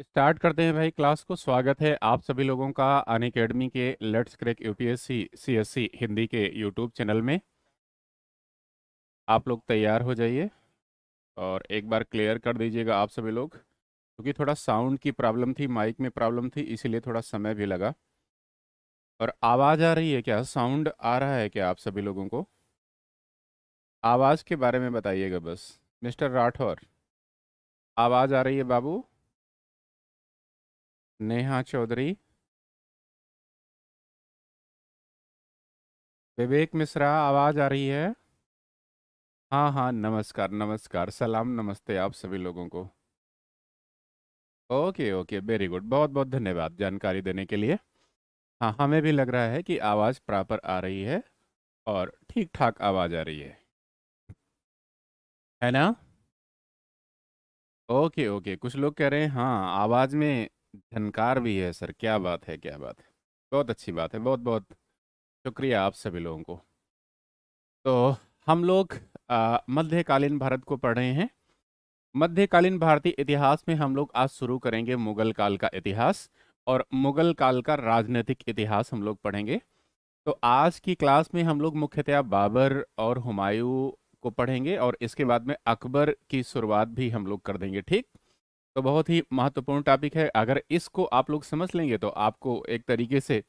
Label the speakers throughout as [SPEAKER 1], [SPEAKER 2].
[SPEAKER 1] Start करते हैं भाई क्लास को स्वागत है आप सभी लोगों का अन अकेडमी के let's
[SPEAKER 2] crack UPSC CSC Hindi के यूट्यूब चैनल में आप लोग तैयार हो जाइए और एक बार क्लियर कर दीजिएगा आप सभी लोग क्योंकि थोड़ा साउंड की प्रॉब्लम थी माइक में प्रॉब्लम थी इसीलिए थोड़ा समय भी लगा और आवाज़ आ रही है क्या साउंड आ रहा है क्या आप सभी लोगों को आवाज़
[SPEAKER 1] के बारे में बताइएगा बस मिस्टर राठौर आवाज़ आ रही है बाबू नेहा चौधरी विवेक मिश्रा आवाज आ रही है
[SPEAKER 2] हाँ हाँ नमस्कार नमस्कार सलाम नमस्ते आप सभी लोगों को ओके ओके वेरी गुड बहुत बहुत धन्यवाद जानकारी देने के लिए हाँ हमें भी लग रहा है कि आवाज़ प्रॉपर आ रही है और ठीक ठाक आवाज़ आ रही है है ना ओके ओके कुछ लोग कह रहे हैं हाँ आवाज़ में झनकार भी है सर क्या बात है क्या बात है बहुत अच्छी बात है बहुत बहुत शुक्रिया आप सभी लोगों को तो हम लोग मध्यकालीन भारत को पढ़ रहे हैं मध्यकालीन भारतीय इतिहास में हम लोग आज शुरू करेंगे मुगल काल का इतिहास और मुगल काल का राजनीतिक इतिहास हम लोग पढ़ेंगे तो आज की क्लास में हम लोग मुख्यतया बाबर और हुमायूं को पढ़ेंगे और इसके बाद में अकबर की शुरुआत भी हम लोग कर देंगे ठीक तो बहुत ही महत्वपूर्ण टॉपिक है अगर इसको आप लोग समझ लेंगे तो आपको एक तरीके से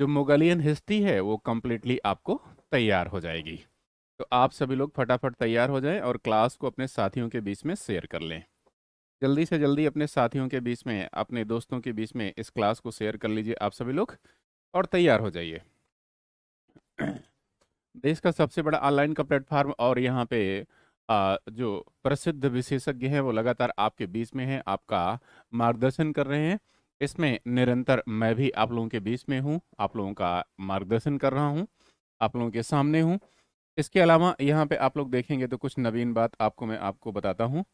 [SPEAKER 2] जो मुगलियन हिस्ट्री है वो कम्प्लीटली आपको तैयार हो जाएगी तो आप सभी लोग फटाफट तैयार हो जाएं और क्लास को अपने साथियों के बीच में शेयर कर लें जल्दी से जल्दी अपने साथियों के बीच में अपने दोस्तों के बीच में इस क्लास को शेयर कर लीजिए आप सभी लोग और तैयार हो जाइए देश का सबसे बड़ा ऑनलाइन का प्लेटफार्म और यहाँ पे जो प्रसिद्ध विशेषज्ञ हैं वो लगातार आपके बीच में हैं आपका मार्गदर्शन कर रहे हैं इसमें निरंतर मैं भी आप लोगों के बीच में हूँ आप लोगों का मार्गदर्शन कर रहा हूँ आप लोगों के सामने हूँ इसके अलावा यहाँ पे आप लोग देखेंगे तो कुछ नवीन बात आपको मैं आपको बताता हूँ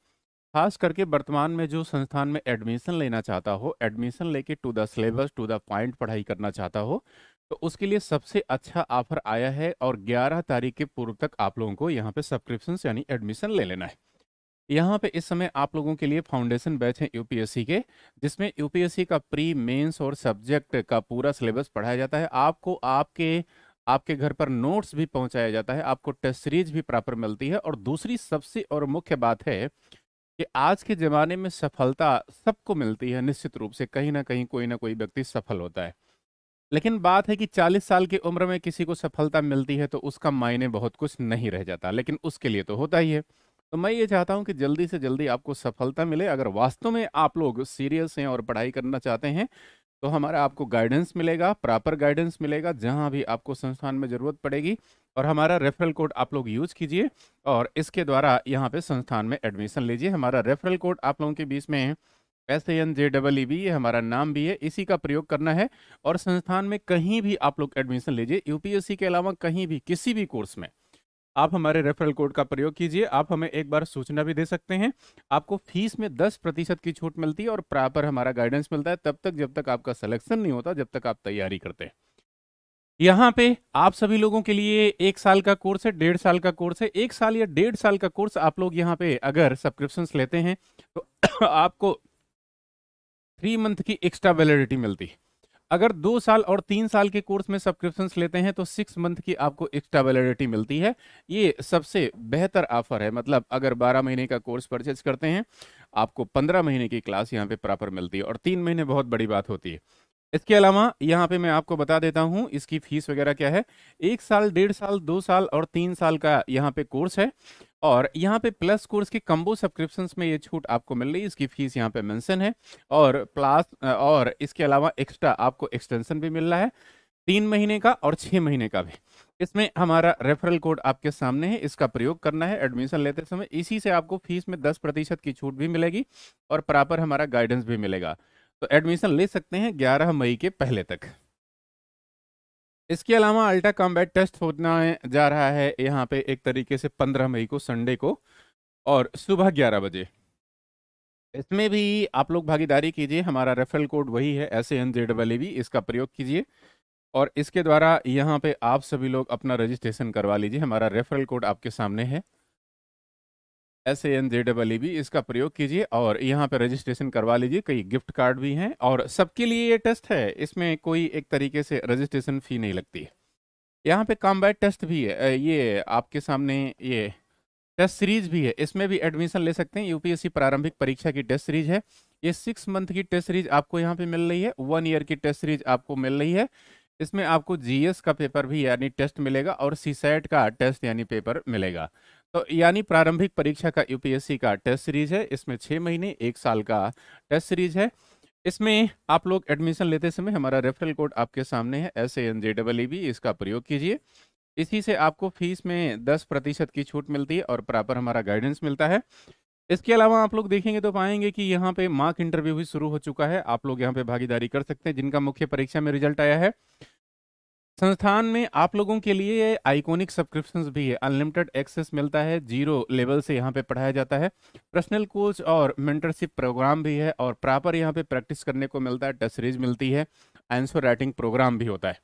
[SPEAKER 2] खास करके वर्तमान में जो संस्थान में एडमिशन लेना चाहता हो एडमिशन लेके to the syllabus to the point पढ़ाई करना चाहता हो तो उसके लिए सबसे अच्छा ऑफर आया है और 11 तारीख के पूर्व तक आप लोगों को यहाँ पे सब्सक्रिप्शन यानी एडमिशन ले लेना है यहाँ पे इस समय आप लोगों के लिए फाउंडेशन बैच है यूपीएससी के जिसमें यूपीएससी का प्री मेंस और सब्जेक्ट का पूरा सिलेबस पढ़ाया जाता है आपको आपके आपके घर पर नोट्स भी पहुँचाया जाता है आपको टेस्ट सीरीज भी प्रॉपर मिलती है और दूसरी सबसे और मुख्य बात है कि आज के ज़माने में सफलता सबको मिलती है निश्चित रूप से कहीं ना कहीं कोई ना कोई व्यक्ति सफल होता है लेकिन बात है कि 40 साल की उम्र में किसी को सफलता मिलती है तो उसका मायने बहुत कुछ नहीं रह जाता लेकिन उसके लिए तो होता ही है तो मैं ये चाहता हूँ कि जल्दी से जल्दी आपको सफलता मिले अगर वास्तव में आप लोग सीरियस हैं और पढ़ाई करना चाहते हैं तो हमारा आपको गाइडेंस मिलेगा प्रॉपर गाइडेंस मिलेगा जहां भी आपको संस्थान में ज़रूरत पड़ेगी और हमारा रेफरल कोड आप लोग यूज कीजिए और इसके द्वारा यहाँ पे संस्थान में एडमिशन लीजिए हमारा रेफरल कोड आप लोगों के बीच में है S N J double E B ये हमारा नाम भी है इसी का प्रयोग करना है और संस्थान में कहीं भी आप लोग एडमिशन लीजिए यूपीएससी के अलावा कहीं भी किसी भी कोर्स में आप हमारे रेफरल कोड का प्रयोग कीजिए आप हमें एक बार सूचना भी दे सकते हैं आपको फीस में 10 प्रतिशत की छूट मिलती है और प्रॉपर हमारा गाइडेंस मिलता है तब तक जब तक आपका सिलेक्शन नहीं होता जब तक आप तैयारी करते हैं यहाँ पे आप सभी लोगों के लिए एक साल का कोर्स है डेढ़ साल का कोर्स है एक साल या डेढ़ साल का कोर्स आप लोग यहाँ पे अगर सब्सक्रिप्शन लेते हैं तो आपको थ्री मंथ की एक्स्ट्रा वैलिडिटी मिलती है अगर दो साल और तीन साल के कोर्स में सब्सक्रिप्शन लेते हैं तो सिक्स मंथ की आपको एक्स्ट्रा वैलिडिटी मिलती है ये सबसे बेहतर ऑफर है मतलब अगर बारह महीने का कोर्स परचेज करते हैं आपको पंद्रह महीने की क्लास यहाँ पे प्रॉपर मिलती है और तीन महीने बहुत बड़ी बात होती है इसके अलावा यहाँ पे मैं आपको बता देता हूँ इसकी फीस वगैरह क्या है एक साल डेढ़ साल दो साल और तीन साल का यहाँ पे कोर्स है और यहाँ पे प्लस कोर्स के कम्बो सब्सक्रिप्शन में ये छूट आपको मिल रही है इसकी फीस यहाँ पे मेंशन है और प्लस और इसके अलावा एक्स्ट्रा आपको एक्सटेंशन भी मिल रहा है तीन महीने का और छः महीने का भी इसमें हमारा रेफरल कोड आपके सामने है इसका प्रयोग करना है एडमिशन लेते समय इसी से आपको फीस में दस प्रतिशत की छूट भी मिलेगी और प्रॉपर हमारा गाइडेंस भी मिलेगा तो एडमिशन ले सकते हैं ग्यारह मई के पहले तक इसके अलावा अल्ट्रा कॉम्बैट टेस्ट होना जा रहा है यहाँ पे एक तरीके से पंद्रह मई को संडे को और सुबह ग्यारह बजे इसमें भी आप लोग भागीदारी कीजिए हमारा रेफरल कोड वही है एस एन जेड वाले भी इसका प्रयोग कीजिए और इसके द्वारा यहाँ पे आप सभी लोग अपना रजिस्ट्रेशन करवा लीजिए हमारा रेफरल कोड आपके सामने है S A N J double E B इसका प्रयोग कीजिए और यहाँ पर रजिस्ट्रेशन करवा लीजिए कई गिफ्ट कार्ड भी हैं और सबके लिए ये टेस्ट है इसमें कोई एक तरीके से रजिस्ट्रेशन फ़ी नहीं लगती है यहाँ पे कॉम्बैट टेस्ट भी है ये आपके सामने ये टेस्ट सीरीज भी है इसमें भी एडमिशन ले सकते हैं यूपीएससी प्रारंभिक परीक्षा की टेस्ट सीरीज है ये सिक्स मंथ की टेस्ट सीरीज आपको यहाँ पे मिल रही है वन ईयर की टेस्ट सीरीज आपको मिल रही है इसमें आपको जीएस का पेपर भी यानी टेस्ट मिलेगा और सीसेट का टेस्ट यानी पेपर मिलेगा तो यानी प्रारंभिक परीक्षा का यूपीएससी का टेस्ट सीरीज है इसमें छः महीने एक साल का टेस्ट सीरीज है इसमें आप लोग एडमिशन लेते समय हमारा रेफरल कोड आपके सामने है S N J double E B इसका प्रयोग कीजिए इसी से आपको फीस में दस प्रतिशत की छूट मिलती है और प्रॉपर हमारा गाइडेंस मिलता है इसके अलावा आप लोग देखेंगे तो पाएंगे कि यहाँ पे मार्क इंटरव्यू भी शुरू हो चुका है आप लोग यहाँ पे भागीदारी कर सकते हैं जिनका मुख्य परीक्षा में रिजल्ट आया है संस्थान में आप लोगों के लिए आइकोनिक सब्सक्रिप्शन भी है अनलिमिटेड एक्सेस मिलता है जीरो लेवल से यहाँ पे पढ़ाया जाता है पर्सनल कोच और मेंटरशिप प्रोग्राम भी है और प्रॉपर यहाँ पे प्रैक्टिस करने को मिलता है टेस्ट सीरीज मिलती है आंसर राइटिंग प्रोग्राम भी होता है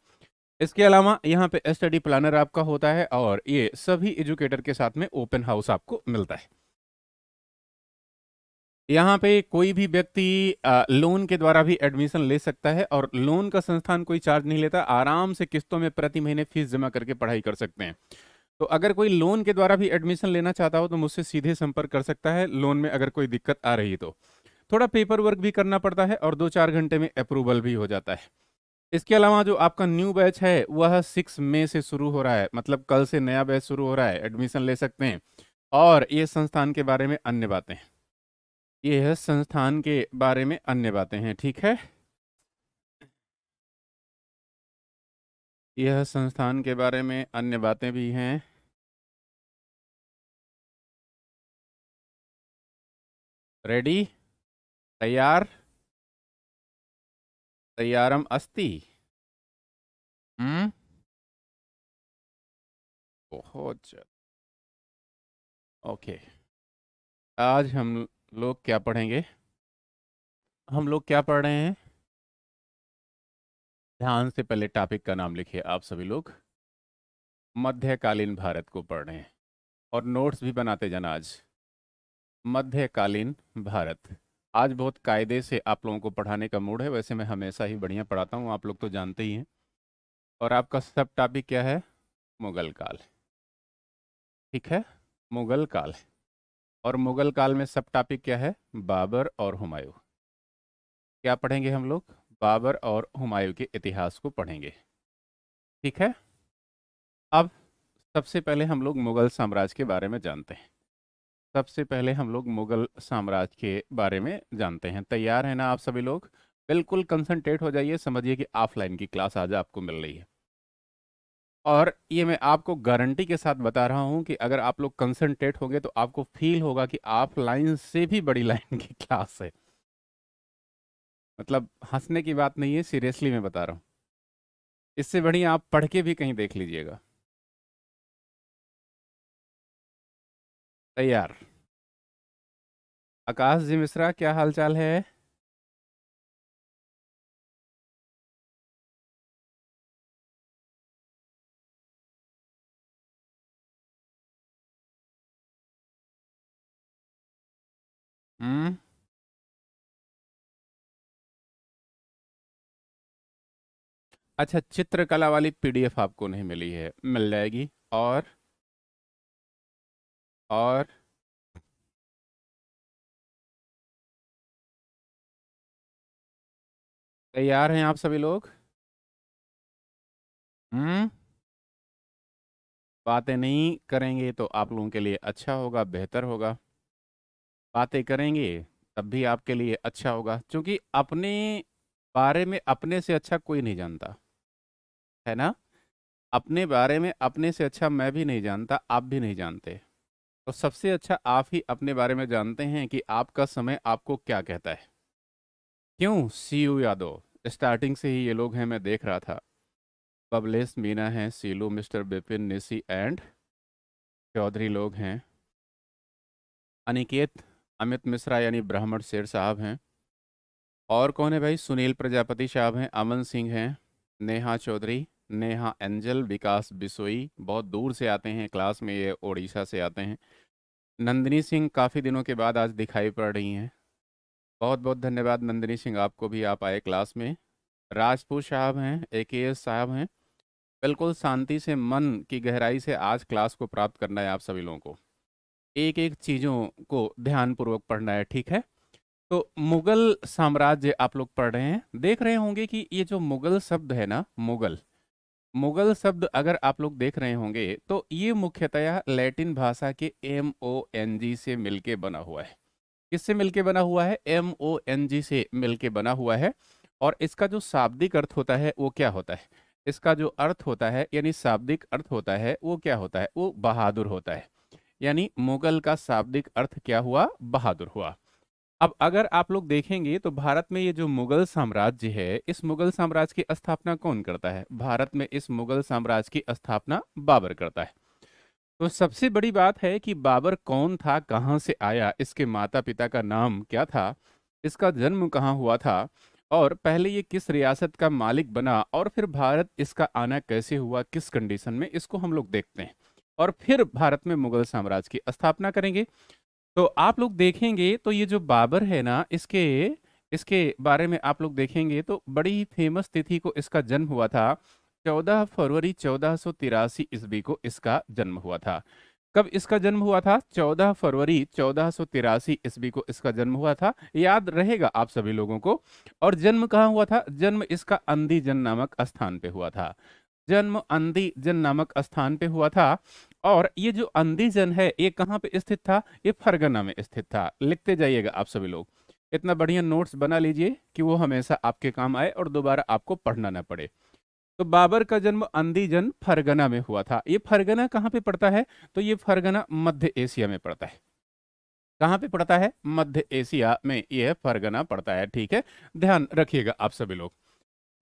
[SPEAKER 2] इसके अलावा यहाँ पे स्टडी प्लानर आपका होता है और ये सभी एजुकेटर के साथ में ओपन हाउस आपको मिलता है यहाँ पे कोई भी व्यक्ति लोन के द्वारा भी एडमिशन ले सकता है और लोन का संस्थान कोई चार्ज नहीं लेता आराम से किस्तों में प्रति महीने फीस जमा करके पढ़ाई कर सकते हैं तो अगर कोई लोन के द्वारा भी एडमिशन लेना चाहता हो तो मुझसे सीधे संपर्क कर सकता है लोन में अगर कोई दिक्कत आ रही तो थोड़ा पेपर वर्क भी करना पड़ता है और दो चार घंटे में अप्रूवल भी हो जाता है इसके अलावा जो आपका न्यू बैच है वह सिक्स मई से शुरू हो रहा है मतलब कल से नया बैच शुरू हो रहा है एडमिशन ले सकते हैं और ये संस्थान के बारे में अन्य बातें ये है संस्थान के
[SPEAKER 1] बारे में अन्य बातें हैं ठीक है यह संस्थान के बारे में अन्य बातें भी हैं रेडी तैयार तैयारम अस्ति हम्म बहुत ओके आज हम लोग क्या पढ़ेंगे हम लोग क्या पढ़ रहे हैं ध्यान से पहले टॉपिक का नाम
[SPEAKER 2] लिखिए आप सभी लोग मध्यकालीन भारत को पढ़ रहे हैं और नोट्स भी बनाते जाना आज मध्यकालीन भारत आज बहुत कायदे से आप लोगों को पढ़ाने का मूड है वैसे मैं हमेशा ही बढ़िया पढ़ाता हूँ आप लोग तो जानते ही हैं और आपका सब टॉपिक क्या है मुगल काल ठीक है मुगल काल है और मुगल काल में सब टॉपिक क्या है बाबर और हुमायूं क्या पढ़ेंगे हम लोग बाबर और हुमायूं के इतिहास को पढ़ेंगे ठीक है अब सबसे पहले हम लोग मुगल साम्राज्य के बारे में जानते हैं सबसे पहले हम लोग मुगल साम्राज्य के बारे में जानते हैं तैयार है ना आप सभी लोग बिल्कुल कंसंट्रेट हो जाइए समझिए कि ऑफलाइन की क्लास आज आपको मिल रही है और ये मैं आपको गारंटी के साथ बता रहा हूँ कि अगर आप लोग कंसनट्रेट होंगे तो आपको फील होगा कि आप लाइन से भी बड़ी लाइन की क्लास है
[SPEAKER 1] मतलब हंसने की बात नहीं है सीरियसली मैं बता रहा हूँ इससे बढ़िया आप पढ़ के भी कहीं देख लीजिएगा तैयार आकाश जी मिश्रा क्या हालचाल है Hmm? अच्छा चित्रकला वाली पीडीएफ आपको नहीं मिली है मिल जाएगी और और तैयार हैं आप सभी लोग हम्म बातें नहीं करेंगे तो आप लोगों के लिए
[SPEAKER 2] अच्छा होगा बेहतर होगा बातें करेंगे तब भी आपके लिए अच्छा होगा क्योंकि अपने बारे में अपने से अच्छा कोई नहीं जानता है ना अपने बारे में अपने से अच्छा मैं भी नहीं जानता आप भी नहीं जानते तो सबसे अच्छा आप ही अपने बारे में जानते हैं कि आपका समय आपको क्या कहता है क्यों सी यू यादव स्टार्टिंग से ही ये लोग हैं मैं देख रहा था बबलेस मीना हैं सीलू मिस्टर बिपिन निसी एंड चौधरी लोग हैं अनिकेत अमित मिश्रा यानी ब्राह्मण शेर साहब हैं और कौन है भाई सुनील प्रजापति साहब हैं अमन सिंह हैं नेहा चौधरी नेहा एंजल विकास बिसोई बहुत दूर से आते हैं क्लास में ये ओडिशा से आते हैं नंदिनी सिंह काफ़ी दिनों के बाद आज दिखाई पड़ रही हैं बहुत बहुत धन्यवाद नंदिनी सिंह आपको भी आप आए क्लास में राजपूत साहब हैं ए के एस साहब हैं बिल्कुल शांति से मन की गहराई से आज क्लास को प्राप्त करना है आप सभी लोगों को एक एक चीज़ों को ध्यानपूर्वक पढ़ना है ठीक है तो मुगल साम्राज्य आप लोग पढ़ रहे हैं देख रहे होंगे कि ये जो मुगल शब्द है ना मुगल मुगल शब्द अगर आप लोग देख रहे होंगे तो ये मुख्यतया लैटिन भाषा के एम ओ एन जी से मिलके बना हुआ है किससे मिलके बना हुआ है एम ओ एन जी से मिलके बना हुआ है और इसका जो शाब्दिक अर्थ होता है वो क्या होता है इसका जो अर्थ होता है यानी शाब्दिक अर्थ होता है वो क्या होता है वो बहादुर होता है यानी मुगल का शाब्दिक अर्थ क्या हुआ बहादुर हुआ अब अगर आप लोग देखेंगे तो भारत में ये जो मुगल साम्राज्य है इस मुगल साम्राज्य की स्थापना कौन करता है भारत में इस मुगल साम्राज्य की स्थापना बाबर करता है तो सबसे बड़ी बात है कि बाबर कौन था कहाँ से आया इसके माता पिता का नाम क्या था इसका जन्म कहाँ हुआ था और पहले ये किस रियासत का मालिक बना और फिर भारत इसका आना कैसे हुआ किस कंडीशन में इसको हम लोग देखते हैं और फिर भारत में मुगल साम्राज्य की स्थापना करेंगे तो आप लोग देखेंगे तो ये जो बाबर है ना इसके इसके बारे में आप लोग देखेंगे तो बड़ी ही फेमस तिथि को इसका जन्म हुआ था 14 फरवरी चौदह सौ तिरासी ईस्वी को इसका जन्म हुआ था कब इसका जन्म हुआ था 14 फरवरी चौदह सौ तिरासी ईस्वी को इसका जन्म हुआ था याद रहेगा आप सभी लोगों को और जन्म कहाँ हुआ था जन्म इसका अंधी जन नामक स्थान पे हुआ था जन्म अंधी जन नामक स्थान पे हुआ था और ये जो अंदीजन है ये कहाँ पे स्थित था ये फरगना में स्थित था लिखते जाइएगा आप सभी लोग इतना बढ़िया नोट्स बना लीजिए कि वो हमेशा आपके काम आए और दोबारा आपको पढ़ना ना पड़े तो बाबर का जन्म अंदीजन फरगना में हुआ था ये फरगना कहाँ पे पड़ता है तो ये फरगना मध्य एशिया में पड़ता है कहाँ पे पड़ता है मध्य एशिया में यह फरगना पड़ता है ठीक है ध्यान रखिएगा आप सभी लोग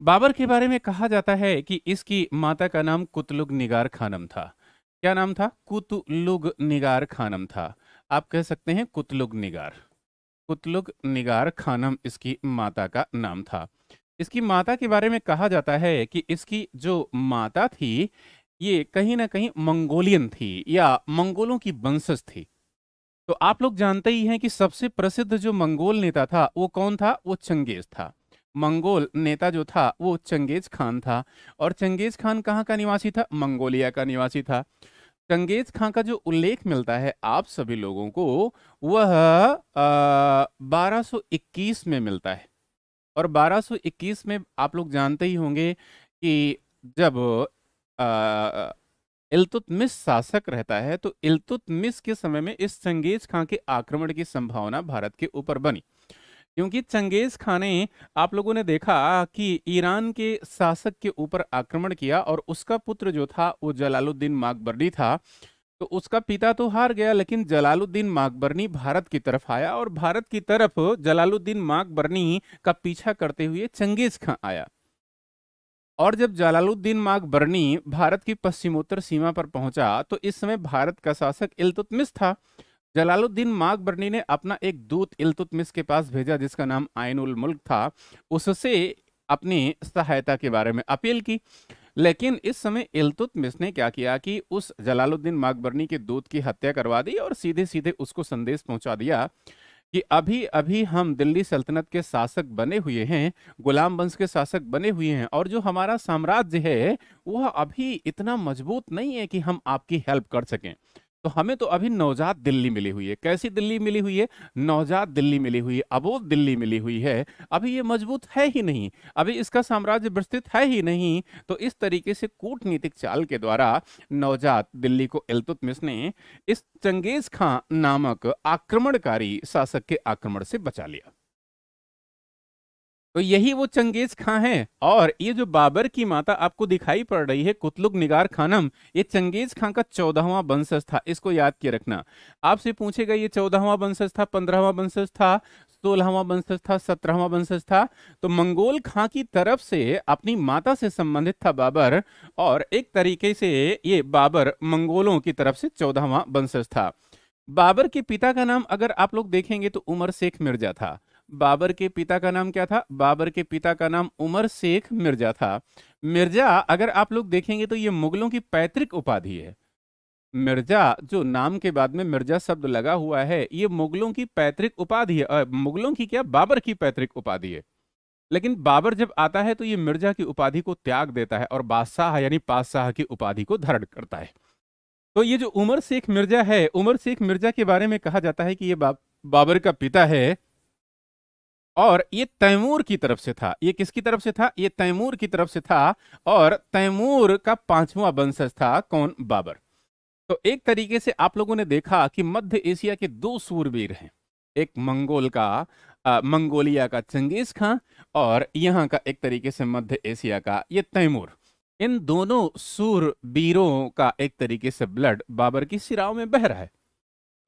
[SPEAKER 2] बाबर के बारे में कहा जाता है कि इसकी माता का नाम कुतलुग निगार खानम था क्या नाम था कुतलुग निगार खानम था आप कह सकते हैं कुतलुग निगार कुतलुग निगार खानम इसकी माता का नाम था इसकी माता के बारे में कहा जाता है कि इसकी जो माता थी ये कहीं ना कहीं मंगोलियन थी या मंगोलों की वंशज थी तो आप लोग जानते ही हैं कि सबसे प्रसिद्ध जो मंगोल नेता था वो कौन था वो चंगेज था मंगोल नेता जो था वो चंगेज खान था और चंगेज खान कहाँ का निवासी था मंगोलिया का निवासी था चंगेज खान का जो उल्लेख मिलता है आप सभी लोगों को वह बारह में मिलता है और 1221 में आप लोग जानते ही होंगे कि जब इल्तुतमिस शासक रहता है तो इल्तुतमिस के समय में इस चंगेज खां के आक्रमण की संभावना भारत के ऊपर बनी क्योंकि चंगेज खां ने आप लोगों ने देखा कि ईरान के शासक के ऊपर आक्रमण किया और उसका पुत्र जो था वो जलालुद्दीन माकबर्नी था तो उसका पिता तो हार गया लेकिन जलालुद्दीन माकबर्नी भारत की तरफ आया और भारत की तरफ जलालुद्दीन माकबर्नी का पीछा करते हुए चंगेज खां आया और जब जलालुद्दीन माकबर्नी भारत की पश्चिमोत्तर सीमा पर पहुंचा तो इस समय भारत का शासक इलतुतमिस था जलालुद्दीन माकबर्नी ने अपना एक दूत इलतुतमिस के पास भेजा जिसका नाम आयन उल मुल्क था उससे अपनी सहायता के बारे में अपील की लेकिन इस समय इल्तुतमिस ने क्या किया कि उस जलालुद्दीन माकबर्नी के दूत की हत्या करवा दी और सीधे सीधे उसको संदेश पहुंचा दिया कि अभी अभी हम दिल्ली सल्तनत के शासक बने हुए हैं गुलाम वंश के शासक बने हुए हैं और जो हमारा साम्राज्य है वह अभी इतना मजबूत नहीं है कि हम आपकी हेल्प कर सकें तो हमें तो अभी नवजात दिल्ली मिली हुई है कैसी दिल्ली मिली हुई है नवजात दिल्ली मिली हुई है अबोध दिल्ली मिली हुई है अभी ये मजबूत है ही नहीं अभी इसका साम्राज्य विस्तृत है ही नहीं तो इस तरीके से कूटनीतिक चाल के द्वारा नवजात दिल्ली को इलतुतमिस ने इस चंगेज खां नामक आक्रमणकारी शासक के आक्रमण से बचा लिया तो यही वो चंगेज खां हैं और ये जो बाबर की माता आपको दिखाई पड़ रही है कुतलुक निगार खानम ये चंगेज खां का चौदहवा वंशज था इसको याद के रखना आपसे पूछेगा ये चौदहवा वंशज था पंद्रहवा वंशज था सोलहवा वंशज था सत्रहवा वंशज था तो मंगोल खां की तरफ से अपनी माता से संबंधित था बाबर और एक तरीके से ये बाबर मंगोलों की तरफ से चौदहवा वंशज था बाबर के पिता का नाम अगर आप लोग देखेंगे तो उमर शेख मिर्जा था बाबर के पिता का नाम क्या था बाबर के पिता का नाम उमर शेख मिर्जा था मिर्जा अगर आप लोग देखेंगे तो ये मुगलों की पैतृक उपाधि है मिर्जा जो नाम के बाद में मिर्जा शब्द लगा हुआ है ये मुगलों की पैतृक उपाधि है मुगलों की क्या बाबर की पैतृक उपाधि है लेकिन बाबर जब आता है तो ये मिर्जा की उपाधि को त्याग देता है और बादशाह यानी पादशाह की उपाधि को धारण करता है तो ये जो उमर शेख मिर्जा है उमर शेख मिर्जा के बारे में कहा जाता है कि ये बा, बाबर का पिता है और ये तैमूर की तरफ से था ये किसकी तरफ से था ये तैमूर की तरफ से था और तैमूर का पांचवा वंशज था कौन बाबर तो एक तरीके से आप लोगों ने देखा कि मध्य एशिया के दो सूरवीर हैं एक मंगोल का आ, मंगोलिया का चंगेज खां और यहाँ का एक तरीके से मध्य एशिया का ये तैमूर इन दोनों सूरवीरों का एक तरीके से ब्लड बाबर की सिराओं में बह रहा है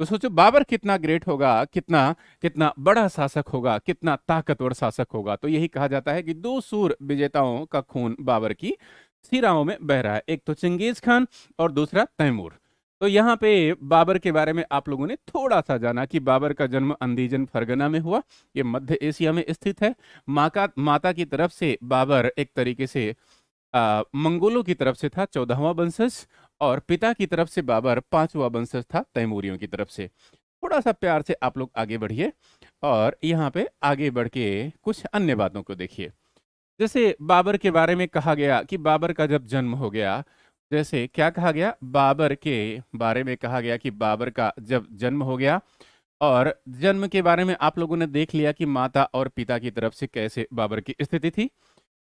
[SPEAKER 2] तो सोचो बाबर कितना ग्रेट होगा कितना कितना बड़ा शासक होगा कितना ताकतवर शासक होगा तो यही कहा जाता है कि दो सूर विजेताओं का खून बाबर की सिराओं में बह रहा है एक तो चंगेज खान और दूसरा तैमूर तो यहाँ पे बाबर के बारे में आप लोगों ने थोड़ा सा जाना कि बाबर का जन्म अंदीजन फरगना में हुआ ये मध्य एशिया में स्थित है माका माता की तरफ से बाबर एक तरीके से आ, मंगोलों की तरफ से था चौदहवा वंशज और पिता की तरफ से बाबर पांचवा वंशज था तैमूरियों की तरफ से थोड़ा सा प्यार से आप लोग आगे बढ़िए और यहाँ पे आगे बढ़ के कुछ अन्य बातों को देखिए जैसे बाबर के बारे में कहा गया कि बाबर का जब जन्म हो गया जैसे क्या कहा गया बाबर के बारे में कहा गया कि बाबर का जब जन्म हो गया और जन्म के बारे में आप लोगों ने देख लिया कि माता और पिता की तरफ से कैसे बाबर की स्थिति थी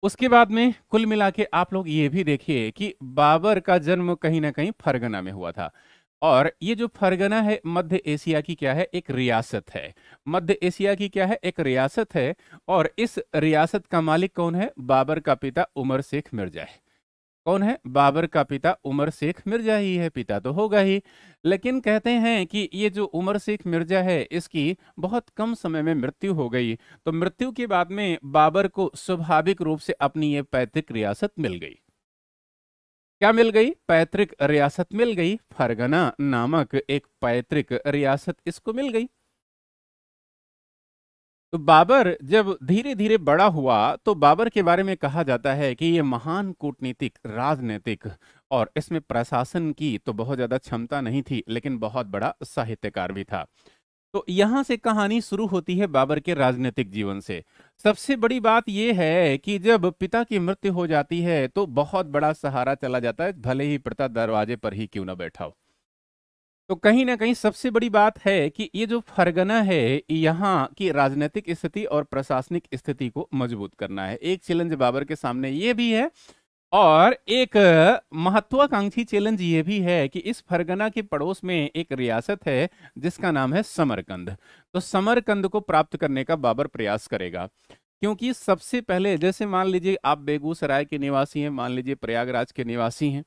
[SPEAKER 2] उसके बाद में कुल मिला के आप लोग ये भी देखिए कि बाबर का जन्म कहीं ना कहीं फरगना में हुआ था और ये जो फरगना है मध्य एशिया की क्या है एक रियासत है मध्य एशिया की क्या है एक रियासत है और इस रियासत का मालिक कौन है बाबर का पिता उमर शेख मिर्जा है कौन है बाबर का पिता उमर शेख मिर्जा ही है पिता तो होगा ही लेकिन कहते हैं कि ये जो उमर शेख मिर्जा है इसकी बहुत कम समय में मृत्यु हो गई तो मृत्यु के बाद में बाबर को स्वाभाविक रूप से अपनी ये पैतृक रियासत मिल गई क्या मिल गई पैतृक रियासत मिल गई फरगना नामक एक पैतृक रियासत इसको मिल गई तो बाबर जब धीरे धीरे बड़ा हुआ तो बाबर के बारे में कहा जाता है कि ये महान कूटनीतिक राजनीतिक और इसमें प्रशासन की तो बहुत ज़्यादा क्षमता नहीं थी लेकिन बहुत बड़ा साहित्यकार भी था तो यहाँ से कहानी शुरू होती है बाबर के राजनीतिक जीवन से सबसे बड़ी बात यह है कि जब पिता की मृत्यु हो जाती है तो बहुत बड़ा सहारा चला जाता है भले ही पिता दरवाजे पर ही क्यों ना बैठा हो तो कहीं ना कहीं सबसे बड़ी बात है कि ये जो फरगना है यहाँ की राजनीतिक स्थिति और प्रशासनिक स्थिति को मजबूत करना है एक चैलेंज बाबर के सामने ये भी है और एक महत्वाकांक्षी चैलेंज ये भी है कि इस फरगना के पड़ोस में एक रियासत है जिसका नाम है समरकंद तो समरकंद को प्राप्त करने का बाबर प्रयास करेगा क्योंकि सबसे पहले जैसे मान लीजिए आप बेगूसराय के निवासी हैं मान लीजिए प्रयागराज के निवासी हैं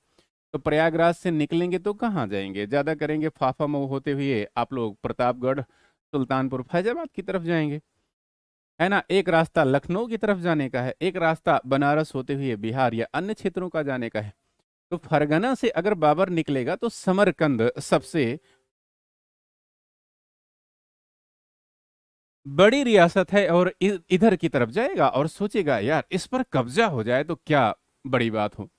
[SPEAKER 2] तो प्रयागराज से निकलेंगे तो कहाँ जाएंगे ज़्यादा करेंगे फाफा मऊ होते हुए आप लोग प्रतापगढ़ सुल्तानपुर फैजाबाद की तरफ जाएंगे है ना एक रास्ता लखनऊ की तरफ जाने का है एक रास्ता बनारस होते हुए बिहार या अन्य क्षेत्रों का जाने का है तो फरगना से अगर बाबर निकलेगा तो समरकंद सबसे बड़ी रियासत है और इधर की तरफ जाएगा और सोचेगा यार इस पर कब्जा हो जाए तो क्या बड़ी बात हो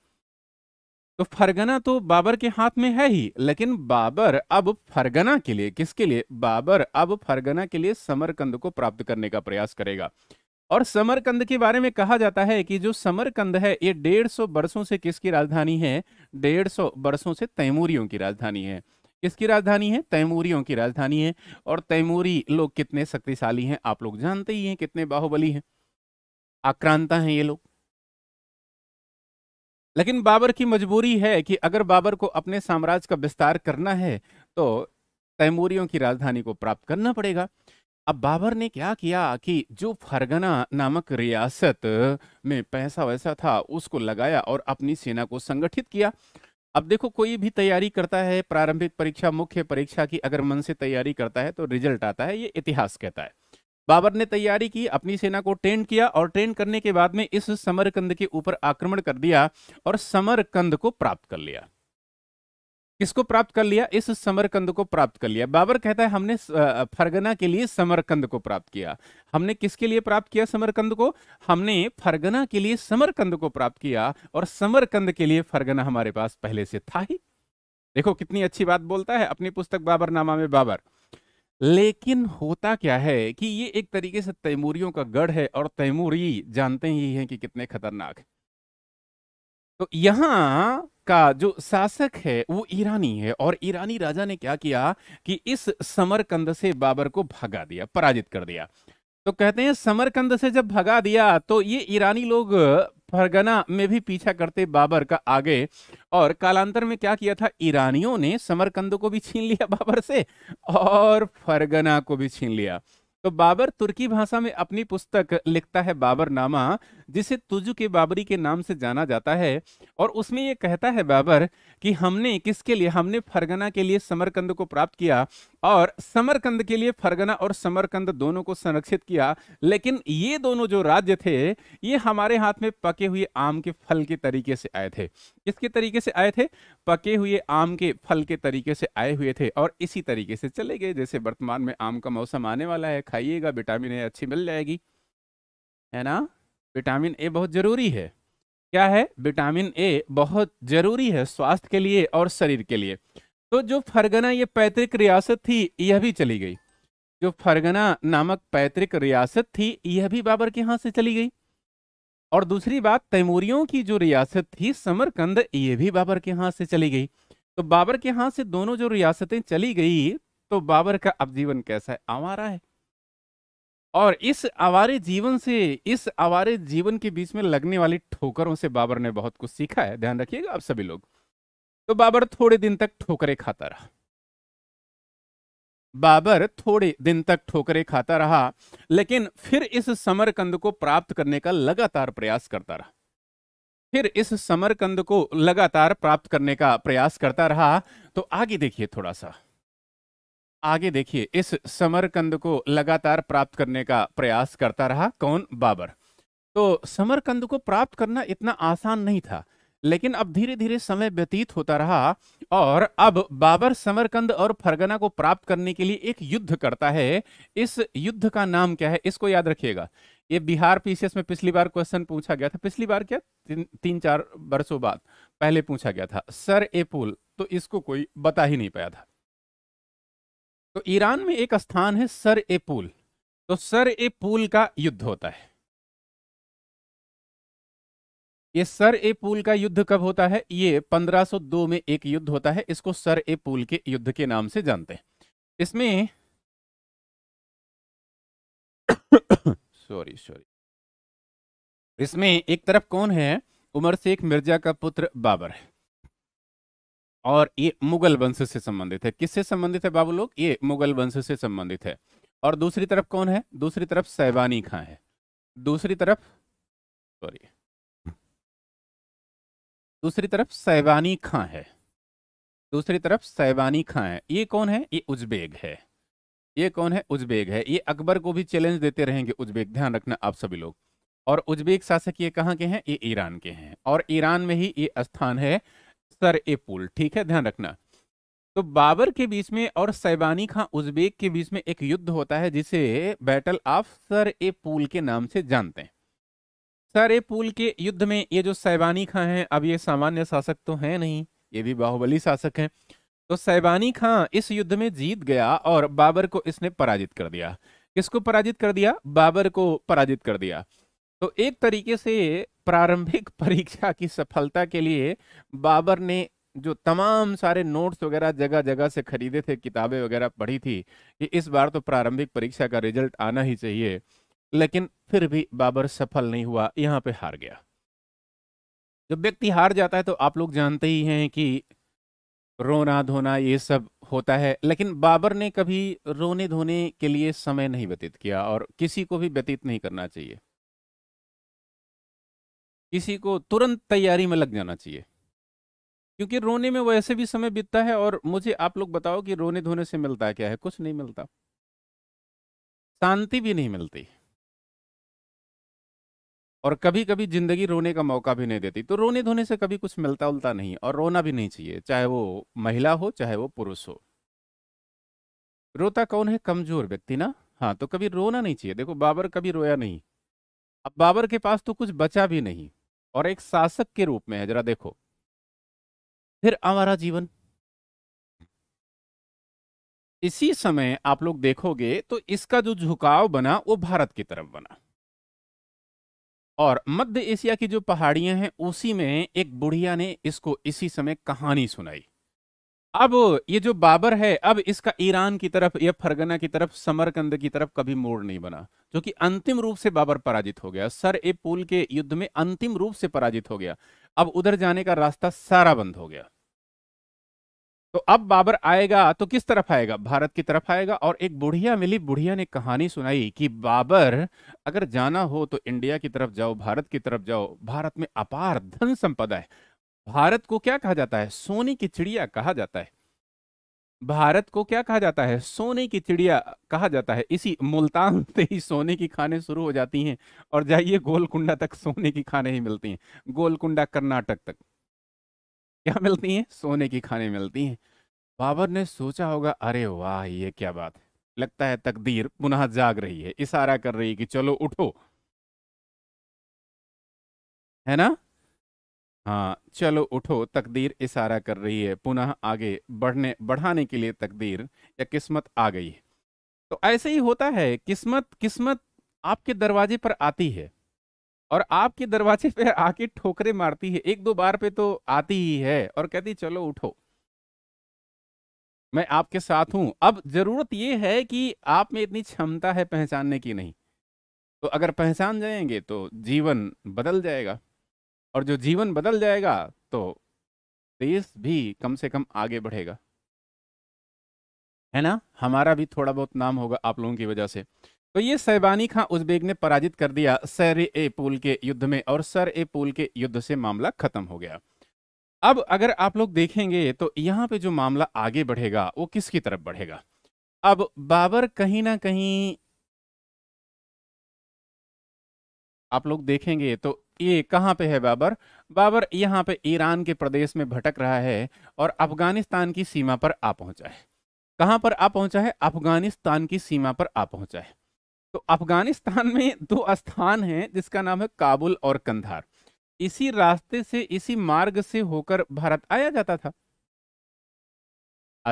[SPEAKER 2] तो फरगना तो बाबर के हाथ में है ही लेकिन बाबर अब फरगना के लिए किसके लिए बाबर अब फरगना के लिए समरकंद को प्राप्त करने का प्रयास करेगा और समरकंद के बारे में कहा जाता है कि जो समरकंद है ये डेढ़ सौ बरसों से किसकी राजधानी है डेढ़ सौ बरसों से तैमूरियों की राजधानी है किसकी राजधानी है तैमूरियों की राजधानी है और तैमूरी लोग कितने शक्तिशाली हैं आप लोग जानते ही हैं कितने बाहुबली हैं आक्रांता हैं ये लोग लेकिन बाबर की मजबूरी है कि अगर बाबर को अपने साम्राज्य का विस्तार करना है तो तैमूरियों की राजधानी को प्राप्त करना पड़ेगा अब बाबर ने क्या किया कि जो फरगना नामक रियासत में पैसा वैसा था उसको लगाया और अपनी सेना को संगठित किया अब देखो कोई भी तैयारी करता है प्रारंभिक परीक्षा मुख्य परीक्षा की अगर मन से तैयारी करता है तो रिजल्ट आता है ये इतिहास कहता है बाबर ने तैयारी की अपनी सेना को ट्रेन किया और ट्रेन करने के बाद में इस समरकंद के ऊपर आक्रमण कर दिया और समरकंद को प्राप्त कर लिया किसको प्राप्त कर लिया इस समरकंद को प्राप्त कर लिया बाबर कहता है हमने फरगना के लिए समरकंद को प्राप्त किया हमने किसके लिए प्राप्त किया समरकंद को हमने फरगना के लिए समरकंद को प्राप्त किया और समरकंद के लिए फरगना हमारे पास पहले से था ही देखो कितनी अच्छी बात बोलता है अपनी पुस्तक बाबर नामा में बाबर लेकिन होता क्या है कि ये एक तरीके से तैमूरियों का गढ़ है और तैमूरी जानते ही हैं कि कितने खतरनाक है तो यहां का जो शासक है वो ईरानी है और ईरानी राजा ने क्या किया कि इस समरकंद से बाबर को भगा दिया पराजित कर दिया तो कहते हैं समरकंद से जब भगा दिया तो ये ईरानी लोग फरगना में भी पीछा करते बाबर का आगे और कालांतर में क्या किया था ईरानियों ने समरकंद को भी छीन लिया बाबर से और फरगना को भी छीन लिया तो बाबर तुर्की भाषा में अपनी पुस्तक लिखता है बाबर नामा जिसे तुजु के बाबरी के नाम से जाना जाता है और उसमें ये कहता है बाबर कि हमने किसके लिए हमने फरगना के लिए समरकंद को प्राप्त किया और समरकंद के लिए फरगना और समरकंद दोनों को संरक्षित किया लेकिन ये दोनों जो राज्य थे ये हमारे हाथ में पके हुए आम के फल के तरीके से आए थे किसके तरीके से आए थे पके हुए आम के फल के तरीके से आए हुए थे और इसी तरीके से चले गए जैसे वर्तमान में आम का मौसम आने वाला है खाइएगा विटामिन ए अच्छी मिल जाएगी है ना विटामिन ए बहुत जरूरी है क्या है विटामिन ए बहुत जरूरी है स्वास्थ्य के लिए और शरीर के लिए तो जो फरगना ये पैतृक रियासत थी यह भी चली गई जो फरगना नामक पैतृक रियासत थी यह भी बाबर के हाथ से चली गई और दूसरी बात तैमूरियों की जो रियासत थी समरकंद ये भी बाबर के हाथ से चली गई तो बाबर के यहां से दोनों जो रियासतें चली गई तो बाबर का अब जीवन कैसा है आवारा है और इस आवारे जीवन से इस आवारे जीवन के बीच में लगने वाली ठोकरों से बाबर ने बहुत कुछ सीखा है ध्यान रखिएगा आप सभी लोग तो बाबर थोड़े दिन तक ठोकरे खाता रहा बाबर थोड़े दिन तक ठोकरे खाता रहा लेकिन फिर इस समरकंद को प्राप्त करने का लगातार प्रयास करता रहा फिर इस समरकंद को लगातार प्राप्त करने का प्रयास करता रहा तो आगे देखिए थोड़ा सा आगे देखिए इस समरकंद को लगातार प्राप्त करने का प्रयास करता रहा कौन बाबर तो समरकंद को प्राप्त करना इतना आसान नहीं था लेकिन अब धीरे धीरे समय व्यतीत होता रहा और अब बाबर समरकंद और फरगना को प्राप्त करने के लिए एक युद्ध करता है इस युद्ध का नाम क्या है इसको याद रखिएगा ये बिहार पीसीएस में पिछली बार क्वेश्चन पूछा गया था पिछली बार क्या तीन, तीन चार वर्षों बाद पहले पूछा गया था सर ए पुल तो इसको कोई बता ही नहीं पाया था तो ईरान में एक स्थान है सर ए पुल तो सर ए पुल का युद्ध होता है ये सर ए पुल का युद्ध कब होता है ये 1502 में एक युद्ध होता है इसको सर ए पुल के युद्ध के नाम से जानते हैं
[SPEAKER 1] इसमें सॉरी सॉरी इसमें एक तरफ कौन है उमर शेख मिर्जा का पुत्र बाबर
[SPEAKER 2] है और ये मुगल वंश से संबंधित है किससे संबंधित है बाबू लोग ये मुगल वंश से संबंधित है और दूसरी तरफ कौन है दूसरी तरफ सैबानी खां है दूसरी तरफ सॉरी दूसरी तरफ सैबानी खां है दूसरी तरफ सैबानी खां है ये कौन है ये उज्बेग है ये कौन है उज्बेग है ये अकबर को भी चैलेंज देते रहेंगे उज्बेग ध्यान रखना आप सभी लोग और उज्बेक शासक ये कहाँ के हैं ये ईरान के हैं और ईरान में ही ये स्थान है सर ए पुल ठीक है ध्यान रखना तो बाबर के बीच में और सैबानी खां उज्बेक के बीच में एक युद्ध होता है जिसे बैटल ऑफ सर ए पुल के नाम से जानते हैं सारे पुल के युद्ध में ये जो सैबानी खां हैं अब ये सामान्य शासक तो हैं नहीं ये भी बाहुबली शासक हैं तो सैबानी खां इस युद्ध में जीत गया और बाबर को इसने पराजित कर दिया किसको पराजित कर दिया बाबर को पराजित कर दिया तो एक तरीके से प्रारंभिक परीक्षा की सफलता के लिए बाबर ने जो तमाम सारे नोट्स वगैरह जगह जगह से खरीदे थे किताबें वगैरह पढ़ी थी कि इस बार तो प्रारंभिक परीक्षा का रिजल्ट आना ही चाहिए लेकिन फिर भी बाबर सफल नहीं हुआ यहाँ पे हार गया जब व्यक्ति हार जाता है तो आप लोग जानते ही हैं कि रोना धोना ये सब होता है लेकिन बाबर ने कभी रोने धोने के लिए समय नहीं व्यतीत किया और किसी को भी व्यतीत नहीं करना चाहिए किसी को तुरंत तैयारी में लग जाना चाहिए क्योंकि रोने में वैसे भी समय बीतता है और मुझे आप लोग बताओ कि रोने धोने से मिलता क्या है कुछ नहीं मिलता शांति भी नहीं मिलती और कभी कभी जिंदगी रोने का मौका भी नहीं देती तो रोने धोने से कभी कुछ मिलता उलता नहीं और रोना भी नहीं चाहिए चाहे वो महिला हो चाहे वो पुरुष हो रोता कौन है कमजोर व्यक्ति ना हाँ तो कभी रोना नहीं चाहिए देखो बाबर कभी रोया नहीं अब बाबर के पास तो कुछ बचा भी नहीं और एक शासक के रूप में है जरा देखो फिर हमारा जीवन इसी समय आप लोग देखोगे तो इसका जो झुकाव बना वो भारत की तरफ बना और मध्य एशिया की जो पहाड़ियां हैं उसी में एक बुढ़िया ने इसको इसी समय कहानी सुनाई अब ये जो बाबर है अब इसका ईरान की तरफ या फरगना की तरफ समरकंद की तरफ कभी मोड़ नहीं बना जो कि अंतिम रूप से बाबर पराजित हो गया सर ए पुल के युद्ध में अंतिम रूप से पराजित हो गया अब उधर जाने का रास्ता सारा बंद हो गया तो अब बाबर आएगा तो किस तरफ आएगा भारत की तरफ आएगा और एक बुढ़िया मिली बुढ़िया ने कहानी सुनाई कि बाबर अगर जाना हो तो इंडिया की तरफ जाओ भारत की तरफ जाओ भारत में अपार धन संपदा है भारत को क्या कहा जाता है सोने की चिड़िया कहा जाता है भारत को क्या कहा जाता है सोने की चिड़िया कहा जाता है इसी मुल्तान से ही सोने की खाने शुरू हो जाती हैं और जाइए गोलकुंडा तक सोने की खाने ही मिलती हैं गोलकुंडा कर्नाटक तक क्या मिलती हैं सोने की खाने मिलती हैं बाबर ने सोचा होगा अरे वाह ये क्या बात है लगता है तकदीर पुनः जाग रही है इशारा कर रही है कि चलो उठो है ना हाँ चलो उठो तकदीर इशारा कर रही है पुनः आगे बढ़ने बढ़ाने के लिए तकदीर या किस्मत आ गई है तो ऐसे ही होता है किस्मत किस्मत आपके दरवाजे पर आती है और आपके दरवाजे पे आके ठोकरे मारती है एक दो बार पे तो आती ही है और कहती चलो उठो मैं आपके साथ हूं अब जरूरत यह है कि आप में इतनी क्षमता है पहचानने की नहीं तो अगर पहचान जाएंगे तो जीवन बदल जाएगा और जो जीवन बदल जाएगा तो देश भी कम से कम आगे बढ़ेगा है ना हमारा भी थोड़ा बहुत नाम होगा आप लोगों की वजह से तो ये सैबानी खां उजबेग ने पराजित कर दिया सर ए पुल के युद्ध में और सर ए पुल के युद्ध से मामला खत्म हो गया अब अगर आप लोग देखेंगे तो यहाँ पे जो मामला आगे बढ़ेगा वो किसकी तरफ बढ़ेगा अब बाबर कहीं ना कहीं आप लोग देखेंगे तो ये कहाँ पे है बाबर बाबर यहाँ पे ईरान के प्रदेश में भटक रहा है और अफगानिस्तान की सीमा पर आ पहुंचा है कहाँ पर आ पहुंचा है अफगानिस्तान की सीमा पर आ पहुंचा है तो अफगानिस्तान में दो स्थान हैं जिसका नाम है काबुल और कंधार इसी रास्ते से इसी मार्ग से होकर भारत आया जाता था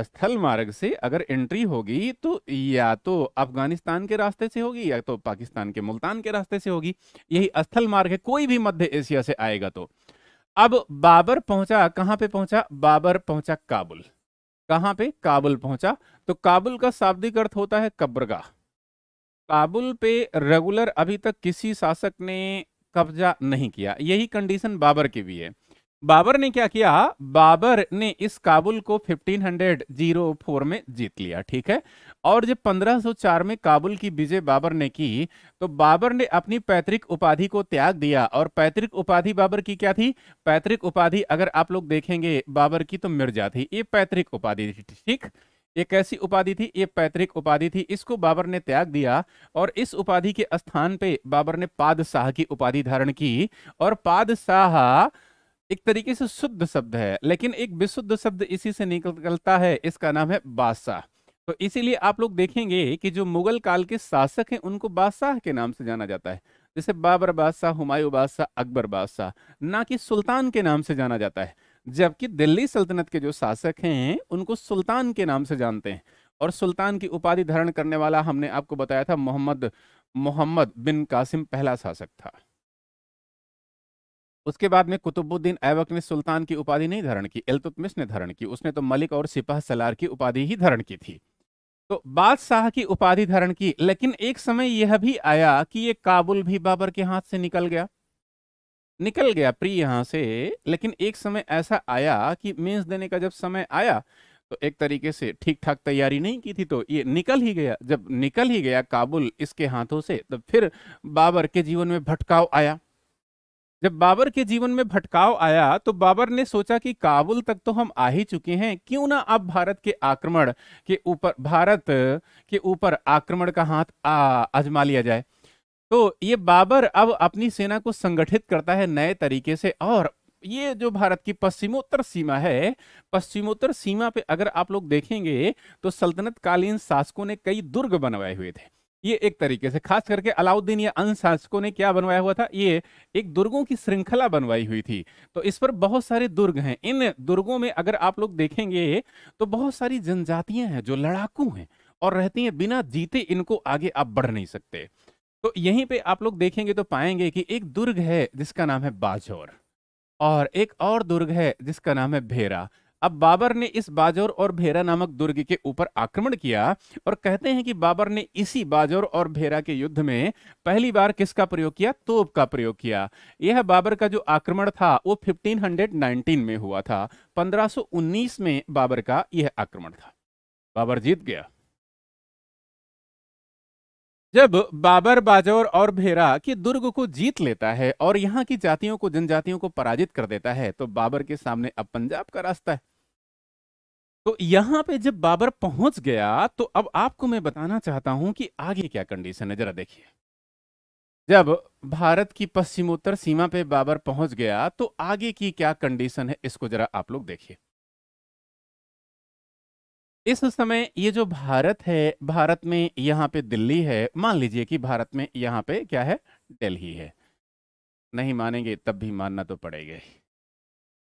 [SPEAKER 2] स्थल मार्ग से अगर एंट्री होगी तो या तो अफगानिस्तान के रास्ते से होगी या तो पाकिस्तान के मुल्तान के रास्ते से होगी यही स्थल मार्ग है कोई भी मध्य एशिया से आएगा तो अब बाबर पहुंचा कहां पे पहुंचा बाबर पहुंचा काबुल कहां पे काबुल पहुंचा तो काबुल का शाब्दिक अर्थ होता है कब्रगाह काबुल पे रेगुलर अभी तक किसी शासक ने कब्जा नहीं किया यही कंडीशन बाबर की भी है बाबर ने क्या किया बाबर ने इस काबुल को 1504 में जीत लिया ठीक है और जब 1504 में काबुल की विजय बाबर ने की तो बाबर ने अपनी पैतृक उपाधि को त्याग दिया और पैतृक उपाधि बाबर की क्या थी पैतृक उपाधि अगर आप लोग देखेंगे बाबर की तो मिर्जा थी ये पैतृक उपाधि थी ठीक ये कैसी उपाधि थी ये पैतृक उपाधि थी इसको बाबर ने त्याग दिया और इस उपाधि के स्थान पे बाबर ने पादशाह की उपाधि धारण की और पादशाह एक तरीके से शुद्ध शब्द है लेकिन एक विशुद्ध शब्द इसी से निकलता है इसका नाम है बादशाह तो इसीलिए आप लोग देखेंगे कि जो मुगल काल के शासक हैं उनको बादशाह के नाम से जाना जाता है जैसे बाबर बादशाह हुमायूं बादशाह अकबर बादशाह ना कि सुल्तान के नाम से जाना जाता है जबकि दिल्ली सल्तनत के जो शासक हैं उनको सुल्तान के नाम से जानते हैं और सुल्तान की उपाधि धारण करने वाला हमने आपको बताया था मोहम्मद मोहम्मद बिन कासिम पहला शासक था उसके बाद में कुतुबुद्दीन ऐबक ने सुल्तान की उपाधि नहीं धारण की एलतुतमिस ने धारण की उसने तो मलिक और सिपाह सलार की उपाधि ही धारण की थी तो बादशाह की उपाधि धारण की लेकिन एक समय यह भी आया कि ये काबुल भी बाबर के हाथ से निकल गया निकल गया प्री यहाँ से लेकिन एक समय ऐसा आया कि मेंस देने का जब समय आया तो एक तरीके से ठीक ठाक तैयारी नहीं की थी तो ये निकल ही गया जब निकल ही गया काबुल इसके हाथों से तो फिर बाबर के जीवन में भटकाव आया जब बाबर के जीवन में भटकाव आया तो बाबर ने सोचा कि काबुल तक तो हम आ ही चुके हैं क्यों ना अब भारत के आक्रमण के ऊपर भारत के ऊपर आक्रमण का हाथ आजमा लिया जाए तो ये बाबर अब अपनी सेना को संगठित करता है नए तरीके से और ये जो भारत की पश्चिमोत्तर सीमा है पश्चिमोत्तर सीमा पे अगर आप लोग देखेंगे तो सल्तनत कालीन शासकों ने कई दुर्ग बनवाए हुए थे ये एक तरीके से खास करके अलाउद्दीन या अन्य शासकों ने क्या बनवाया हुआ था ये एक दुर्गों की श्रृंखला बनवाई हुई थी तो इस पर बहुत सारे दुर्ग हैं इन दुर्गों में अगर आप लोग देखेंगे तो बहुत सारी जनजातियां हैं जो लड़ाकू हैं और रहती हैं बिना जीते इनको आगे आप बढ़ नहीं सकते तो यहीं पे आप लोग देखेंगे तो पाएंगे कि एक दुर्ग है जिसका नाम है बाजौर और एक और दुर्ग है जिसका नाम है भेरा अब बाबर ने इस बाजौर और भेरा नामक दुर्ग के ऊपर आक्रमण किया और कहते हैं कि बाबर ने इसी बाजौर और भेरा के युद्ध में पहली बार किसका प्रयोग किया तोप का प्रयोग किया यह बाबर का जो आक्रमण था वो 1519 में हुआ था 1519 में बाबर का यह आक्रमण था बाबर जीत गया जब बाबर बाजौर और भेरा के दुर्ग को जीत लेता है और यहाँ की जातियों को जनजातियों को पराजित कर देता है तो बाबर के सामने अब पंजाब का रास्ता है तो यहाँ पे जब बाबर पहुंच गया तो अब आपको मैं बताना चाहता हूं कि आगे क्या कंडीशन है जरा देखिए जब भारत की पश्चिमोत्तर सीमा पे बाबर पहुंच गया तो आगे की क्या कंडीशन है इसको जरा आप लोग देखिए इस समय ये जो भारत है भारत में यहाँ पे दिल्ली है मान लीजिए कि भारत में यहाँ पे क्या है दिल्ली है नहीं मानेंगे तब भी मानना तो पड़ेगा ही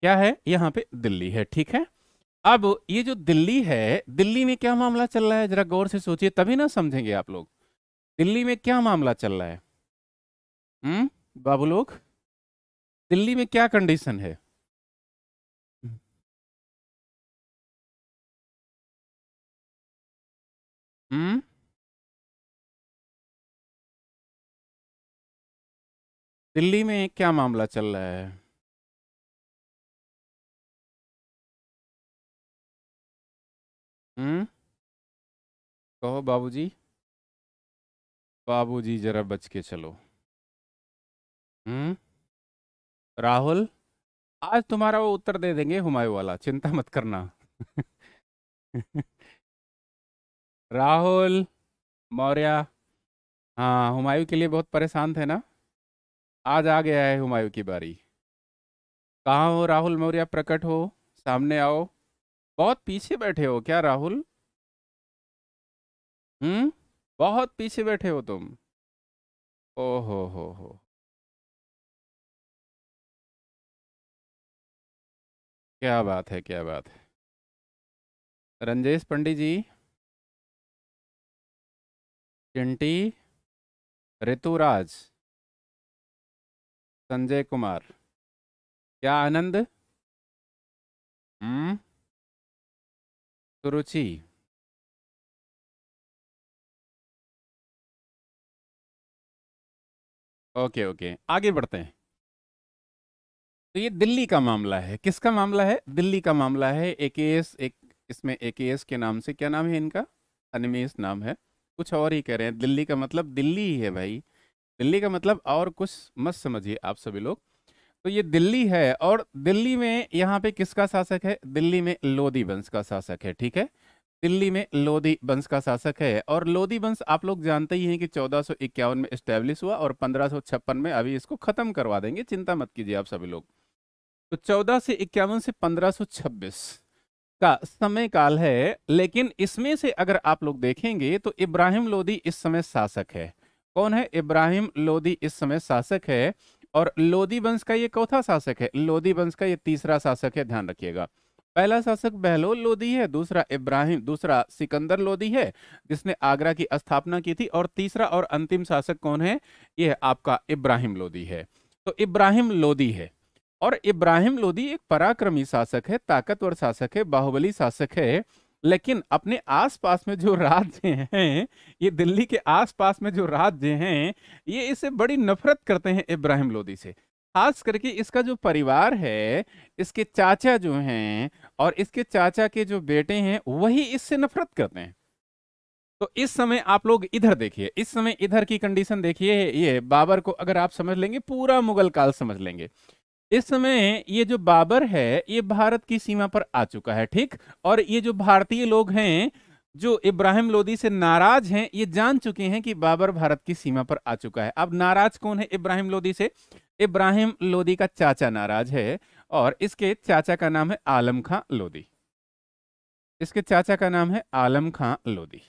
[SPEAKER 2] क्या है यहाँ पे दिल्ली है ठीक है अब ये जो दिल्ली है दिल्ली में क्या मामला चल रहा है जरा गौर से सोचिए तभी ना समझेंगे आप लोग दिल्ली में क्या मामला चल रहा है हम्म
[SPEAKER 1] बाबू लोग दिल्ली में क्या कंडीशन है Hmm? दिल्ली में क्या मामला चल रहा है हम्म कहो बाबूजी बाबूजी जरा बच के चलो हम्म राहुल आज तुम्हारा वो उत्तर दे देंगे हुमायूं वाला चिंता मत करना
[SPEAKER 2] राहुल मौर्य हाँ हुमायूं के लिए बहुत परेशान थे ना आज आ गया है हुमायूं की बारी कहाँ हो राहुल मौर्य प्रकट हो सामने आओ बहुत पीछे बैठे हो क्या राहुल
[SPEAKER 1] हम्म बहुत पीछे बैठे हो तुम ओ हो हो हो क्या बात है क्या बात है रंजेश पंडित जी चिंटी ऋतुराज संजय कुमार क्या आनंद हम्म सुरुचि ओके ओके आगे बढ़ते हैं तो ये दिल्ली का मामला है किसका मामला है
[SPEAKER 2] दिल्ली का मामला है एकेएस एक इसमें एकेएस के नाम से क्या नाम है इनका अनिमेश नाम है कुछ और ही कह रहे हैं दिल्ली का मतलब दिल्ली ही है भाई दिल्ली का मतलब और कुछ मत समझिए आप सभी लोग तो ये दिल्ली है और दिल्ली में यहाँ पे किसका शासक है दिल्ली में लोधी वंश का शासक है ठीक है दिल्ली में लोधी वंश का शासक है और लोधी वंश आप लोग जानते ही हैं कि चौदह में इस्टेब्लिश हुआ और पंद्रह में अभी इसको खत्म करवा देंगे चिंता मत कीजिए आप सभी लोग तो चौदह से इक्यावन से 1526 का समय काल है लेकिन इसमें से अगर आप लोग देखेंगे तो इब्राहिम लोदी इस समय शासक है कौन है इब्राहिम लोदी इस समय शासक है और लोदी वंश का ये चौथा शासक है लोदी वंश का ये तीसरा शासक है ध्यान रखिएगा पहला शासक बहलोल लोदी है दूसरा इब्राहिम दूसरा सिकंदर लोदी है जिसने आगरा की स्थापना की थी और तीसरा और अंतिम शासक कौन है यह आपका इब्राहिम लोदी है तो इब्राहिम लोदी है और इब्राहिम लोदी एक पराक्रमी शासक है ताकतवर शासक है बाहुबली शासक है लेकिन अपने आसपास में जो राज्य हैं ये दिल्ली के आसपास में जो राज्य हैं ये इसे बड़ी नफरत करते हैं इब्राहिम लोदी से खास करके इसका जो परिवार है इसके चाचा जो हैं और इसके चाचा के जो बेटे हैं वही इससे नफरत करते हैं तो इस समय आप लोग इधर देखिए इस समय इधर की कंडीशन देखिए ये बाबर को अगर आप समझ लेंगे पूरा मुगल काल समझ लेंगे इस समय ये जो बाबर है ये भारत की सीमा पर आ चुका है ठीक और ये जो भारतीय लोग हैं जो इब्राहिम लोदी से नाराज हैं ये जान चुके हैं कि बाबर भारत की सीमा पर आ चुका है अब नाराज कौन है इब्राहिम लोदी से इब्राहिम लोदी का चाचा नाराज है और इसके चाचा का नाम है
[SPEAKER 1] आलम खां लोदी इसके चाचा का नाम है आलम खां लोदी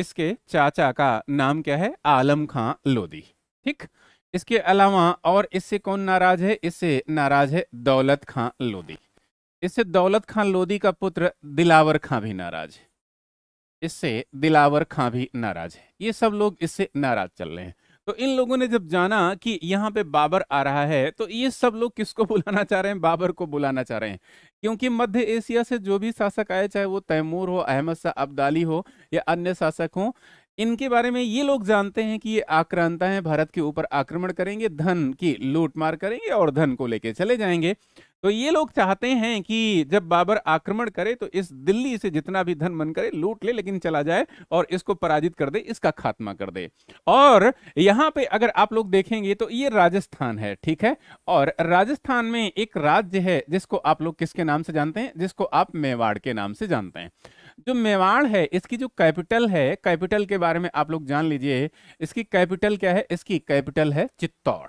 [SPEAKER 1] इसके चाचा का
[SPEAKER 2] नाम क्या है आलम खां लोदी ठीक इसके अलावा और इससे कौन नाराज है इससे नाराज है दौलत खां लोदी इससे दौलत खां लोदी का पुत्र दिलावर खां भी नाराज है इससे दिलावर खां भी नाराज है ये सब लोग इससे नाराज चल रहे हैं तो इन लोगों ने जब जाना कि यहाँ पे बाबर आ रहा है तो ये सब लोग किसको बुलाना चाह रहे हैं बाबर को बुलाना चाह रहे हैं क्योंकि मध्य एशिया से जो भी शासक आए चाहे वो तैमूर हो अहमद शाह अब्दाली हो या अन्य शासक हो इनके बारे में ये लोग जानते हैं कि ये आक्रांता हैं भारत के ऊपर आक्रमण करेंगे धन की लूटमार करेंगे और धन को लेके चले जाएंगे तो ये लोग चाहते हैं कि जब बाबर आक्रमण करे तो इस दिल्ली से जितना भी धन मन करे लूट ले लेकिन चला जाए और इसको पराजित कर दे इसका खात्मा कर दे और यहाँ पे अगर आप लोग देखेंगे तो ये राजस्थान है ठीक है और राजस्थान में एक राज्य है जिसको आप लोग किसके नाम से जानते हैं जिसको आप मेवाड़ के नाम से जानते हैं जो मेवाड़ है इसकी जो कैपिटल है कैपिटल के बारे में आप लोग जान लीजिए इसकी कैपिटल क्या है इसकी कैपिटल है चित्तौड़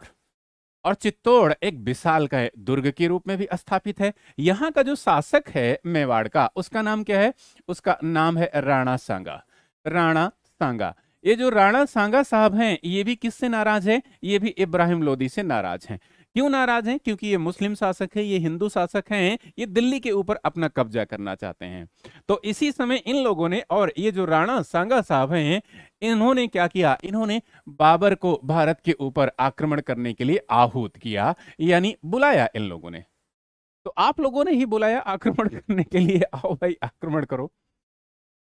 [SPEAKER 2] और चित्तौड़ एक विशाल का है दुर्ग के रूप में भी स्थापित है यहाँ का जो शासक है मेवाड़ का उसका नाम क्या है उसका नाम है राणा सांगा राणा सांगा ये जो राणा सांगा साहब हैं ये भी किससे नाराज है ये भी इब्राहिम लोदी से नाराज हैं क्यों नाराज हैं क्योंकि ये मुस्लिम शासक है ये हिंदू शासक हैं ये दिल्ली के ऊपर अपना कब्जा करना चाहते हैं तो इसी समय इन लोगों ने और ये जो राणा सांगा साहब हैं इन्होंने क्या किया इन्होंने बाबर को भारत के ऊपर आक्रमण करने के लिए आहूत किया यानी बुलाया इन लोगों ने तो आप लोगों ने ही बुलाया आक्रमण करने के लिए आओ भाई आक्रमण करो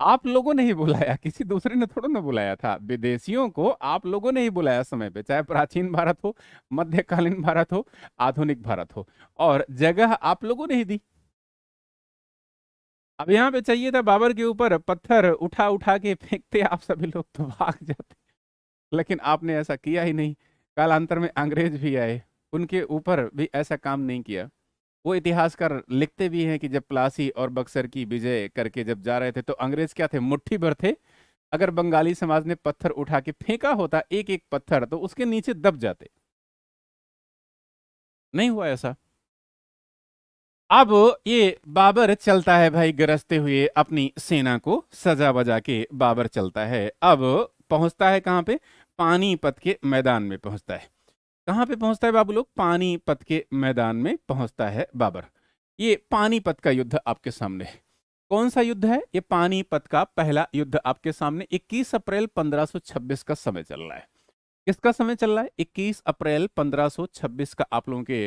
[SPEAKER 2] आप लोगों ने ही बुलाया किसी दूसरे ने थोड़ा ना बुलाया था विदेशियों को आप लोगों ने ही बुलाया समय पे चाहे प्राचीन भारत हो मध्यकालीन भारत हो आधुनिक भारत हो और जगह आप लोगों ने ही दी अब यहाँ पे चाहिए था बाबर के ऊपर पत्थर उठा उठा के फेंकते आप सभी लोग तो भाग जाते लेकिन आपने ऐसा किया ही नहीं कालांतर में अंग्रेज भी आए उनके ऊपर भी ऐसा काम नहीं किया वो इतिहासकार लिखते भी हैं कि जब प्लासी और बक्सर की विजय करके जब जा रहे थे तो अंग्रेज क्या थे मुट्ठी भर थे अगर बंगाली समाज ने पत्थर उठा के फेंका होता एक एक पत्थर तो उसके नीचे दब जाते नहीं हुआ ऐसा अब ये बाबर चलता है भाई गरजते हुए अपनी सेना को सजा बजा के बाबर चलता है अब पहुंचता है कहाँ पे पानीपत के मैदान में पहुंचता है कहाँ पे पहुंचता है बाबू लोग पानीपत के मैदान में पहुंचता है बाबर ये पानीपत का युद्ध आपके सामने है कौन सा युद्ध है ये पानीपत का पहला युद्ध आपके सामने 21 अप्रैल 1526 का समय चल रहा है किसका समय चल रहा है 21 अप्रैल 1526 का आप लोगों के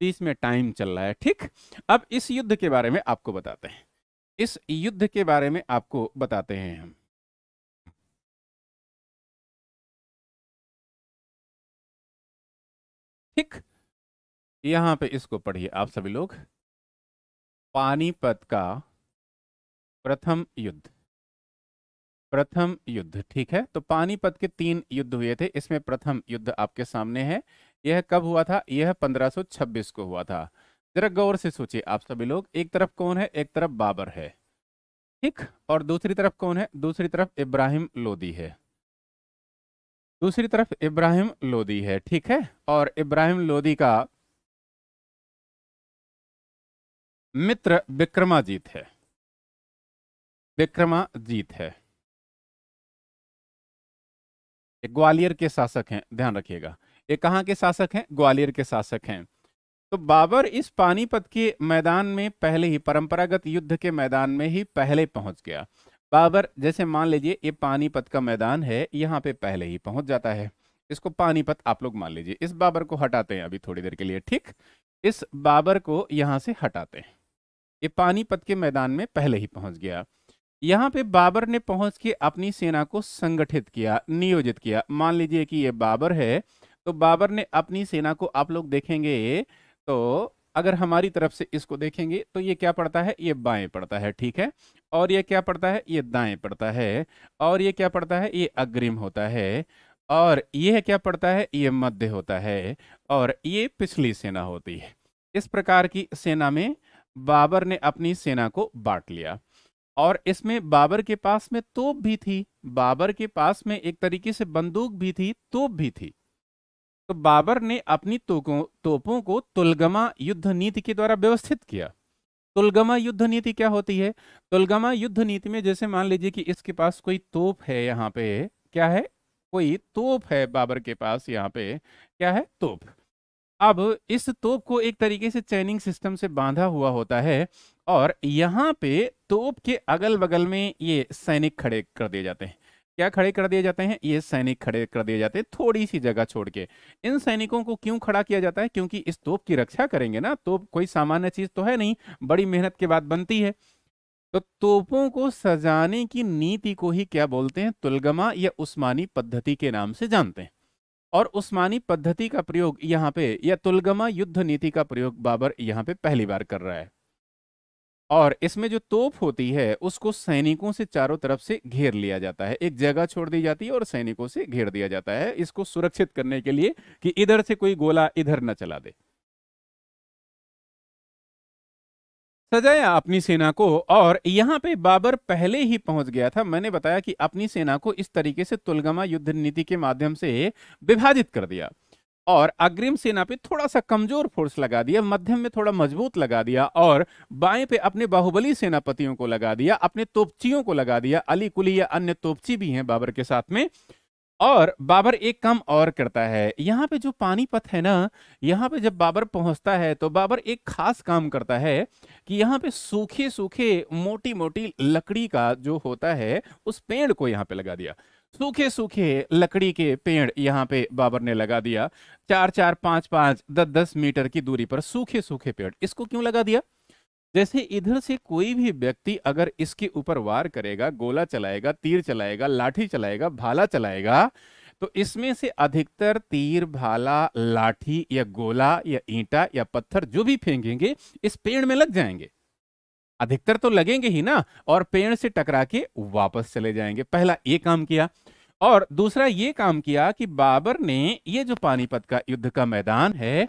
[SPEAKER 2] बीच में टाइम चल रहा है ठीक अब इस युद्ध के बारे में आपको बताते हैं
[SPEAKER 1] इस युद्ध के बारे में आपको बताते हैं हम ठीक यहां पे इसको पढ़िए आप सभी लोग पानीपत का
[SPEAKER 2] प्रथम युद्ध प्रथम युद्ध ठीक है तो पानीपत के तीन युद्ध हुए थे इसमें प्रथम युद्ध आपके सामने है यह कब हुआ था यह 1526 को हुआ था जरा गौर से सोचिए आप सभी लोग एक तरफ कौन है एक तरफ बाबर है ठीक और दूसरी तरफ कौन है दूसरी तरफ इब्राहिम लोदी है
[SPEAKER 1] दूसरी तरफ इब्राहिम लोदी है ठीक है और इब्राहिम लोदी का मित्र विक्रमाजीत है विक्रमाजीत है
[SPEAKER 2] ग्वालियर के शासक हैं ध्यान रखिएगा ये कहाँ के शासक हैं ग्वालियर के शासक हैं तो बाबर इस पानीपत के मैदान में पहले ही परंपरागत युद्ध के मैदान में ही पहले पहुंच गया बाबर जैसे मान लीजिए ये पानीपत का मैदान है यहाँ पे पहले ही पहुंच जाता है इसको पानीपत आप लोग मान लीजिए इस बाबर को हटाते हैं अभी थोड़ी देर के लिए ठीक इस बाबर को यहाँ से हटाते हैं ये पानीपत के मैदान में पहले ही पहुंच गया यहाँ पे बाबर ने पहुंच के अपनी सेना को संगठित किया नियोजित किया मान लीजिए कि ये बाबर है तो बाबर ने अपनी सेना को आप लोग देखेंगे तो अगर हमारी तरफ से इसको देखेंगे तो ये क्या पड़ता है ये बाएं पड़ता है ठीक है और ये क्या पड़ता है ये दाएं पड़ता है और ये क्या पड़ता है ये अग्रिम होता है और ये क्या पड़ता है ये मध्य होता है और ये पिछली सेना होती है इस प्रकार की सेना में बाबर ने अपनी सेना को बांट लिया और इसमें बाबर के पास में तोप भी थी बाबर के पास में एक तरीके से बंदूक भी थी तोप भी थी तो बाबर ने अपनी तोपों को तुलगमा युद्ध नीति के द्वारा व्यवस्थित किया तुलगमा युद्ध नीति क्या होती है तुलगमा युद्ध नीति में जैसे मान लीजिए कि इसके पास कोई तोप है यहाँ पे क्या है कोई तोप है बाबर के पास यहाँ पे क्या है तोप अब इस तोप को एक तरीके से चैनिंग सिस्टम से बांधा हुआ होता है और यहाँ पे तोप के अगल बगल में ये सैनिक खड़े कर दिए जाते हैं क्या खड़े कर दिए जाते हैं ये सैनिक खड़े कर दिए जाते हैं थोड़ी सी जगह छोड़ के इन सैनिकों को क्यों खड़ा किया जाता है क्योंकि इस तोप की रक्षा करेंगे ना तोप कोई सामान्य चीज तो है नहीं बड़ी मेहनत के बाद बनती है तो तोपों को सजाने की नीति को ही क्या बोलते हैं तुलगमा या उस्मानी पद्धति के नाम से जानते हैं और उस्मानी पद्धति का प्रयोग यहाँ पे या तुलगमा युद्ध नीति का प्रयोग बाबर यहाँ पे पहली बार कर रहा है और इसमें जो तोप होती है उसको सैनिकों से चारों तरफ से घेर लिया जाता है एक जगह छोड़ दी जाती है और सैनिकों से घेर दिया जाता है इसको सुरक्षित करने के लिए कि इधर से कोई गोला इधर न चला दे सजाया अपनी सेना को और यहाँ पे बाबर पहले ही पहुंच गया था मैंने बताया कि अपनी सेना को इस तरीके से तुलगमा युद्ध नीति के माध्यम से विभाजित कर दिया और अग्रिम सेना पे थोड़ा सा कमजोर फोर्स लगा दिया मध्यम में थोड़ा मजबूत लगा दिया और बाएं पे अपने बाहुबली सेनापतियों को लगा दिया अपने तोपचियों को लगा दिया अली कुली या अन्य तोपची भी हैं बाबर के साथ में और बाबर एक काम और करता है यहाँ पे जो पानीपत है ना यहाँ पे जब बाबर पहुंचता है तो बाबर एक खास काम करता है कि यहाँ पे सूखे सूखे मोटी मोटी लकड़ी का जो होता है उस पेड़ को यहाँ पे लगा दिया सूखे सूखे लकड़ी के पेड़ यहाँ पे बाबर ने लगा दिया चार चार पांच पांच दस दस मीटर की दूरी पर सूखे सूखे पेड़ इसको क्यों लगा दिया जैसे इधर से कोई भी व्यक्ति अगर इसके ऊपर वार करेगा गोला चलाएगा तीर चलाएगा लाठी चलाएगा भाला चलाएगा तो इसमें से अधिकतर तीर भाला लाठी या गोला या ईंटा या पत्थर जो भी फेंकेंगे इस पेड़ में लग जाएंगे अधिकतर तो लगेंगे ही ना और पेड़ से टकरा के वापस चले जाएंगे पहला ये काम किया और दूसरा ये काम किया कि बाबर ने ये जो पानीपत का युद्ध का मैदान है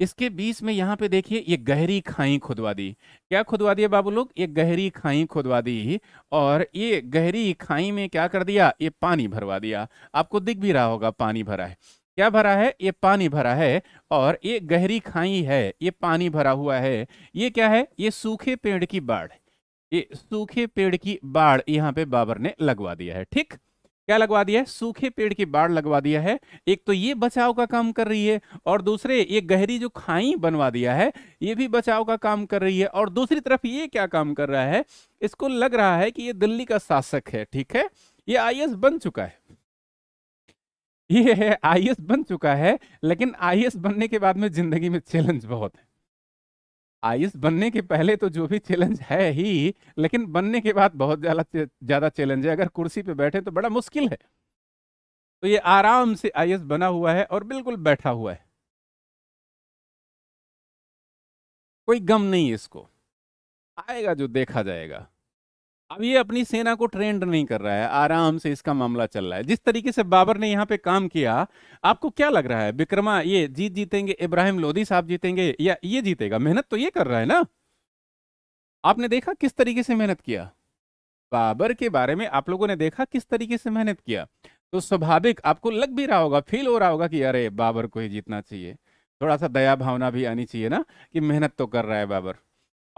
[SPEAKER 2] इसके बीच में यहाँ पे देखिए ये गहरी खाई खुदवा दी क्या खुदवा दिया बाबू लोग ये गहरी खाई खुदवा दी और ये गहरी खाई में क्या कर दिया ये पानी भरवा दिया आपको दिख भी रहा होगा पानी भरा है क्या भरा है ये पानी भरा है और ये गहरी खाई है ये पानी भरा हुआ है ये क्या है ये सूखे पेड़ की बाढ़ ये सूखे पेड़ की बाढ़ यहाँ पे बाबर ने लगवा दिया है ठीक क्या लगवा दिया है सूखे पेड़ की बाढ़ लगवा दिया है एक तो ये बचाव का काम कर रही है और दूसरे ये गहरी जो खाई बनवा दिया है ये भी बचाव का काम कर रही है और दूसरी तरफ ये क्या काम कर रहा है इसको लग रहा है कि ये दिल्ली का शासक है ठीक है ये आई बन चुका है ये है आई बन चुका है लेकिन आई बनने के बाद में जिंदगी में चैलेंज बहुत है आई बनने के पहले तो जो भी चैलेंज है ही लेकिन बनने के बाद बहुत ज़्यादा ज़्यादा चैलेंज है अगर कुर्सी पे बैठे तो बड़ा मुश्किल है तो
[SPEAKER 1] ये आराम से आई बना हुआ है और बिल्कुल बैठा हुआ है कोई गम नहीं इसको आएगा जो देखा जाएगा
[SPEAKER 2] अब ये अपनी सेना को ट्रेंड नहीं कर रहा है आराम से इसका मामला चल रहा है जिस तरीके से बाबर ने यहाँ पे काम किया आपको क्या लग रहा है विक्रमा ये जीत जीतेंगे इब्राहिम लोधी साहब जीतेंगे या ये जीतेगा मेहनत तो ये कर रहा है ना आपने देखा किस तरीके से मेहनत किया बाबर के बारे में आप लोगों ने देखा किस तरीके से मेहनत किया तो स्वाभाविक आपको लग भी रहा होगा फील हो रहा होगा कि अरे बाबर को ही जीतना चाहिए थोड़ा सा दया भावना भी आनी चाहिए ना कि मेहनत तो कर रहा है बाबर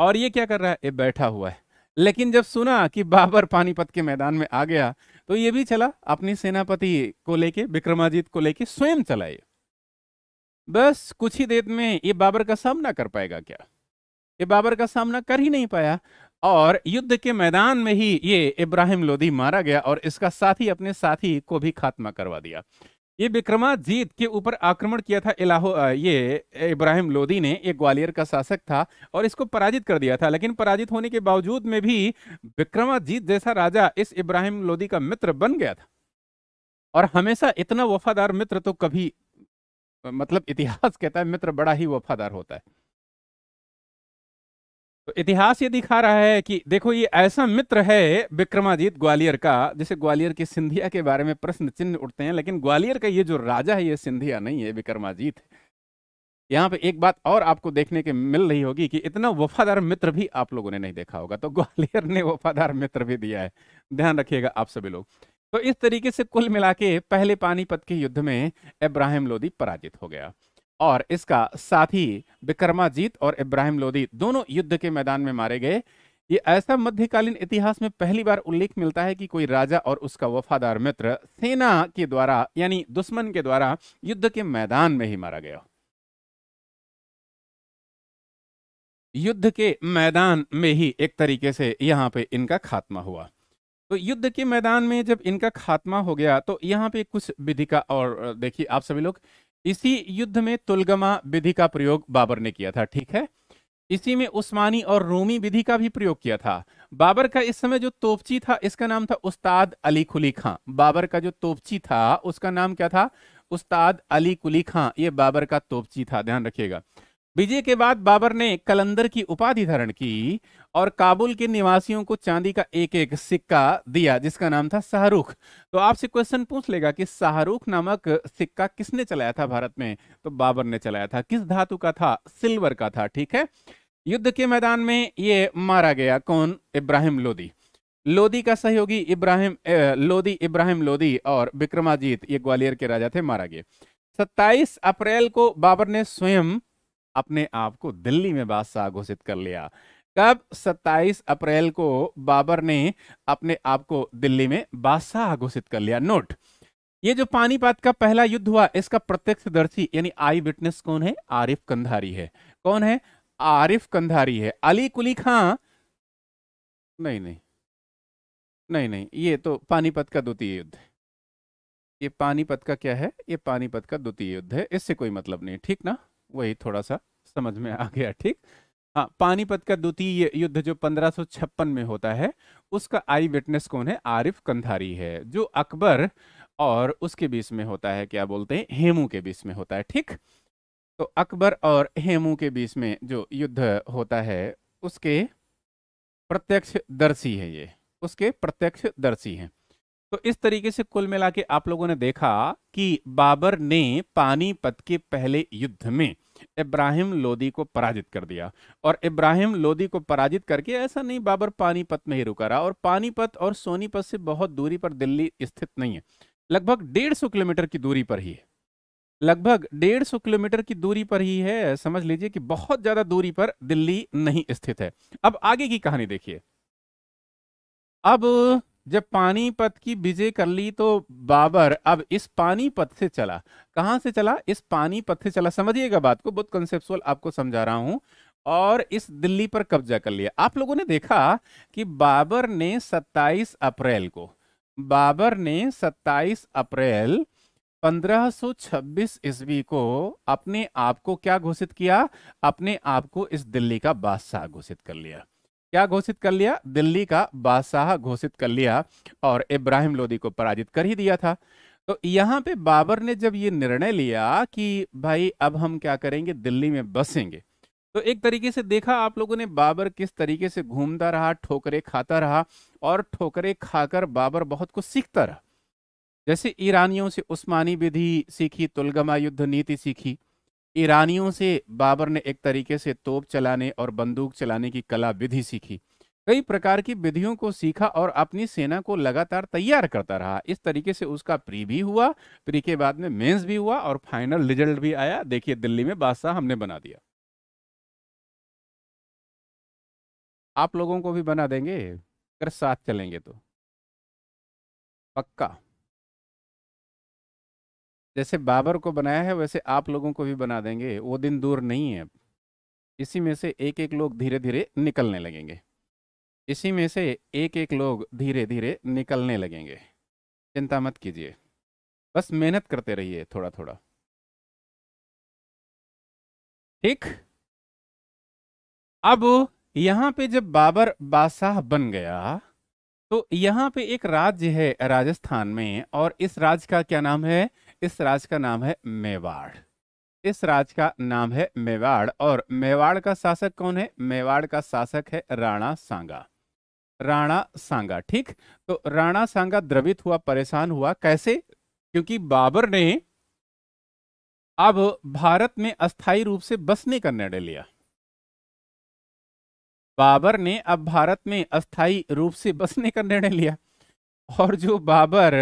[SPEAKER 2] और ये क्या कर रहा है ये बैठा हुआ है लेकिन जब सुना कि बाबर पानीपत के मैदान में आ गया तो ये भी चला अपनी सेनापति को लेके विक्रमाजीत को लेके स्वयं चलाए बस कुछ ही देर में ये बाबर का सामना कर पाएगा क्या ये बाबर का सामना कर ही नहीं पाया और युद्ध के मैदान में ही ये इब्राहिम लोधी मारा गया और इसका साथी अपने साथी को भी खात्मा करवा दिया ये विक्रमाजीत के ऊपर आक्रमण किया था इलाहो ये इब्राहिम लोदी ने एक ग्वालियर का शासक था और इसको पराजित कर दिया था लेकिन पराजित होने के बावजूद में भी विक्रमाजीत जैसा राजा इस इब्राहिम लोदी का मित्र बन गया था और हमेशा इतना वफादार मित्र तो कभी मतलब इतिहास कहता है मित्र बड़ा ही वफादार होता है तो इतिहास ये दिखा रहा है कि देखो ये ऐसा मित्र है विक्रमाजीत ग्वालियर का जैसे ग्वालियर के सिंधिया के बारे में प्रश्न चिन्ह उठते हैं लेकिन ग्वालियर का ये जो राजा है ये सिंधिया नहीं है विक्रमाजीत यहाँ पे एक बात और आपको देखने के मिल रही होगी कि इतना वफादार मित्र भी आप लोगों ने नहीं देखा होगा तो ग्वालियर ने वफादार मित्र भी दिया है ध्यान रखिएगा आप सभी लोग तो इस तरीके से कुल मिला के पहले पानीपत के युद्ध में इब्राहिम लोदी पराजित हो गया और इसका साथी विक्रमाजीत और इब्राहिम लोदी दोनों युद्ध के मैदान में मारे गए ये ऐसा मध्यकालीन इतिहास में पहली बार उल्लेख मिलता है कि कोई राजा और उसका वफादार मित्र सेना के द्वारा यानी दुश्मन के द्वारा युद्ध के मैदान में ही मारा गया युद्ध के मैदान में ही एक तरीके से यहाँ पे इनका खात्मा हुआ तो युद्ध के मैदान में जब इनका खात्मा हो गया तो यहाँ पे कुछ विधि का और देखिए आप सभी लोग इसी युद्ध में तुलगमा विधि का प्रयोग बाबर ने किया था ठीक है इसी में उस्मानी और रोमी विधि का भी प्रयोग किया था बाबर का इस समय जो तोपची था इसका नाम था उस्ताद अली कुली खां बाबर का जो तोपची था उसका नाम क्या था उस्ताद अली कुली खां ये बाबर का तोपची था ध्यान रखिएगा विजय के बाद बाबर ने कलंदर की उपाधि धारण की और काबुल के निवासियों को चांदी का एक एक सिक्का दिया जिसका नाम था शाहरुख तो आपसे क्वेश्चन पूछ लेगा कि शाहरुख नामक सिक्का किसने चलाया था भारत में तो बाबर ने चलाया था किस धातु का था सिल्वर का था ठीक है युद्ध के मैदान में ये मारा गया कौन इब्राहिम लोदी लोदी का सहयोगी इब्राहिम लोदी इब्राहिम लोदी और विक्रमाजीत ये ग्वालियर के राजा थे मारा गए सत्ताईस अप्रैल को बाबर ने स्वयं अपने आप को दिल्ली में बादशाह घोषित कर लिया कब 27 अप्रैल को बाबर ने अपने आप को दिल्ली में बादशाह घोषित कर लिया नोट ये जो पानीपत का पहला युद्ध हुआ इसका प्रत्यक्षदर्शी यानी आई विटनेस कौन है आरिफ कंधारी है कौन है आरिफ कंधारी है अली कुली खां नहीं नहीं नहीं नहीं ये तो पानीपत का द्वितीय युद्ध है ये पानीपत का क्या है ये पानीपत का द्वितीय युद्ध है इससे कोई मतलब नहीं ठीक ना वही थोड़ा सा समझ में आ गया ठीक हाँ पानीपत का द्वितीय युद्ध जो 1556 में होता है उसका आई विटनेस कौन है आरिफ कंधारी है जो अकबर और उसके बीच में होता है क्या बोलते हैं हेमू के बीच में होता है ठीक तो अकबर और हेमू के बीच में जो युद्ध होता है उसके प्रत्यक्ष दर्शी है ये उसके प्रत्यक्ष दर्शी हैं तो इस तरीके से कुल मिला के आप लोगों ने देखा कि बाबर ने पानीपत के पहले युद्ध में इब्राहिम लोदी को पराजित कर दिया और इब्राहिम लोदी को पराजित करके ऐसा नहीं बाबर पानीपत में ही रुका रहा और पानीपत और सोनीपत से बहुत दूरी पर दिल्ली स्थित नहीं है लगभग डेढ़ सौ किलोमीटर की दूरी पर ही है लगभग डेढ़ सौ किलोमीटर की दूरी पर ही है समझ लीजिए कि बहुत ज्यादा दूरी पर दिल्ली नहीं स्थित है अब आगे की कहानी देखिए अब जब पानीपत की विजय कर ली तो बाबर अब इस पानीपत से चला कहां से चला इस पानीपत से चला समझिएगा बात को बहुत कंसेप्चुअल आपको समझा रहा हूँ और इस दिल्ली पर कब्जा कर लिया आप लोगों ने देखा कि बाबर ने 27 अप्रैल को बाबर ने 27 अप्रैल 1526 ईस्वी को अपने आप को क्या घोषित किया अपने आप को इस दिल्ली का बादशाह घोषित कर लिया क्या घोषित कर लिया दिल्ली का बादशाह घोषित कर लिया और इब्राहिम लोदी को पराजित कर ही दिया था तो यहाँ पे बाबर ने जब ये निर्णय लिया कि भाई अब हम क्या करेंगे दिल्ली में बसेंगे तो एक तरीके से देखा आप लोगों ने बाबर किस तरीके से घूमता रहा ठोकरे खाता रहा और ठोकरे खाकर बाबर बहुत कुछ सीखता रहा जैसे ईरानियों से उस्मानी विधि सीखी तुलगमा युद्ध नीति सीखी ईरानियों से बाबर ने एक तरीके से तोप चलाने और बंदूक चलाने की कला विधि सीखी कई प्रकार की विधियों को सीखा और अपनी सेना को लगातार तैयार करता रहा इस तरीके से उसका प्री भी हुआ प्री के बाद में मेंस भी हुआ और फाइनल रिजल्ट भी आया देखिए दिल्ली में बादशाह हमने बना दिया
[SPEAKER 1] आप लोगों को भी बना देंगे अगर साथ चलेंगे तो पक्का
[SPEAKER 2] जैसे बाबर को बनाया है वैसे आप लोगों को भी बना देंगे वो दिन दूर नहीं है इसी में से एक एक लोग धीरे धीरे निकलने लगेंगे इसी में से एक एक लोग धीरे धीरे निकलने लगेंगे चिंता मत कीजिए बस
[SPEAKER 1] मेहनत करते रहिए थोड़ा थोड़ा ठीक अब यहाँ पे जब बाबर बादशाह बन गया
[SPEAKER 2] तो यहां पे एक राज्य है राजस्थान में और इस राज्य का क्या नाम है इस राज्य का नाम है मेवाड़ इस राज्य का नाम है मेवाड़ और मेवाड़ का शासक कौन है मेवाड़ का शासक है राणा सांगा राणा सांगा ठीक तो राणा सांगा द्रवित हुआ परेशान हुआ कैसे क्योंकि बाबर ने अब भारत में अस्थायी रूप से बसने का निर्णय लिया बाबर ने अब भारत में अस्थाई रूप से बसने का निर्णय लिया और जो बाबर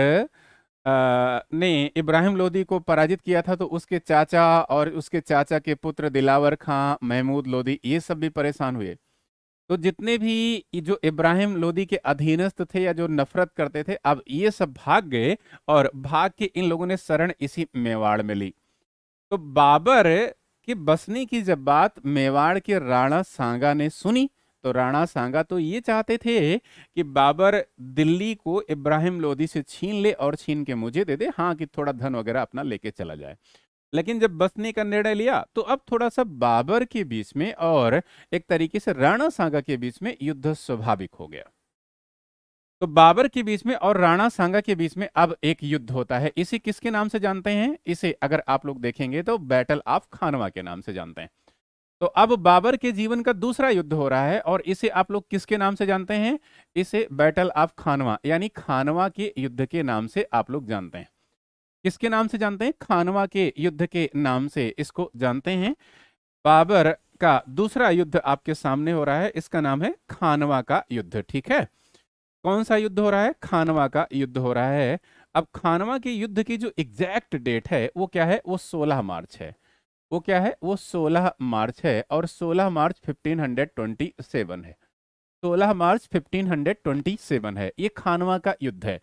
[SPEAKER 2] ने इब्राहिम लोदी को पराजित किया था तो उसके चाचा और उसके चाचा के पुत्र दिलावर खां महमूद लोदी ये सब भी परेशान हुए तो जितने भी जो इब्राहिम लोदी के अधीनस्थ थे या जो नफरत करते थे अब ये सब भाग गए और भाग के इन लोगों ने शरण इसी मेवाड़ में ली तो बाबर के बसने की जब बात मेवाड़ के राणा सांगा ने सुनी तो राणा सांगा तो ये चाहते थे कि बाबर दिल्ली को इब्राहिम लोधी से छीन ले और छीन के मुझे दे दे हाँ कि थोड़ा धन वगैरह अपना लेके चला जाए लेकिन जब बसने का निर्णय लिया तो अब थोड़ा सा बाबर के बीच में और एक तरीके से राणा सांगा के बीच में युद्ध स्वाभाविक हो गया तो बाबर के बीच में और राणा सांगा के बीच में अब एक युद्ध होता है इसे किसके नाम से जानते हैं इसे अगर आप लोग देखेंगे तो बैटल ऑफ खानवा के नाम से जानते हैं तो अब बाबर के जीवन का दूसरा युद्ध हो रहा है और इसे आप लोग किसके नाम से जानते हैं इसे बैटल ऑफ खानवा यानी खानवा के युद्ध के नाम से आप लोग जानते हैं किसके नाम से जानते हैं खानवा के युद्ध के नाम से इसको जानते हैं बाबर का दूसरा युद्ध आपके सामने हो रहा है इसका नाम है खानवा का युद्ध ठीक है कौन सा युद्ध हो रहा है खानवा का युद्ध हो रहा है अब खानवा के युद्ध की जो एग्जैक्ट डेट है वो क्या है वो सोलह मार्च है वो क्या है वो 16 मार्च है और 16 मार्च 1527 है 16 मार्च 1527 है ये खानवा का युद्ध है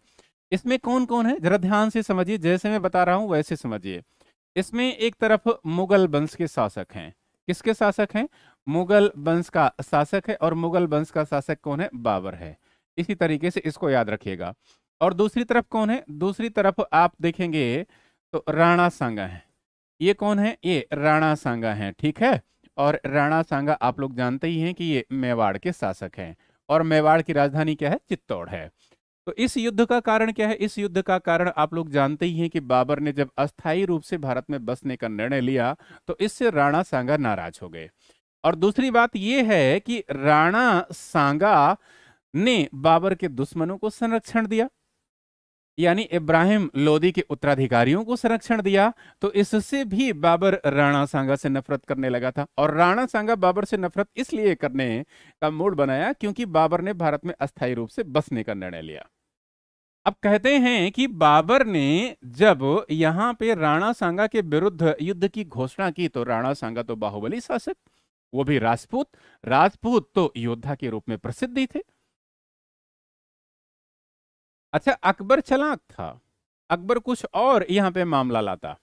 [SPEAKER 2] इसमें कौन कौन है जरा ध्यान से समझिए जैसे मैं बता रहा हूँ वैसे समझिए इसमें एक तरफ मुगल वंश के शासक हैं किसके शासक हैं मुगल वंश का शासक है और मुगल वंश का शासक कौन है बाबर है इसी तरीके से इसको याद रखिएगा और दूसरी तरफ कौन है दूसरी तरफ आप देखेंगे तो राणा सांगा है ये कौन है ये राणा सांगा हैं ठीक है और राणा सांगा आप लोग जानते ही हैं कि ये मेवाड़ के शासक हैं और मेवाड़ की राजधानी क्या है चित्तौड़ है तो इस युद्ध का कारण क्या है इस युद्ध का कारण आप लोग जानते ही हैं कि बाबर ने जब अस्थायी रूप से भारत में बसने का निर्णय लिया तो इससे राणा सांगा नाराज हो गए और दूसरी बात यह है कि राणा सांगा ने बाबर के दुश्मनों को संरक्षण दिया यानी इब्राहिम लोदी के उत्तराधिकारियों को संरक्षण दिया तो इससे भी बाबर राणा सांगा से नफरत करने लगा था और राणा सांगा बाबर से नफरत इसलिए करने का मूड बनाया क्योंकि बाबर ने भारत में अस्थायी रूप से बसने का निर्णय लिया अब कहते हैं कि बाबर ने जब यहाँ पे राणा सांगा के विरुद्ध युद्ध की घोषणा की तो राणा सांगा तो बाहुबली शासक वो भी राजपूत राजपूत तो योद्धा के रूप में प्रसिद्ध थे अच्छा अकबर चलाक था अकबर कुछ और यहाँ पे मामला लाता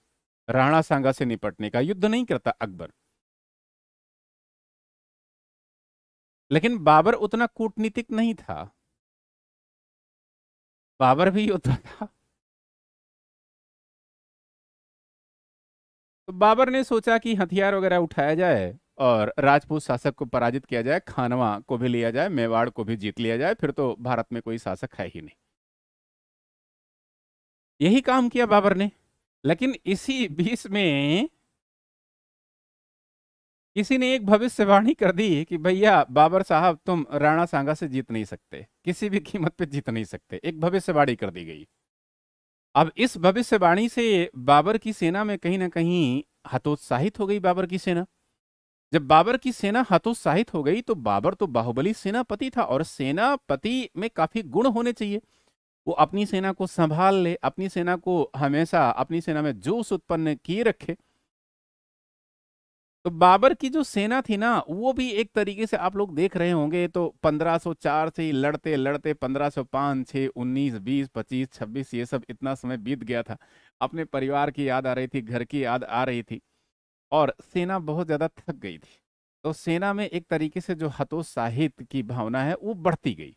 [SPEAKER 2] राणा सांगा से निपटने का युद्ध नहीं करता अकबर
[SPEAKER 1] लेकिन बाबर उतना कूटनीतिक नहीं था बाबर भी योद्धा था तो बाबर ने सोचा कि हथियार वगैरह उठाया जाए
[SPEAKER 2] और राजपूत शासक को पराजित किया जाए खानवा को भी लिया जाए मेवाड़ को भी जीत लिया जाए फिर तो भारत
[SPEAKER 1] में कोई शासक है ही नहीं यही काम किया बाबर ने लेकिन इसी बीच में किसी ने
[SPEAKER 2] एक भविष्यवाणी कर दी कि भैया बाबर साहब तुम राणा सांगा से जीत नहीं सकते किसी भी कीमत पे जीत नहीं सकते एक भविष्यवाणी कर दी गई अब इस भविष्यवाणी से बाबर की सेना में कहीं ना कहीं हतोत्साहित हो गई बाबर की सेना जब बाबर की सेना हतोत्साहित हो गई तो बाबर तो बाहुबली सेनापति था और सेनापति में काफी गुण होने चाहिए वो अपनी सेना को संभाल ले अपनी सेना को हमेशा अपनी सेना में जोश उत्पन्न किए रखे तो बाबर की जो सेना थी ना वो भी एक तरीके से आप लोग देख रहे होंगे तो 1504 से ही लड़ते लड़ते 1505 छः उन्नीस बीस पच्चीस छब्बीस ये सब इतना समय बीत गया था अपने परिवार की याद आ रही थी घर की याद आ रही थी और सेना बहुत ज़्यादा थक गई थी
[SPEAKER 1] तो सेना में एक तरीके से जो हतोत्साहित की भावना है वो बढ़ती गई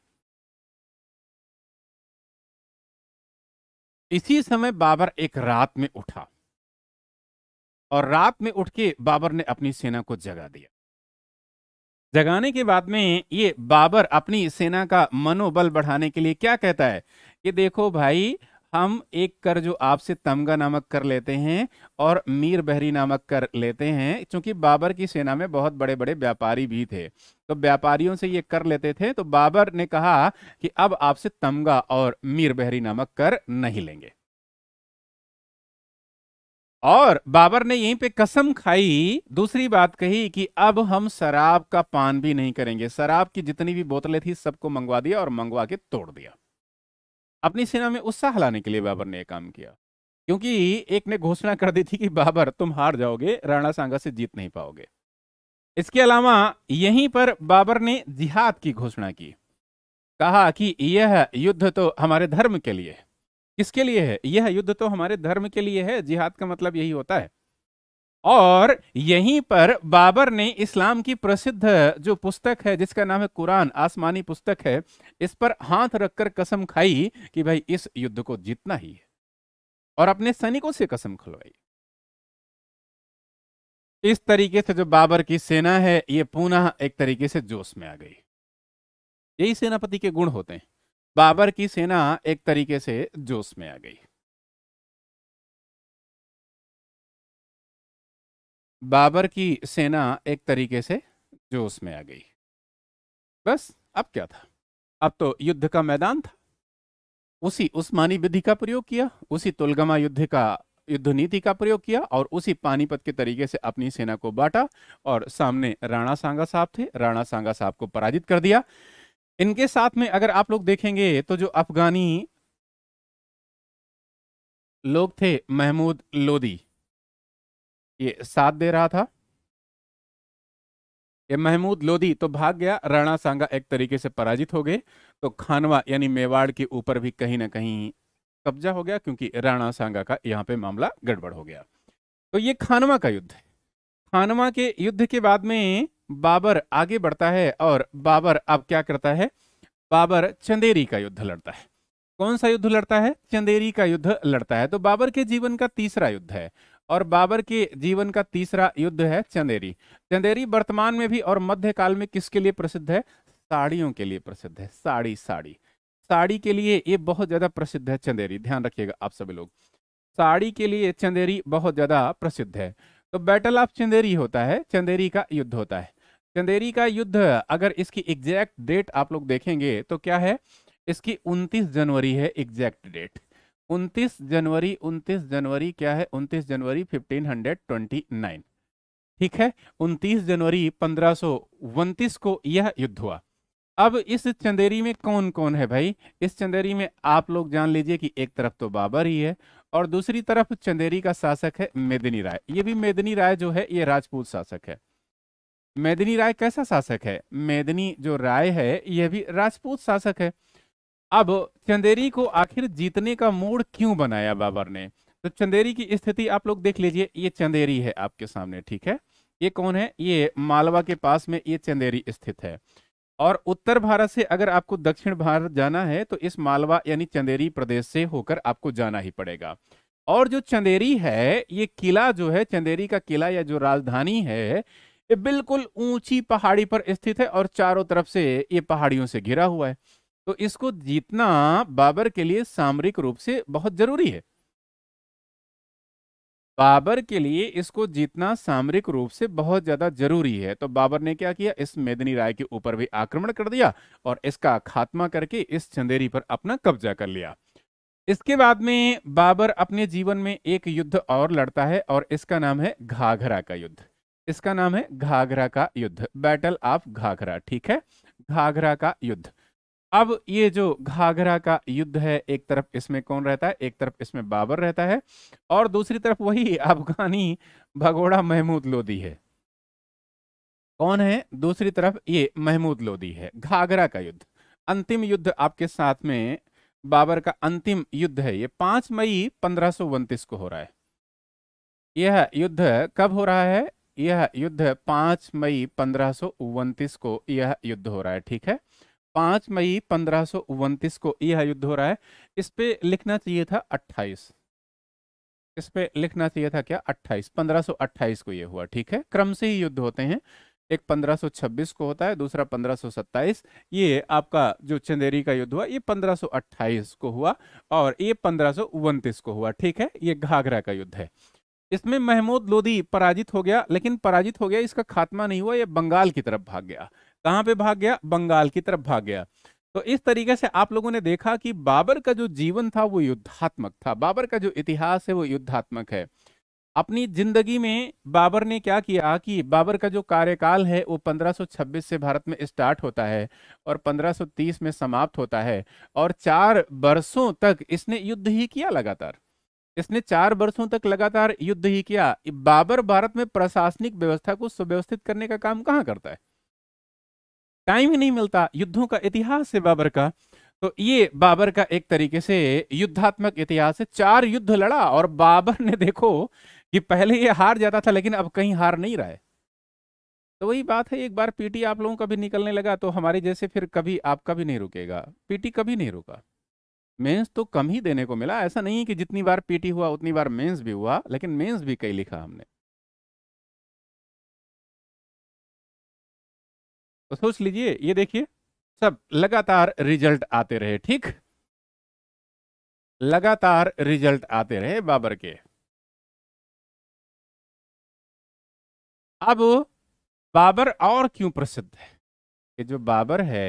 [SPEAKER 1] इसी समय बाबर एक रात में उठा और रात में उठ के बाबर ने अपनी सेना को जगा दिया
[SPEAKER 2] जगाने के बाद में ये बाबर अपनी सेना का मनोबल बढ़ाने के लिए क्या कहता है कि देखो भाई हम एक कर जो आपसे तमगा नामक कर लेते हैं और मीर बहरी नामक कर लेते हैं क्योंकि बाबर की सेना में बहुत बड़े बड़े व्यापारी भी थे तो व्यापारियों से ये कर लेते थे तो बाबर ने कहा कि अब आपसे तमगा और मीर बहरी नामक कर नहीं लेंगे और बाबर ने यहीं पे कसम खाई दूसरी बात कही कि अब हम शराब का पान भी नहीं करेंगे शराब की जितनी भी बोतलें थी सबको मंगवा दिया और मंगवा के तोड़ दिया अपनी सेना में उत्साह लाने के लिए बाबर ने यह काम किया क्योंकि एक ने घोषणा कर दी थी कि बाबर तुम हार जाओगे राणा सांगा से जीत नहीं पाओगे इसके अलावा यहीं पर बाबर ने जिहाद की घोषणा की कहा कि यह युद्ध तो हमारे धर्म के लिए है किसके लिए है यह युद्ध तो हमारे धर्म के लिए है जिहाद का मतलब यही होता है और यहीं पर बाबर ने इस्लाम की प्रसिद्ध जो पुस्तक है जिसका नाम है कुरान आसमानी पुस्तक है इस पर हाथ रखकर कसम खाई कि भाई इस युद्ध को जीतना ही है और अपने सैनिकों से कसम खुलवाई इस तरीके से जो बाबर की सेना है ये पुनः एक तरीके से जोश में आ गई यही सेनापति के गुण होते हैं
[SPEAKER 1] बाबर की सेना एक तरीके से जोश में आ गई बाबर की सेना एक तरीके से जोश में आ गई बस अब क्या था अब तो युद्ध का
[SPEAKER 2] मैदान था उसी उस्मानी विधि का प्रयोग किया उसी तुलगमा युद्ध का युद्ध नीति का प्रयोग किया और उसी पानीपत के तरीके से अपनी सेना को बांटा और सामने राणा सांगा साहब थे राणा सांगा साहब को पराजित कर दिया इनके साथ में अगर आप लोग
[SPEAKER 1] देखेंगे तो जो अफगानी लोग थे महमूद लोदी ये साथ दे रहा था
[SPEAKER 2] ये महमूद लोधी तो भाग गया राणा सांगा एक तरीके से पराजित हो गए तो खानवा यानी मेवाड़ के ऊपर भी कहीं ना कहीं कब्जा हो गया क्योंकि राणा सांगा का यहाँ पे मामला गड़बड़ हो गया तो ये खानवा का युद्ध है खानवा के युद्ध के बाद में बाबर आगे बढ़ता है और बाबर अब क्या करता है बाबर चंदेरी का युद्ध लड़ता है कौन सा युद्ध लड़ता है चंदेरी का युद्ध लड़ता है तो बाबर के जीवन का तीसरा युद्ध है और बाबर के जीवन का तीसरा युद्ध है चंदेरी चंदेरी वर्तमान में भी और मध्यकाल में किसके लिए प्रसिद्ध है साड़ियों के लिए प्रसिद्ध है साड़ी साड़ी साड़ी के लिए ये बहुत ज्यादा प्रसिद्ध है चंदेरी ध्यान रखिएगा आप सभी लोग साड़ी के लिए चंदेरी बहुत ज्यादा प्रसिद्ध है तो बैटल ऑफ चंदेरी होता है चंदेरी का युद्ध होता है चंदेरी का युद्ध अगर इसकी एग्जैक्ट डेट आप लोग देखेंगे तो क्या है इसकी 29 जनवरी है एग्जैक्ट डेट उनतीस जनवरी उनतीस जनवरी क्या है उनतीस जनवरी 1529 ठीक है उनतीस जनवरी पंद्रह को यह युद्ध हुआ अब इस चंदेरी में कौन कौन है भाई इस चंदेरी में आप लोग जान लीजिए कि एक तरफ तो बाबर ही है और दूसरी तरफ चंदेरी का शासक है मेदिनी राय ये भी मेदिनी राय जो है ये राजपूत शासक है मेदिनी राय कैसा शासक है मेदिनी जो राय है यह भी राजपूत शासक है अब चंदेरी को आखिर जीतने का मूड क्यों बनाया बाबर ने तो चंदेरी की स्थिति आप लोग देख लीजिए ये चंदेरी है आपके सामने ठीक है ये कौन है ये मालवा के पास में ये चंदेरी स्थित है और उत्तर भारत से अगर आपको दक्षिण भारत जाना है तो इस मालवा यानी चंदेरी प्रदेश से होकर आपको जाना ही पड़ेगा और जो चंदेरी है ये किला जो है चंदेरी का किला या जो राजधानी है ये बिल्कुल ऊंची पहाड़ी पर स्थित है और चारों तरफ से ये पहाड़ियों से घिरा हुआ है तो इसको जीतना बाबर के लिए सामरिक रूप से बहुत जरूरी है बाबर के लिए इसको जीतना सामरिक रूप से बहुत ज्यादा जरूरी है तो बाबर ने क्या किया इस मेदनी राय के ऊपर भी आक्रमण कर दिया और इसका खात्मा करके इस चंदेरी पर अपना कब्जा कर लिया इसके बाद में बाबर अपने जीवन में एक युद्ध और लड़ता है और इसका नाम है घाघरा का युद्ध इसका नाम है घाघरा का युद्ध बैटल ऑफ घाघरा ठीक है घाघरा का युद्ध अब ये जो घाघरा का युद्ध है एक तरफ इसमें कौन रहता है एक तरफ इसमें बाबर रहता है और दूसरी तरफ वही अफगानी भगोड़ा महमूद लोदी है कौन है दूसरी तरफ ये महमूद लोदी है घाघरा का युद्ध अंतिम युद्ध आपके साथ में बाबर का अंतिम युद्ध है ये पांच मई पंद्रह को हो रहा है यह युद्ध कब हो रहा है यह युद्ध पांच मई पंद्रह को यह युद्ध हो रहा है ठीक है पांच मई पंद्रह को यह युद्ध हो रहा है इस पे लिखना चाहिए था अट्ठाईस इस पे लिखना चाहिए था क्या 28 1528 को ये हुआ ठीक है क्रम से ही युद्ध होते हैं एक 1526 को होता है दूसरा 1527 ये आपका जो चंदेरी का युद्ध हुआ ये 1528 को हुआ और ये पंद्रह को हुआ ठीक है ये घाघरा का युद्ध है इसमें महमूद लोधी पराजित हो गया लेकिन पराजित हो गया इसका खात्मा नहीं हुआ ये बंगाल की तरफ भाग गया कहाँ पे भाग गया बंगाल की तरफ भाग गया तो इस तरीके से आप लोगों ने देखा कि बाबर का जो जीवन था वो युद्धात्मक था बाबर का जो इतिहास है वो युद्धात्मक है अपनी जिंदगी में बाबर ने क्या किया कि बाबर का जो कार्यकाल है वो 1526 से भारत में स्टार्ट होता है और 1530 में समाप्त होता है और चार वर्षों तक इसने युद्ध ही किया लगातार इसने चार वर्षों तक लगातार युद्ध ही किया बाबर भारत में प्रशासनिक व्यवस्था को सुव्यवस्थित करने का काम कहाँ करता है टाइम ही नहीं मिलता युद्धों का इतिहास है बाबर का तो ये बाबर का एक तरीके से युद्धात्मक इतिहास है चार युद्ध लड़ा और बाबर ने देखो कि पहले ये हार जाता था लेकिन अब कहीं हार नहीं रहा है तो वही बात है एक बार पीटी आप लोगों का भी निकलने लगा तो हमारे जैसे फिर कभी आपका भी नहीं रुकेगा पीटी कभी नहीं रुका मेंस तो कम ही देने को मिला ऐसा नहीं है कि जितनी बार पीटी हुआ उतनी बार मेंस भी हुआ
[SPEAKER 1] लेकिन मेंस भी कई लिखा हमने तो सोच लीजिए ये देखिए सब लगातार रिजल्ट आते रहे ठीक लगातार रिजल्ट आते रहे बाबर के अब बाबर और क्यों प्रसिद्ध है ये जो बाबर है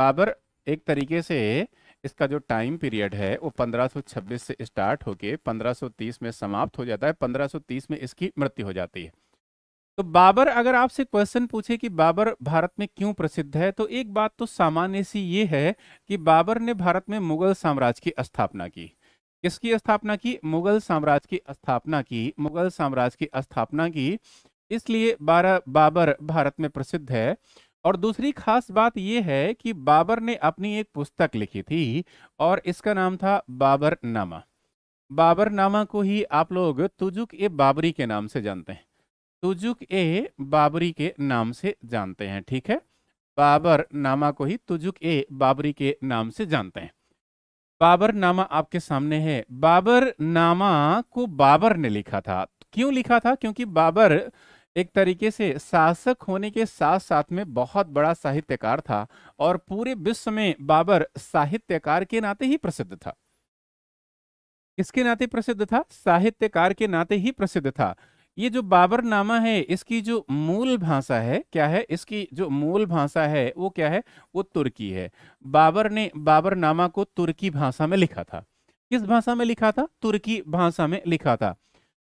[SPEAKER 1] बाबर एक तरीके से
[SPEAKER 2] इसका जो टाइम पीरियड है वो 1526 से स्टार्ट होके 1530 में समाप्त हो जाता है 1530 में इसकी मृत्यु हो जाती है तो बाबर अगर आपसे क्वेश्चन पूछे कि बाबर भारत में क्यों प्रसिद्ध है तो एक बात तो सामान्य सी ये है कि बाबर ने भारत में मुगल साम्राज्य की स्थापना की किसकी स्थापना की मुगल साम्राज्य की स्थापना की मुगल साम्राज्य की स्थापना की इसलिए बारह बाबर भारत में प्रसिद्ध है और दूसरी खास बात यह है कि बाबर ने अपनी एक पुस्तक लिखी थी और इसका नाम था बाबर नामा बाबर नामा को ही आप लोग तुजुक ए बाबरी के नाम से जानते हैं तुजुक ए बाबरी के नाम से जानते हैं ठीक है बाबर नामा को ही तुजुक ए बाबरी के नाम से जानते हैं बाबर नामा आपके सामने है बाबर नामा को बाबर ने लिखा था क्यों लिखा था क्योंकि बाबर एक तरीके से शासक होने के साथ साथ में बहुत बड़ा साहित्यकार था और पूरे विश्व में बाबर साहित्यकार के नाते ही प्रसिद्ध था किसके नाते प्रसिद्ध था साहित्यकार के नाते ही प्रसिद्ध था ये जो बाबरनामा है इसकी जो मूल भाषा है क्या है इसकी जो मूल भाषा है वो क्या है वो तुर्की है बाबर ने बाबरनामा को तुर्की भाषा में लिखा था किस भाषा में लिखा था तुर्की भाषा में लिखा था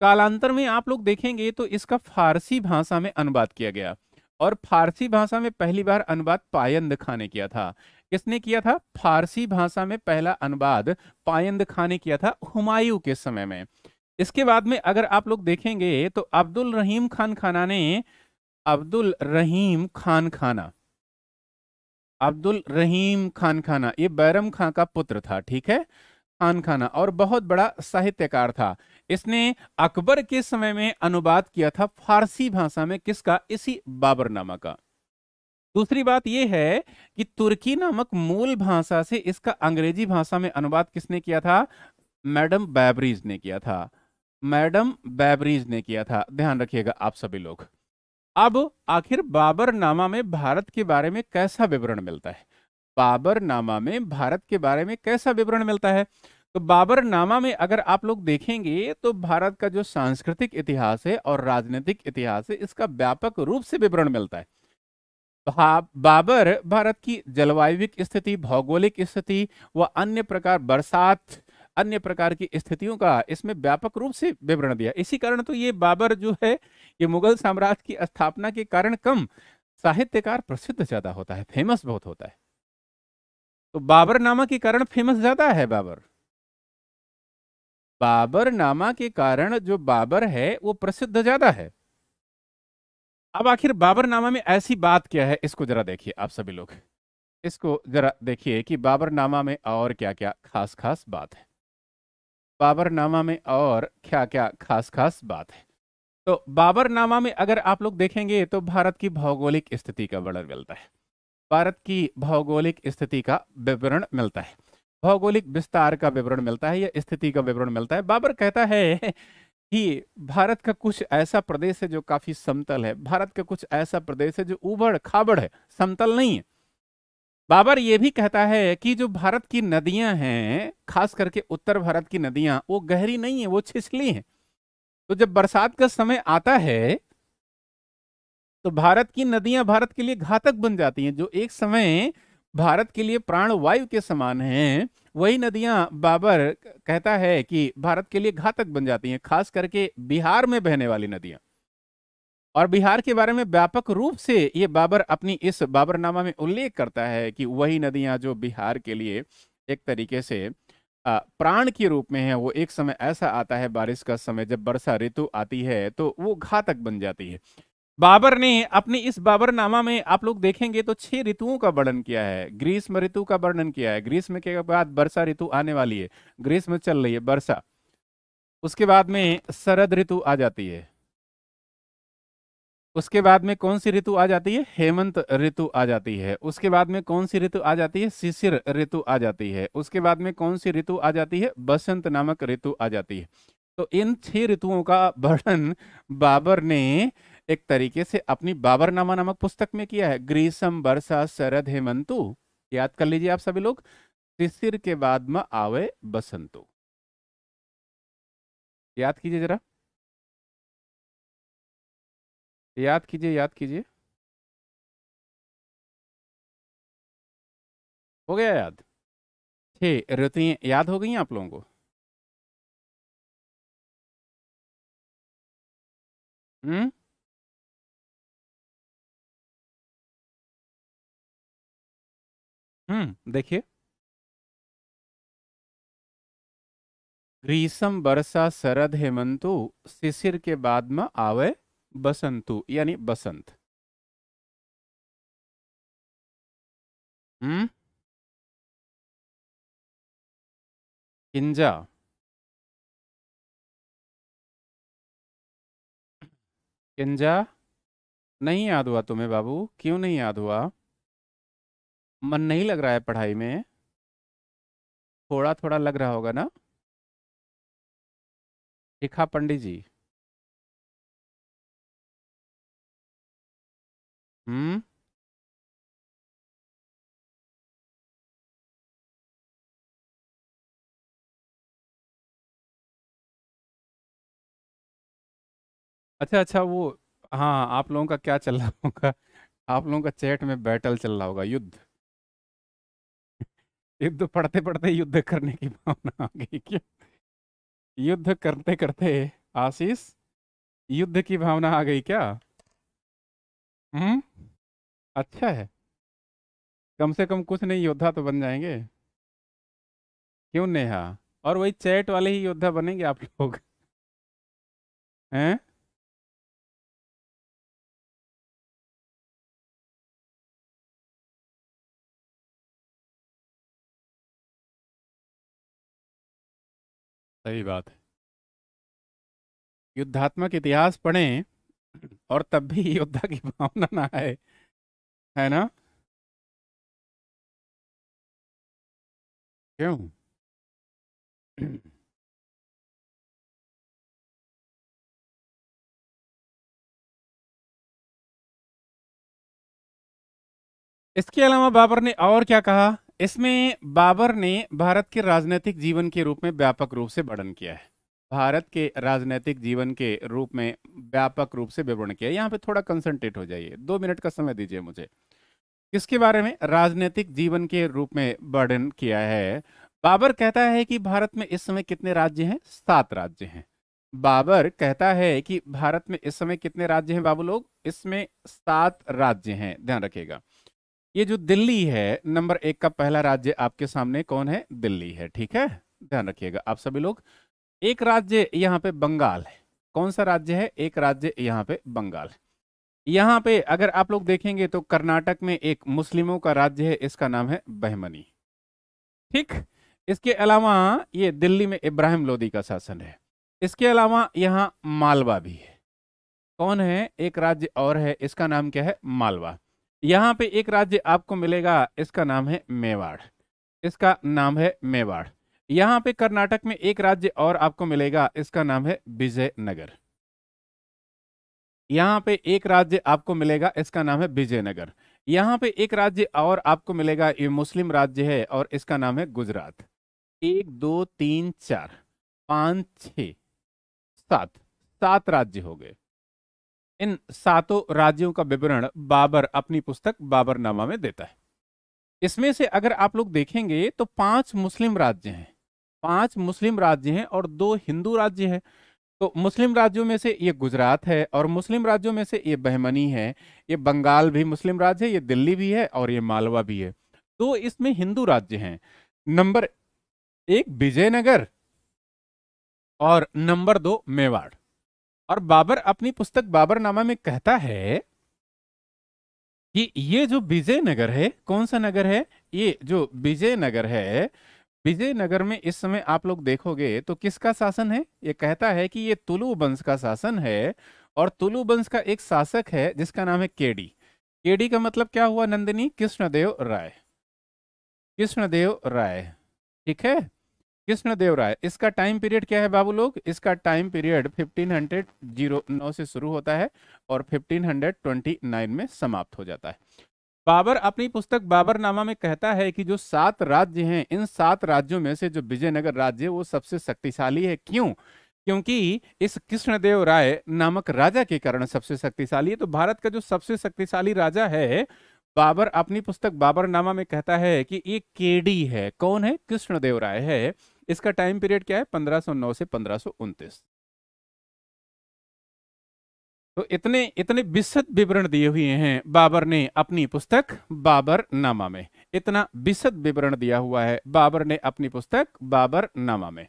[SPEAKER 2] कालांतर में आप लोग देखेंगे तो इसका फारसी भाषा में अनुवाद किया गया और फारसी भाषा में पहली बार अनुवाद पायंद खा ने किया था किसने किया था फारसी भाषा में पहला अनुवाद पायंद खा ने किया था हुमायूं के समय में इसके बाद में अगर आप लोग देखेंगे तो अब्दुल रहीम खान खाना ने अब्दुल रहीम खान खाना अब्दुल रहीम खान खाना ये बैरम खान का पुत्र था ठीक है खान खाना और बहुत बड़ा साहित्यकार था इसने अकबर के समय में अनुवाद किया था फारसी भाषा में किसका इसी बाबर नामा का दूसरी बात यह है कि तुर्की नामक मूल भाषा से इसका अंग्रेजी भाषा में अनुवाद किसने किया था मैडम बैबरीज ने किया था मैडम बैबरीज ने किया था ध्यान रखिएगा आप सभी लोग अब आखिर बाबरनामा में भारत के बारे में कैसा विवरण मिलता है बाबरनामा में भारत के बारे में कैसा विवरण मिलता है तो बाबरनामा में अगर आप लोग देखेंगे तो भारत का जो सांस्कृतिक इतिहास है और राजनीतिक इतिहास है इसका व्यापक रूप से विवरण मिलता है बाबर भारत की जलवायु स्थिति भौगोलिक स्थिति व अन्य प्रकार बरसात अन्य प्रकार की स्थितियों का इसमें व्यापक रूप से विवरण दिया इसी कारण तो ये बाबर जो है ये मुगल साम्राज्य की स्थापना के कारण कम साहित्यकार प्रसिद्ध ज्यादा होता है फेमस बहुत होता है तो बाबर नामा के कारण फेमस ज्यादा है बाबर बाबर नामा के कारण जो बाबर है वो प्रसिद्ध ज्यादा है अब आखिर बाबर नामा में ऐसी बात क्या है इसको जरा देखिए आप सभी लोग इसको जरा देखिए कि बाबरनामा में और क्या क्या खास खास बात है बाबरनामा में और क्या क्या खास खास बात है तो बाबरनामा में अगर आप लोग देखेंगे तो भारत की भौगोलिक स्थिति का वर्णन मिलता है भारत की भौगोलिक स्थिति का विवरण मिलता है भौगोलिक विस्तार का विवरण मिलता है या स्थिति का विवरण मिलता है बाबर कहता है कि भारत का कुछ ऐसा प्रदेश है जो काफी समतल है भारत का कुछ ऐसा प्रदेश है जो उबड़ खाबड़ है समतल नहीं है बाबर ये भी कहता है कि जो भारत की नदियां हैं खास करके उत्तर भारत की नदियां वो गहरी नहीं है वो छिछली हैं तो जब बरसात का समय आता है तो भारत की नदियां भारत के लिए घातक बन जाती हैं जो एक समय भारत के लिए प्राण वायु के समान हैं वही नदियां बाबर कहता है कि भारत के लिए घातक बन जाती हैं खास करके बिहार में बहने वाली नदियां और बिहार के बारे में व्यापक रूप से ये बाबर अपनी इस बाबरनामा में उल्लेख करता है कि वही नदियां जो बिहार के लिए एक तरीके से प्राण के रूप में है वो एक समय ऐसा आता है बारिश का समय जब वर्षा ऋतु आती है तो वो घातक बन जाती है बाबर ने अपने इस बाबरनामा में आप लोग देखेंगे तो छह ऋतुओं का वर्णन किया है ग्रीष्म ऋतु का वर्णन किया है ग्रीष्म के बाद वर्षा ऋतु आने वाली है ग्रीष्म चल रही है वर्षा उसके बाद में शरद ऋतु आ जाती है उसके बाद में कौन सी ऋतु आ जाती है हेमंत ऋतु आ जाती है उसके बाद में कौन सी ऋतु आ जाती है शिशिर ऋतु आ जाती है उसके बाद में कौन सी ऋतु आ जाती है बसंत नामक ऋतु आ जाती है तो इन छह ऋतुओं का वर्णन बाबर ने एक तरीके से अपनी बाबरनामा नामक पुस्तक में किया है ग्रीष्म वर्षा शरद हेमंतु याद कर लीजिए आप सभी लोग शिशिर
[SPEAKER 1] के बाद में आवे बसंतु याद कीजिए जरा याद कीजिए याद कीजिए हो गया याद छः ऋतुएँ याद हो गई आप लोगों को हम्म हम्म देखिए ग्रीसम वर्षा शरद हेमंतु शिशिर के बाद में आवे बसंतु यानी बसंत हम्म किंजा किंजा नहीं याद हुआ तुम्हें बाबू क्यों नहीं याद हुआ मन नहीं लग रहा है पढ़ाई में थोड़ा थोड़ा लग रहा होगा ना शिखा पंडित जी Hmm? अच्छा अच्छा वो हाँ आप लोगों का क्या चल रहा होगा
[SPEAKER 2] आप लोगों का चैट में बैटल चल रहा होगा युद्ध युद्ध पढ़ते पढ़ते युद्ध करने की भावना आ गई क्या युद्ध करते करते आशीष युद्ध की भावना आ गई क्या हम्म अच्छा है कम से कम कुछ नहीं योद्धा तो बन जाएंगे
[SPEAKER 1] क्यों नेहा और वही चैट वाले ही योद्धा बनेंगे आप लोग हैं सही बात है युद्धात्मक इतिहास पढ़ें और तब भी योद्धा की भावना ना आए है ना क्यों इसके अलावा बाबर ने और क्या कहा इसमें बाबर ने
[SPEAKER 2] भारत के राजनीतिक जीवन के रूप में व्यापक रूप से वर्णन किया है भारत के राजनीतिक जीवन के रूप में व्यापक रूप से विवरण किया यहाँ पे थोड़ा कंसंट्रेट हो जाइए दो मिनट का समय दीजिए मुझे किसके बारे में राजनीतिक जीवन के रूप में वर्णन किया है बाबर कहता है कि भारत में इस समय कितने राज्य हैं सात राज्य हैं बाबर कहता है कि भारत में इस समय कितने राज्य हैं बाबू लोग इसमें सात राज्य हैं ध्यान रखिएगा ये जो दिल्ली है नंबर एक का पहला राज्य आपके सामने कौन है दिल्ली है ठीक है ध्यान रखिएगा आप सभी लोग एक राज्य यहाँ पे बंगाल है कौन सा राज्य है एक राज्य यहाँ पे बंगाल है यहाँ पे अगर आप लोग देखेंगे तो कर्नाटक में एक मुस्लिमों का राज्य है इसका नाम है बहमनी ठीक इसके अलावा ये दिल्ली में इब्राहिम लोदी का शासन है इसके अलावा यहाँ मालवा भी है कौन है एक राज्य और है इसका नाम क्या है मालवा यहाँ पे एक राज्य आपको मिलेगा इसका नाम है मेवाड़ इसका नाम है मेवाड़ यहाँ पे कर्नाटक में एक राज्य और आपको मिलेगा इसका नाम है विजयनगर यहाँ पे एक राज्य आपको मिलेगा इसका नाम है विजयनगर यहाँ पे एक राज्य और आपको मिलेगा ये मुस्लिम राज्य है और इसका नाम है गुजरात एक दो तीन चार पांच छ सात सात राज्य हो गए इन सातों राज्यों का विवरण बाबर अपनी पुस्तक बाबरनामा में देता है इसमें से अगर आप लोग देखेंगे तो पांच मुस्लिम राज्य हैं पांच मुस्लिम राज्य हैं और दो हिंदू राज्य हैं तो मुस्लिम राज्यों में से ये गुजरात है और मुस्लिम राज्यों में से ये बहमनी है ये बंगाल भी मुस्लिम राज्य है ये दिल्ली भी है और ये मालवा भी है तो इसमें हिंदू राज्य हैं नंबर एक विजयनगर और नंबर दो मेवाड़ और बाबर अपनी पुस्तक बाबरनामा में कहता है कि ये जो विजयनगर है कौन सा नगर है ये जो विजयनगर है विजयनगर में इस समय आप लोग देखोगे तो किसका शासन है ये कहता है कि ये तुलु वंश का शासन है और तुलु वंश का एक शासक है जिसका नाम है केडी केडी का मतलब क्या हुआ नंदिनी कृष्णदेव राय कृष्णदेव राय ठीक है कृष्णदेव राय इसका टाइम पीरियड क्या है बाबू लोग इसका टाइम पीरियड 1500 जीरो नौ से शुरू होता है और 1529 में समाप्त हो जाता है बाबर अपनी पुस्तक बाबरनामा में कहता है कि जो सात राज्य हैं इन सात राज्यों में से जो विजयनगर राज्य वो सबसे शक्तिशाली है क्यों क्योंकि इस कृष्णदेव राय नामक राजा के कारण सबसे शक्तिशाली है तो भारत का जो सबसे शक्तिशाली राजा है बाबर अपनी पुस्तक बाबरनामा में कहता है कि ये केडी है कौन है कृष्णदेव राय है इसका टाइम पीरियड क्या है पंद्रह से पंद्रह तो इतने इतने विशद विवरण दिए हुए हैं बाबर ने अपनी पुस्तक बाबर नामा में इतना विशद विवरण दिया हुआ है बाबर ने अपनी पुस्तक बाबर नामा में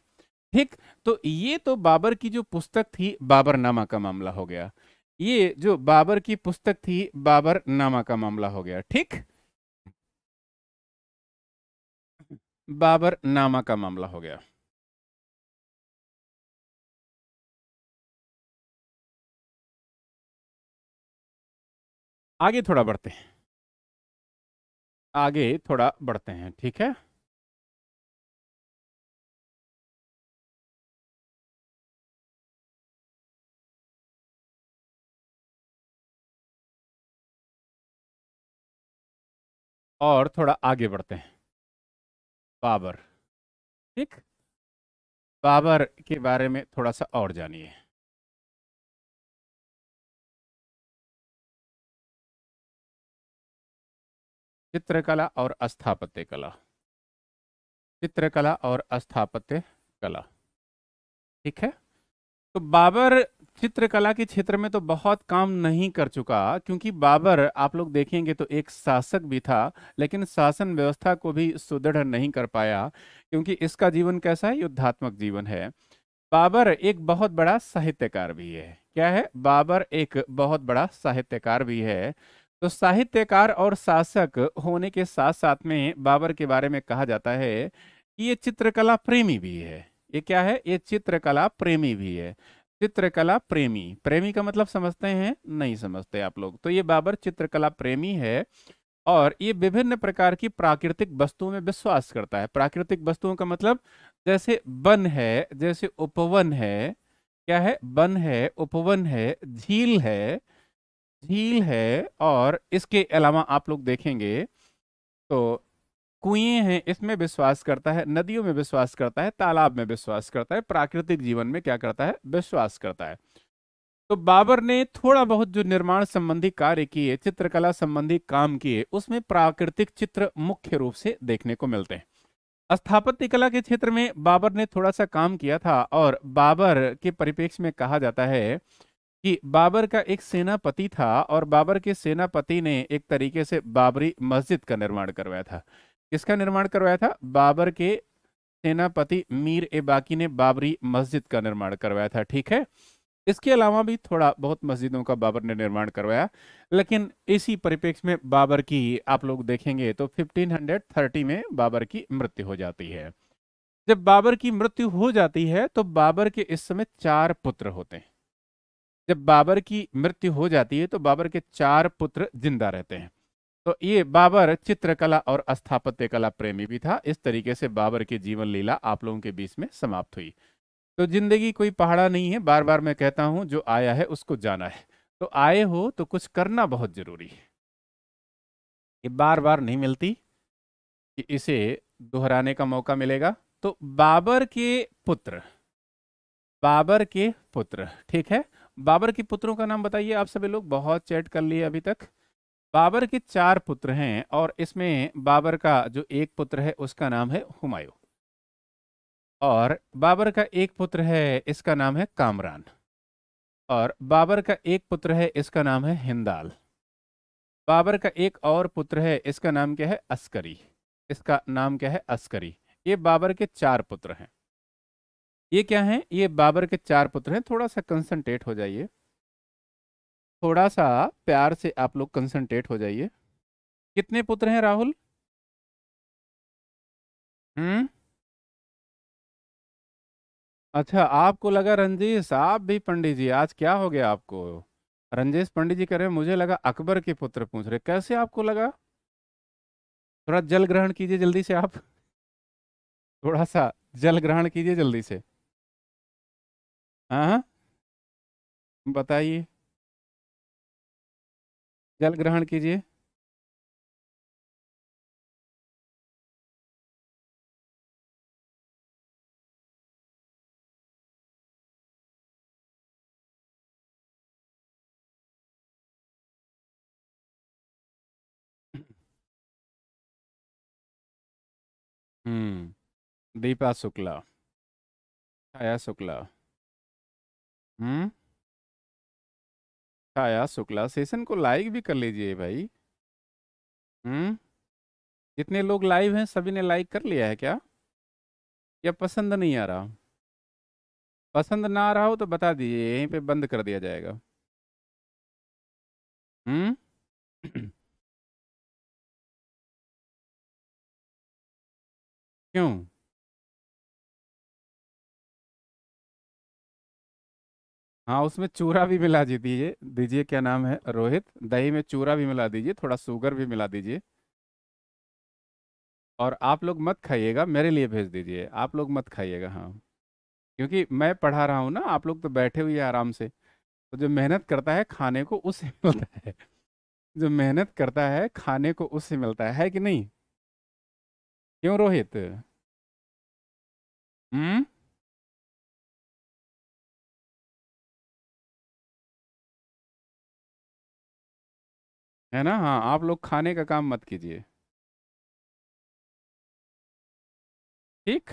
[SPEAKER 2] ठीक तो ये तो बाबर की जो पुस्तक थी बाबर नामा का मामला हो गया ये जो बाबर की पुस्तक थी बाबर नामा का
[SPEAKER 1] मामला हो गया ठीक बाबर नामा का मामला हो गया आगे थोड़ा बढ़ते हैं आगे थोड़ा बढ़ते हैं ठीक है और थोड़ा आगे बढ़ते हैं बाबर ठीक बाबर के बारे में थोड़ा सा और जानिए चित्रकला और स्थापत्य कला चित्रकला और स्थापत्य कला ठीक है तो बाबर
[SPEAKER 2] चित्रकला के क्षेत्र में तो बहुत काम नहीं कर चुका क्योंकि बाबर आप लोग देखेंगे तो एक शासक भी था लेकिन शासन व्यवस्था को भी सुदृढ़ नहीं कर पाया क्योंकि इसका जीवन कैसा है युद्धात्मक जीवन है बाबर एक बहुत बड़ा साहित्यकार भी है क्या है बाबर एक बहुत बड़ा साहित्यकार भी है तो साहित्यकार और शासक होने के साथ साथ में बाबर के बारे में कहा जाता है कि ये चित्रकला प्रेमी भी है ये क्या है ये चित्रकला प्रेमी भी है चित्रकला प्रेमी प्रेमी का मतलब समझते हैं नहीं समझते आप लोग तो ये बाबर चित्रकला प्रेमी है और ये विभिन्न प्रकार की प्राकृतिक वस्तुओं में विश्वास करता है प्राकृतिक वस्तुओं का मतलब जैसे वन है जैसे उपवन है क्या है वन है उपवन है झील है झील है और इसके अलावा आप लोग देखेंगे तो कुएं हैं इसमें विश्वास करता है नदियों में विश्वास करता है तालाब में विश्वास करता है प्राकृतिक जीवन में क्या करता है विश्वास करता है तो बाबर ने थोड़ा बहुत जो निर्माण संबंधी कार्य किए चित्रकला संबंधी काम किए उसमें प्राकृतिक चित्र मुख्य रूप से देखने को मिलते हैं स्थापत्य कला के क्षेत्र में बाबर ने थोड़ा सा काम किया था और बाबर के परिप्रेक्ष्य में कहा जाता है कि बाबर का एक सेनापति था और बाबर के सेनापति ने एक तरीके से बाबरी मस्जिद का निर्माण करवाया था किसका निर्माण करवाया था बाबर के सेनापति मीर ए बाकी ने बाबरी मस्जिद का निर्माण करवाया था ठीक है इसके अलावा भी थोड़ा बहुत मस्जिदों का बाबर ने निर्माण करवाया लेकिन इसी परिप्रेक्ष्य में बाबर की आप लोग देखेंगे तो 1530 में बाबर की मृत्यु हो जाती है जब बाबर की मृत्यु हो जाती है तो बाबर के इस समय चार पुत्र होते हैं जब बाबर की मृत्यु हो जाती है तो बाबर के चार पुत्र जिंदा रहते हैं तो ये बाबर चित्रकला और स्थापत्य कला प्रेमी भी था इस तरीके से बाबर की जीवन लीला आप लोगों के बीच में समाप्त हुई तो जिंदगी कोई पहाड़ा नहीं है बार बार मैं कहता हूं जो आया है उसको जाना है तो आए हो तो कुछ करना बहुत जरूरी है ये बार बार नहीं मिलती कि इसे दोहराने का मौका मिलेगा तो बाबर के पुत्र बाबर के पुत्र ठीक है बाबर के पुत्रों का नाम बताइए आप सभी लोग बहुत चैट कर लिए अभी तक बाबर के चार पुत्र हैं और इसमें बाबर का जो एक पुत्र है उसका नाम है हुमायूं और बाबर का एक पुत्र है इसका नाम है कामरान और बाबर का एक पुत्र है इसका नाम है हिंदाल बाबर का एक और पुत्र है इसका नाम क्या है अस्करी इसका नाम क्या है अस्करी ये बाबर के चार पुत्र हैं ये क्या है ये बाबर के चार पुत्र हैं थोड़ा सा कंसंट्रेट हो जाइए थोड़ा सा प्यार से आप लोग कंसंट्रेट हो जाइए
[SPEAKER 1] कितने पुत्र हैं राहुल हम्म अच्छा आपको लगा रंजीश आप भी पंडित
[SPEAKER 2] जी आज क्या हो गया आपको रंजेश पंडित जी कह रहे मुझे लगा अकबर के पुत्र पूछ रहे कैसे
[SPEAKER 1] आपको लगा थोड़ा जल ग्रहण कीजिए जल्दी से आप थोड़ा सा जल ग्रहण कीजिए जल्दी से हाँ, हाँ बताइए जल ग्रहण कीजिए हम्म दीपा शुक्ला छाया शुक्ला हम्म? छाया शुक्ला सेशन को लाइक भी कर लीजिए भाई
[SPEAKER 2] हम्म जितने लोग लाइव हैं सभी ने लाइक कर लिया है क्या
[SPEAKER 1] या पसंद नहीं आ रहा पसंद ना आ रहा हो तो बता दीजिए यहीं पे बंद कर दिया जाएगा हम्म क्यों हाँ उसमें चूरा भी मिला दीजिए दीजिए क्या नाम है रोहित दही में चूरा भी मिला दीजिए थोड़ा शुगर
[SPEAKER 2] भी मिला दीजिए और आप लोग मत खाइएगा मेरे लिए भेज दीजिए आप लोग मत खाइएगा हाँ क्योंकि मैं पढ़ा रहा हूँ ना आप लोग तो बैठे हुए आराम से तो जो मेहनत करता है खाने को उससे मिलता है जो मेहनत करता है
[SPEAKER 1] खाने को उससे मिलता है, है कि नहीं क्यों रोहित हम्म है ना हाँ आप लोग खाने का काम मत कीजिए ठीक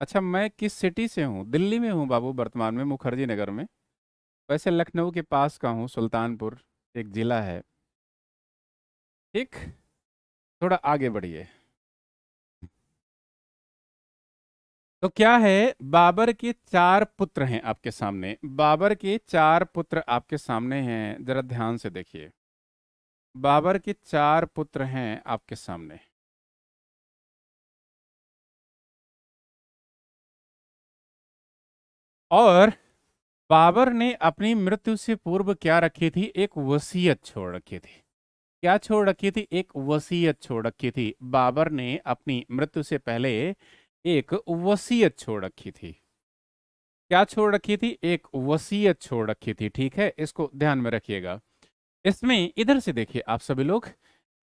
[SPEAKER 1] अच्छा मैं किस सिटी से हूँ दिल्ली में
[SPEAKER 2] हूँ बाबू वर्तमान में मुखर्जी नगर में वैसे लखनऊ के पास का हूँ सुल्तानपुर
[SPEAKER 1] एक ज़िला है ठीक थोड़ा आगे बढ़िए तो क्या है बाबर के
[SPEAKER 2] चार पुत्र हैं आपके सामने बाबर के चार पुत्र आपके सामने हैं जरा ध्यान से
[SPEAKER 1] देखिए बाबर के चार पुत्र हैं आपके सामने और बाबर ने अपनी मृत्यु से पूर्व क्या रखी थी एक
[SPEAKER 2] वसीयत छोड़ रखी थी क्या छोड़ रखी थी एक वसीयत छोड़ रखी थी बाबर ने अपनी मृत्यु से पहले एक वसीयत छोड़ रखी थी क्या छोड़ रखी थी एक वसीयत छोड़ रखी थी ठीक है इसको ध्यान में रखिएगा इसमें इधर से देखिए आप सभी लोग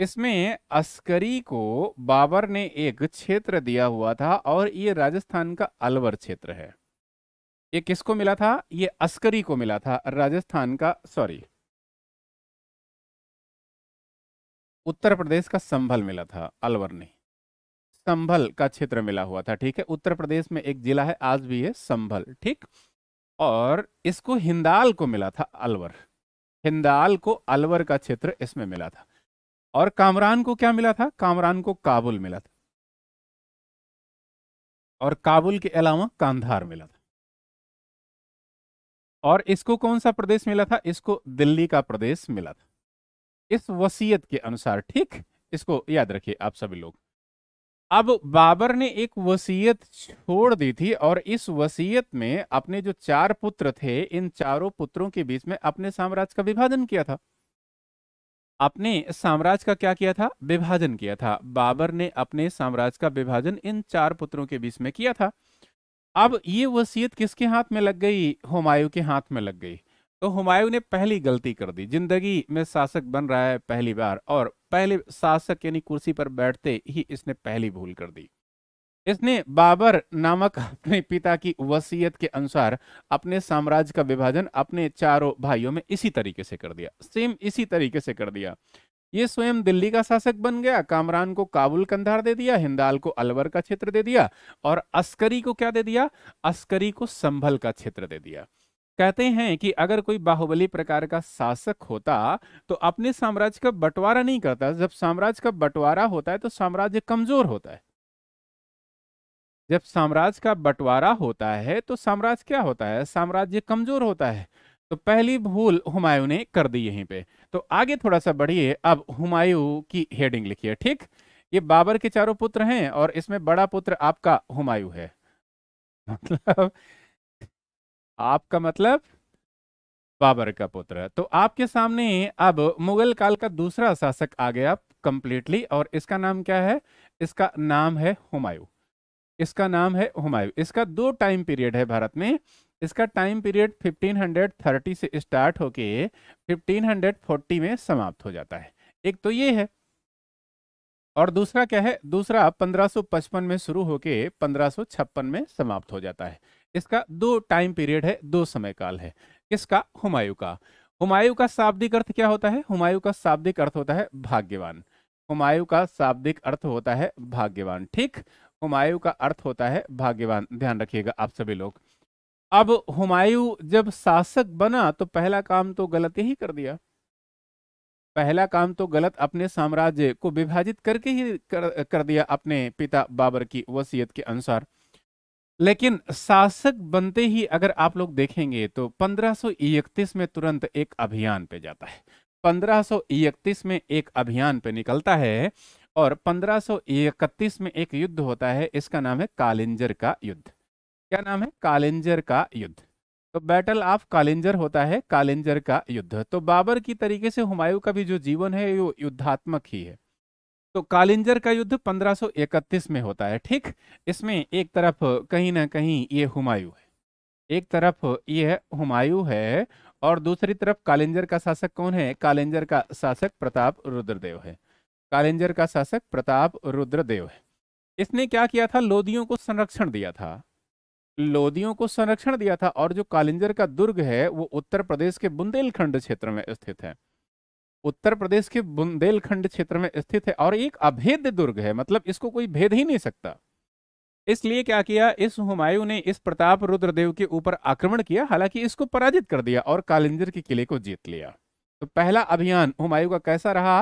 [SPEAKER 2] इसमें अस्करी को बाबर ने एक क्षेत्र दिया हुआ था और ये राजस्थान का अलवर क्षेत्र है ये किसको मिला था ये अस्करी को मिला था राजस्थान का सॉरी उत्तर प्रदेश का संभल मिला था अलवर ने संभल का क्षेत्र मिला हुआ था ठीक है उत्तर प्रदेश में एक जिला है आज भी है संभल ठीक और इसको हिंदाल को मिला था अलवर हिंदाल को अलवर का क्षेत्र इसमें मिला था और कामरान को क्या मिला था कामरान को काबुल मिला था
[SPEAKER 1] और काबुल के अलावा कांधार मिला था और इसको कौन सा प्रदेश मिला था इसको दिल्ली का प्रदेश
[SPEAKER 2] मिला था इस वसीयत के अनुसार ठीक इसको याद रखिए आप सभी लोग अब बाबर ने एक वसीयत छोड़ दी थी और इस वसीयत में अपने जो चार पुत्र थे इन चारों पुत्रों के बीच में अपने साम्राज्य का विभाजन किया था अपने साम्राज्य का क्या किया था विभाजन किया था बाबर ने अपने साम्राज्य का विभाजन इन चार पुत्रों के बीच में किया था अब ये वसीयत किसके हाथ में लग गई हुमायूं के हाथ में लग गई तो हुमायूं ने पहली गलती कर दी जिंदगी में शासक बन रहा है पहली बार और पहले शासक यानी कुर्सी पर बैठते ही इसने पहली भूल कर दी इसने बाबर नामक अपने पिता की वसीयत के अनुसार अपने साम्राज्य का विभाजन अपने चारों भाइयों में इसी तरीके से कर दिया सेम इसी तरीके से कर दिया ये स्वयं दिल्ली का शासक बन गया कामरान को काबुल कंधार दे दिया हिंदाल को अलवर का क्षेत्र दे दिया और अस्करी को क्या दे दिया अस्करी को संभल का क्षेत्र दे दिया कहते हैं कि अगर कोई बाहुबली प्रकार का शासक होता तो अपने साम्राज्य का बंटवारा नहीं करता जब साम्राज्य का बंटवारा होता है तो साम्राज्य कमजोर होता है जब साम्राज्य का बंटवारा होता है तो साम्राज्य क्या होता है साम्राज्य कमजोर होता है तो पहली भूल हुमायूं ने कर दी यहीं पे तो आगे थोड़ा सा बढ़िए अब हुमायूं की हेडिंग लिखिए ठीक ये बाबर के चारों पुत्र हैं और इसमें बड़ा पुत्र आपका हुमायूं है मतलब आपका मतलब बाबर का पुत्र तो आपके सामने अब मुगल काल का दूसरा शासक आ गया कंप्लीटली और इसका नाम क्या है इसका नाम है हुमायूं इसका नाम है हुमायूं इसका दो टाइम पीरियड है भारत में इसका टाइम पीरियड 1530 से स्टार्ट होके 1540 में समाप्त हो जाता है एक तो ये है और दूसरा क्या है दूसरा 1555 में शुरू होके 1556 में समाप्त हो जाता है इसका दो टाइम पीरियड है दो समय काल है किसका हुमायूं का हुमायूं का शाब्दिक अर्थ क्या होता है हुमायूं का शाब्दिक अर्थ होता है भाग्यवान हुमायूं का शाब्दिक अर्थ होता है भाग्यवान ठीक हुमायूं का अर्थ होता है भाग्यवान ध्यान रखिएगा आप सभी लोग अब हुमायूं जब शासक बना तो पहला काम तो गलत ही कर दिया पहला काम तो गलत अपने साम्राज्य को विभाजित करके ही कर, कर दिया अपने पिता बाबर की वसीयत के अनुसार लेकिन शासक बनते ही अगर आप लोग देखेंगे तो 1531 में तुरंत एक अभियान पे जाता है 1531 में एक अभियान पे निकलता है और 1531 में एक युद्ध होता है इसका नाम है कालिंजर का युद्ध क्या नाम है कालिंजर का युद्ध तो बैटल ऑफ कालिंजर होता है कालिंजर का युद्ध तो बाबर की तरीके से हुमायूं का भी जो जीवन है वो युद्धात्मक ही है तो कालिंजर का युद्ध 1531 में होता है ठीक इसमें एक तरफ कहीं ना कहीं ये हुमायूं है एक तरफ ये हुमायूं है और दूसरी तरफ कालिंजर का शासक कौन है कालिंजर का शासक प्रताप रुद्रदेव है कालिंजर का शासक प्रताप रुद्रदेव है इसने क्या किया था लोदियों को संरक्षण दिया था लोदियों को संरक्षण दिया था और जो कालिंजर का दुर्ग है वो उत्तर प्रदेश के बुंदेलखंड क्षेत्र में स्थित है उत्तर प्रदेश के बुंदेलखंड क्षेत्र में स्थित है और एक अभेद्य दुर्ग है मतलब इसको कोई भेद ही नहीं सकता इसलिए क्या किया इस हुमायूं ने इस प्रताप रुद्रदेव के ऊपर आक्रमण किया हालांकि इसको पराजित कर दिया और कालिंजर के किले को जीत लिया तो पहला अभियान हुमायूं का कैसा रहा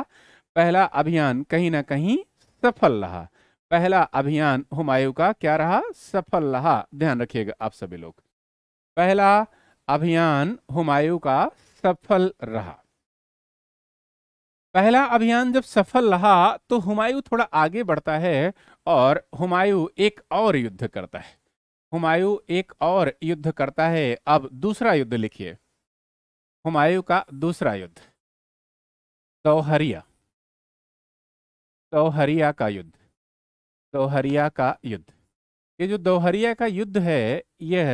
[SPEAKER 2] पहला अभियान कहीं ना कहीं सफल रहा पहला अभियान हुमायूं का क्या रहा सफल रहा ध्यान रखिएगा आप सभी लोग पहला अभियान हुमायूं का सफल रहा पहला अभियान जब सफल रहा तो हुमायूं थोड़ा आगे बढ़ता है और हुमायूं एक और युद्ध करता है हुमायूं एक और युद्ध
[SPEAKER 1] करता है अब दूसरा युद्ध लिखिए हुमायूं का दूसरा युद्ध तौहरिया तौहरिया का युद्ध दोहरिया का युद्ध ये जो दोहरिया का युद्ध है यह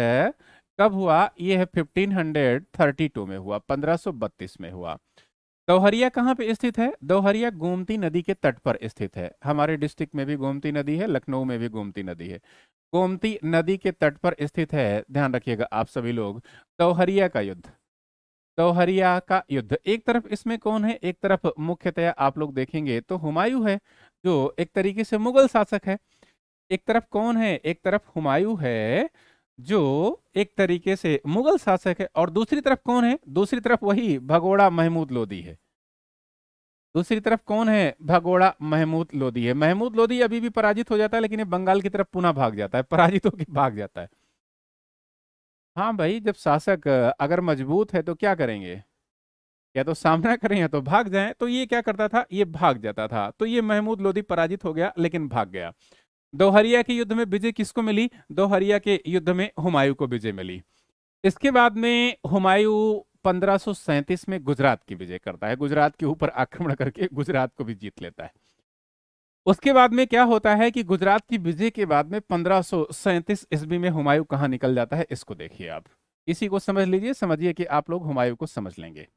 [SPEAKER 2] कब हुआ यह 1532 में हुआ 1532 में हुआ दोहरिया कहाँ पे स्थित है दोहरिया गोमती नदी के तट पर स्थित है हमारे डिस्ट्रिक्ट में भी गोमती नदी है लखनऊ में भी गोमती नदी है गोमती नदी के तट पर स्थित है ध्यान रखिएगा आप सभी लोग दोहरिया का युद्ध दोहरिया का युद्ध एक तरफ इसमें कौन है एक तरफ मुख्यतया आप लोग देखेंगे तो हुमायूं है जो एक तरीके से मुगल शासक है एक तरफ कौन है एक तरफ हुमायूं है जो एक तरीके से मुगल शासक है और दूसरी तरफ कौन है दूसरी तरफ वही भगोड़ा महमूद लोदी है दूसरी तरफ कौन है भगोड़ा महमूद लोदी है महमूद लोदी अभी भी पराजित हो जाता है लेकिन ये बंगाल की तरफ पुनः भाग जाता है पराजित होकर भाग जाता है हाँ भाई जब शासक अगर मजबूत है तो क्या करेंगे या तो सामना करें या तो भाग जाएं तो ये क्या करता था ये भाग जाता था तो ये महमूद लोधी पराजित हो गया लेकिन भाग गया दोहरिया के युद्ध में विजय किसको मिली दोहरिया के युद्ध में हुमायूं को विजय मिली इसके बाद में हुमायूं पंद्रह में गुजरात की विजय करता है गुजरात के ऊपर आक्रमण करके गुजरात को भी जीत लेता है उसके बाद में क्या होता है कि गुजरात की विजय के बाद में पंद्रह ईस्वी में हुमायूं कहाँ निकल जाता है इसको देखिए आप इसी को समझ लीजिए समझिए कि आप लोग हुमायूं को समझ लेंगे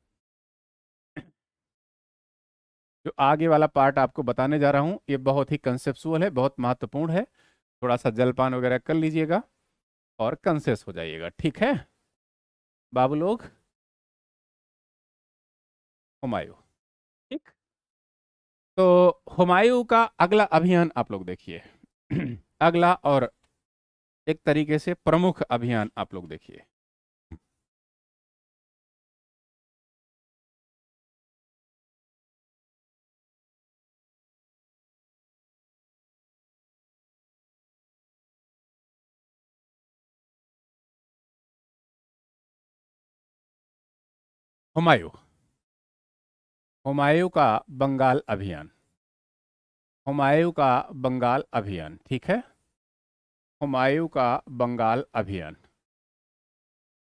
[SPEAKER 2] जो आगे वाला पार्ट आपको बताने जा रहा हूँ ये बहुत ही कंसेप्सुअल है बहुत महत्वपूर्ण है थोड़ा सा जलपान वगैरह कर लीजिएगा और कंसेस हो जाइएगा ठीक
[SPEAKER 1] है बाबू लोग हुमायूं ठीक तो हुमायूं का अगला अभियान आप लोग देखिए अगला और एक तरीके से प्रमुख अभियान आप लोग देखिए हुमायूं हुमायूं का बंगाल अभियान हुमायूं का बंगाल
[SPEAKER 2] अभियान ठीक है हुमायूं का बंगाल अभियान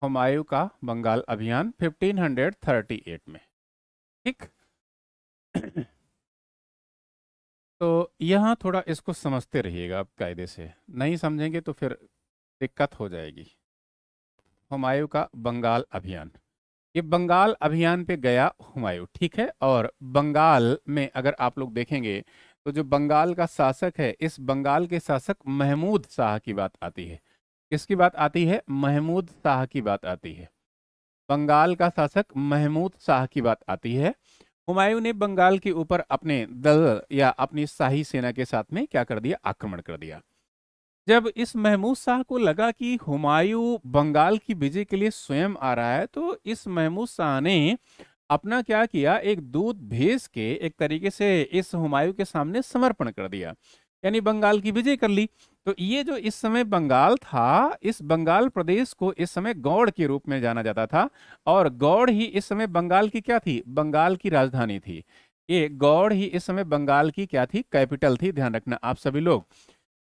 [SPEAKER 2] हुमायूं का बंगाल अभियान 1538 में ठीक तो यहाँ थोड़ा इसको समझते रहिएगा आप कायदे से नहीं समझेंगे तो फिर दिक्कत हो जाएगी हुमायूं का बंगाल अभियान ये बंगाल अभियान पे गया हुमायूं ठीक है और बंगाल में अगर आप लोग देखेंगे तो जो बंगाल का शासक है इस बंगाल के शासक महमूद शाह की बात आती है किसकी बात आती है महमूद शाह की बात आती है बंगाल का शासक महमूद शाह की बात आती है हुमायूं ने बंगाल के ऊपर अपने दल या अपनी शाही सेना के साथ में क्या कर दिया आक्रमण कर दिया जब इस महमूद शाह को लगा कि हुमायूं बंगाल की विजय के लिए स्वयं आ रहा है तो इस महमूद शाह ने अपना क्या किया एक दूत भेज के एक तरीके से इस हुमायूं के सामने समर्पण कर दिया यानी बंगाल की विजय कर ली तो ये जो इस समय बंगाल था इस बंगाल प्रदेश को इस समय गौड़ के रूप में जाना जाता था और गौड़ ही इस समय बंगाल की क्या थी बंगाल की राजधानी थी ये गौड़ ही इस समय बंगाल की क्या थी कैपिटल थी ध्यान रखना आप सभी लोग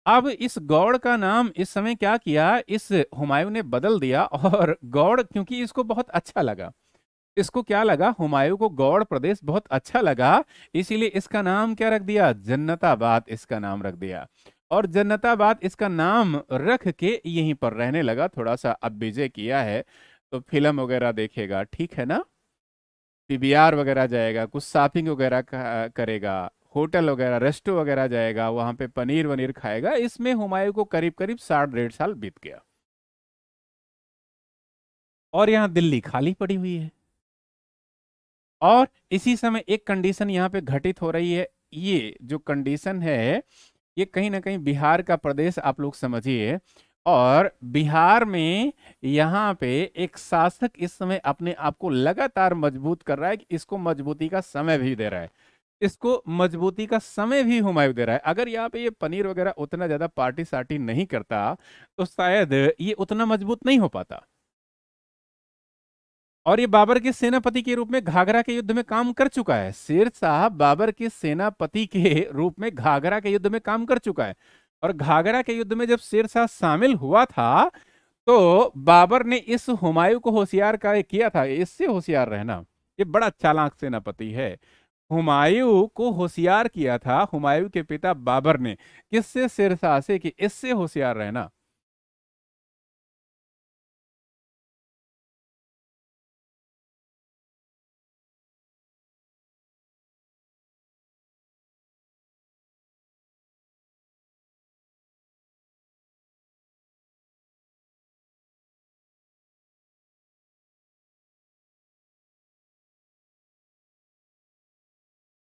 [SPEAKER 2] अब इस गौड़ का नाम इस समय क्या किया इस हुमायूं ने बदल दिया और गौड़ क्योंकि इसको बहुत अच्छा लगा इसको क्या लगा हुमायूं को गौड़ प्रदेश बहुत अच्छा लगा इसीलिए इसका नाम क्या रख दिया जन्नताबाद इसका नाम रख दिया और जन्नताबाद इसका नाम रख के यहीं पर रहने लगा थोड़ा सा अब विजय किया है तो फिल्म वगैरह देखेगा ठीक है ना पीबीआर वगैरह जाएगा कुछ शॉपिंग वगैरह करेगा होटल वगैरह रेस्टो वगैरह जाएगा वहां पे पनीर वनीर खाएगा इसमें हुमायूं को करीब करीब साठ डेढ़ साल बीत गया और यहाँ दिल्ली खाली पड़ी हुई है और इसी समय एक कंडीशन यहाँ पे घटित हो रही है ये जो कंडीशन है ये कहीं ना कहीं बिहार का प्रदेश आप लोग समझिए और बिहार में यहाँ पे एक शासक इस समय अपने आप को लगातार मजबूत कर रहा है कि इसको मजबूती का समय भी दे रहा है इसको मजबूती का समय भी हुमायूं दे रहा है अगर यहाँ पे ये पनीर वगैरह उतना ज़्यादा पार्टी साटी नहीं करता तो शायद ये उतना मजबूत नहीं हो पाता और ये बाबर के सेनापति के रूप में घाघरा के युद्ध में काम कर चुका है शेर साहब बाबर के सेनापति के रूप में घाघरा के युद्ध में काम कर चुका है और घाघरा के युद्ध में जब शेर शाह शामिल हुआ था तो बाबर ने इस हुमायूं को होशियार किया था इससे होशियार रहना ये बड़ा चालाक सेनापति है हुमायूं को होशियार किया था हुमायूं के पिता बाबर ने किससे
[SPEAKER 1] सिरसा से कि इससे होशियार रहना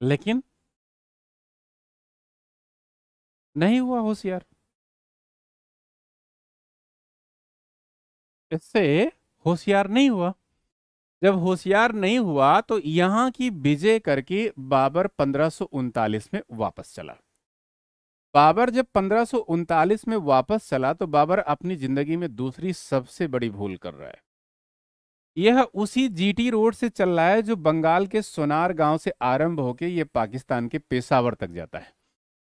[SPEAKER 1] लेकिन नहीं हुआ होशियार इससे होशियार नहीं हुआ जब होशियार नहीं हुआ तो यहां की
[SPEAKER 2] विजय करके बाबर पंद्रह में वापस चला बाबर जब पंद्रह में वापस चला तो बाबर अपनी जिंदगी में दूसरी सबसे बड़ी भूल कर रहा है यह उसी जीटी रोड से चल रहा है जो बंगाल के सोनार गांव से आरंभ होकर यह पाकिस्तान के पेशावर तक जाता है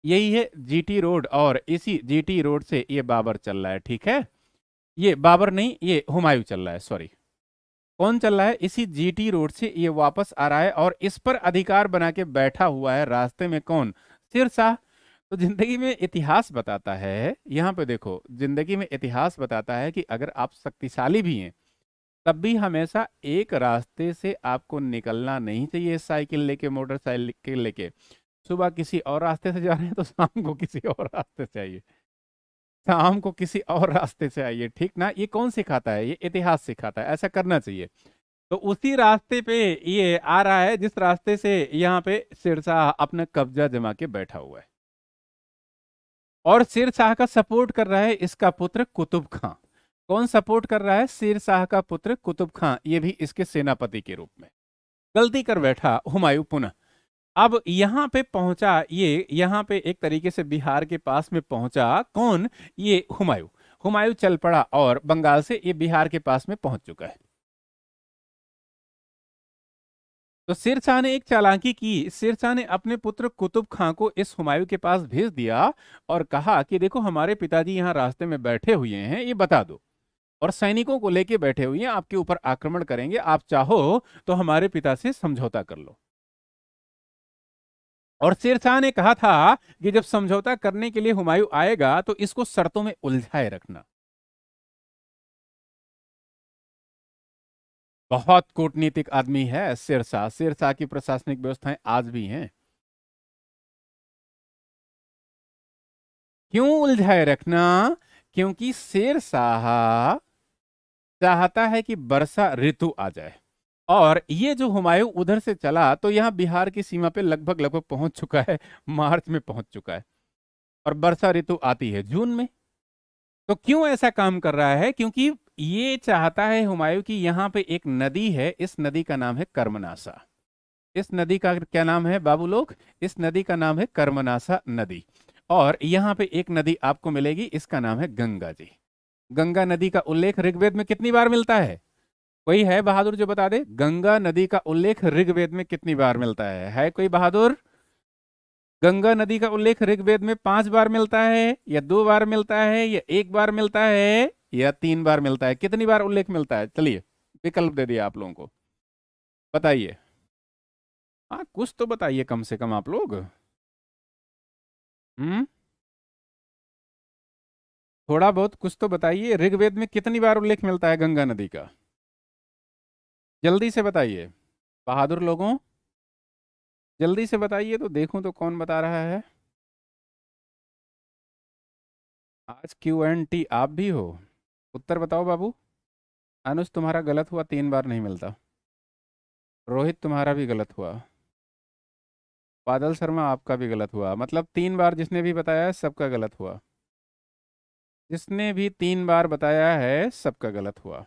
[SPEAKER 2] यही है जीटी रोड और इसी जीटी रोड से ये बाबर चल रहा है ठीक है ये बाबर नहीं ये हुमायूं चल रहा है सॉरी कौन चल रहा है इसी जीटी रोड से ये वापस आ रहा है और इस पर अधिकार बना के बैठा हुआ है रास्ते में कौन सिर तो जिंदगी में इतिहास बताता है यहाँ पे देखो जिंदगी में इतिहास बताता है कि अगर आप शक्तिशाली भी हैं तब भी हमेशा एक रास्ते से आपको निकलना नहीं चाहिए साइकिल लेके मोटरसाइकिल लेके सुबह किसी और रास्ते से जा रहे हैं तो शाम को किसी और रास्ते से आइए शाम को किसी और रास्ते से आइए ठीक ना ये कौन सिखाता है ये इतिहास सिखाता है ऐसा करना चाहिए तो उसी रास्ते पे ये आ रहा है जिस रास्ते से यहाँ पे शेरशाह अपना कब्जा जमा के बैठा हुआ है और शेरशाह का सपोर्ट कर रहा है इसका पुत्र कुतुब खां कौन सपोर्ट कर रहा है शेर शाह का पुत्र कुतुब खां ये भी इसके सेनापति के रूप में गलती कर बैठा हुमायूं पुनः अब यहाँ पे पहुंचा ये यहाँ पे एक तरीके से बिहार के पास में पहुंचा कौन ये हुमायूं हुमायूं चल पड़ा और बंगाल से ये बिहार के पास में पहुंच चुका है तो शेर शाह ने एक चालाकी की शेर शाह ने अपने पुत्र कुतुब खां को इस हुमायूं के पास भेज दिया और कहा कि देखो हमारे पिताजी यहाँ रास्ते में बैठे हुए हैं ये बता दो और सैनिकों को लेके बैठे हुए हैं आपके ऊपर आक्रमण करेंगे आप चाहो तो हमारे पिता से समझौता कर लो
[SPEAKER 1] और शेरशाह ने कहा था कि जब समझौता करने के लिए हुमायूं आएगा तो इसको शर्तों में उलझाए रखना बहुत कूटनीतिक आदमी है शेरशाह शेरशाह की प्रशासनिक व्यवस्थाएं आज भी हैं क्यों उलझाए रखना क्योंकि शेरशाह
[SPEAKER 2] चाहता है कि वर्षा ऋतु आ जाए और ये जो हुमायूं उधर से चला तो यहाँ बिहार की सीमा पे लगभग लगभग पहुंच चुका है मार्च में पहुंच चुका है और वर्षा ऋतु आती है जून में तो क्यों ऐसा काम कर रहा है क्योंकि ये चाहता है हुमायूं कि यहाँ पे एक नदी है इस नदी का नाम है कर्मनाशा इस नदी का क्या नाम है बाबू लोग इस नदी का नाम है कर्मनाशा नदी और यहाँ पे एक नदी आपको मिलेगी इसका नाम है गंगा जी गंगा नदी का उल्लेख ऋग्वेद में कितनी बार मिलता है कोई है बहादुर जो बता दे गंगा नदी का उल्लेख ऋग्वेद में कितनी बार मिलता है है कोई बहादुर गंगा नदी का उल्लेख ऋग्वेद में पांच बार मिलता है या दो बार मिलता है या एक बार मिलता है या तीन बार मिलता है कितनी बार उल्लेख
[SPEAKER 1] मिलता है चलिए विकल्प दे दिया आप लोगों को बताइए हाँ कुछ तो बताइए कम से कम आप लोग हम्म
[SPEAKER 2] थोड़ा बहुत कुछ तो बताइए ऋग्वेद में कितनी बार उल्लेख मिलता है गंगा नदी
[SPEAKER 1] का जल्दी से बताइए बहादुर लोगों जल्दी से बताइए तो देखूं तो कौन बता रहा है आज क्यू एंड टी आप भी हो उत्तर बताओ बाबू
[SPEAKER 2] अनुज तुम्हारा गलत हुआ तीन बार नहीं मिलता रोहित तुम्हारा भी गलत हुआ बादल शर्मा आपका भी गलत हुआ मतलब तीन बार जिसने भी बताया सबका गलत
[SPEAKER 1] हुआ जिसने भी तीन बार बताया है सबका गलत हुआ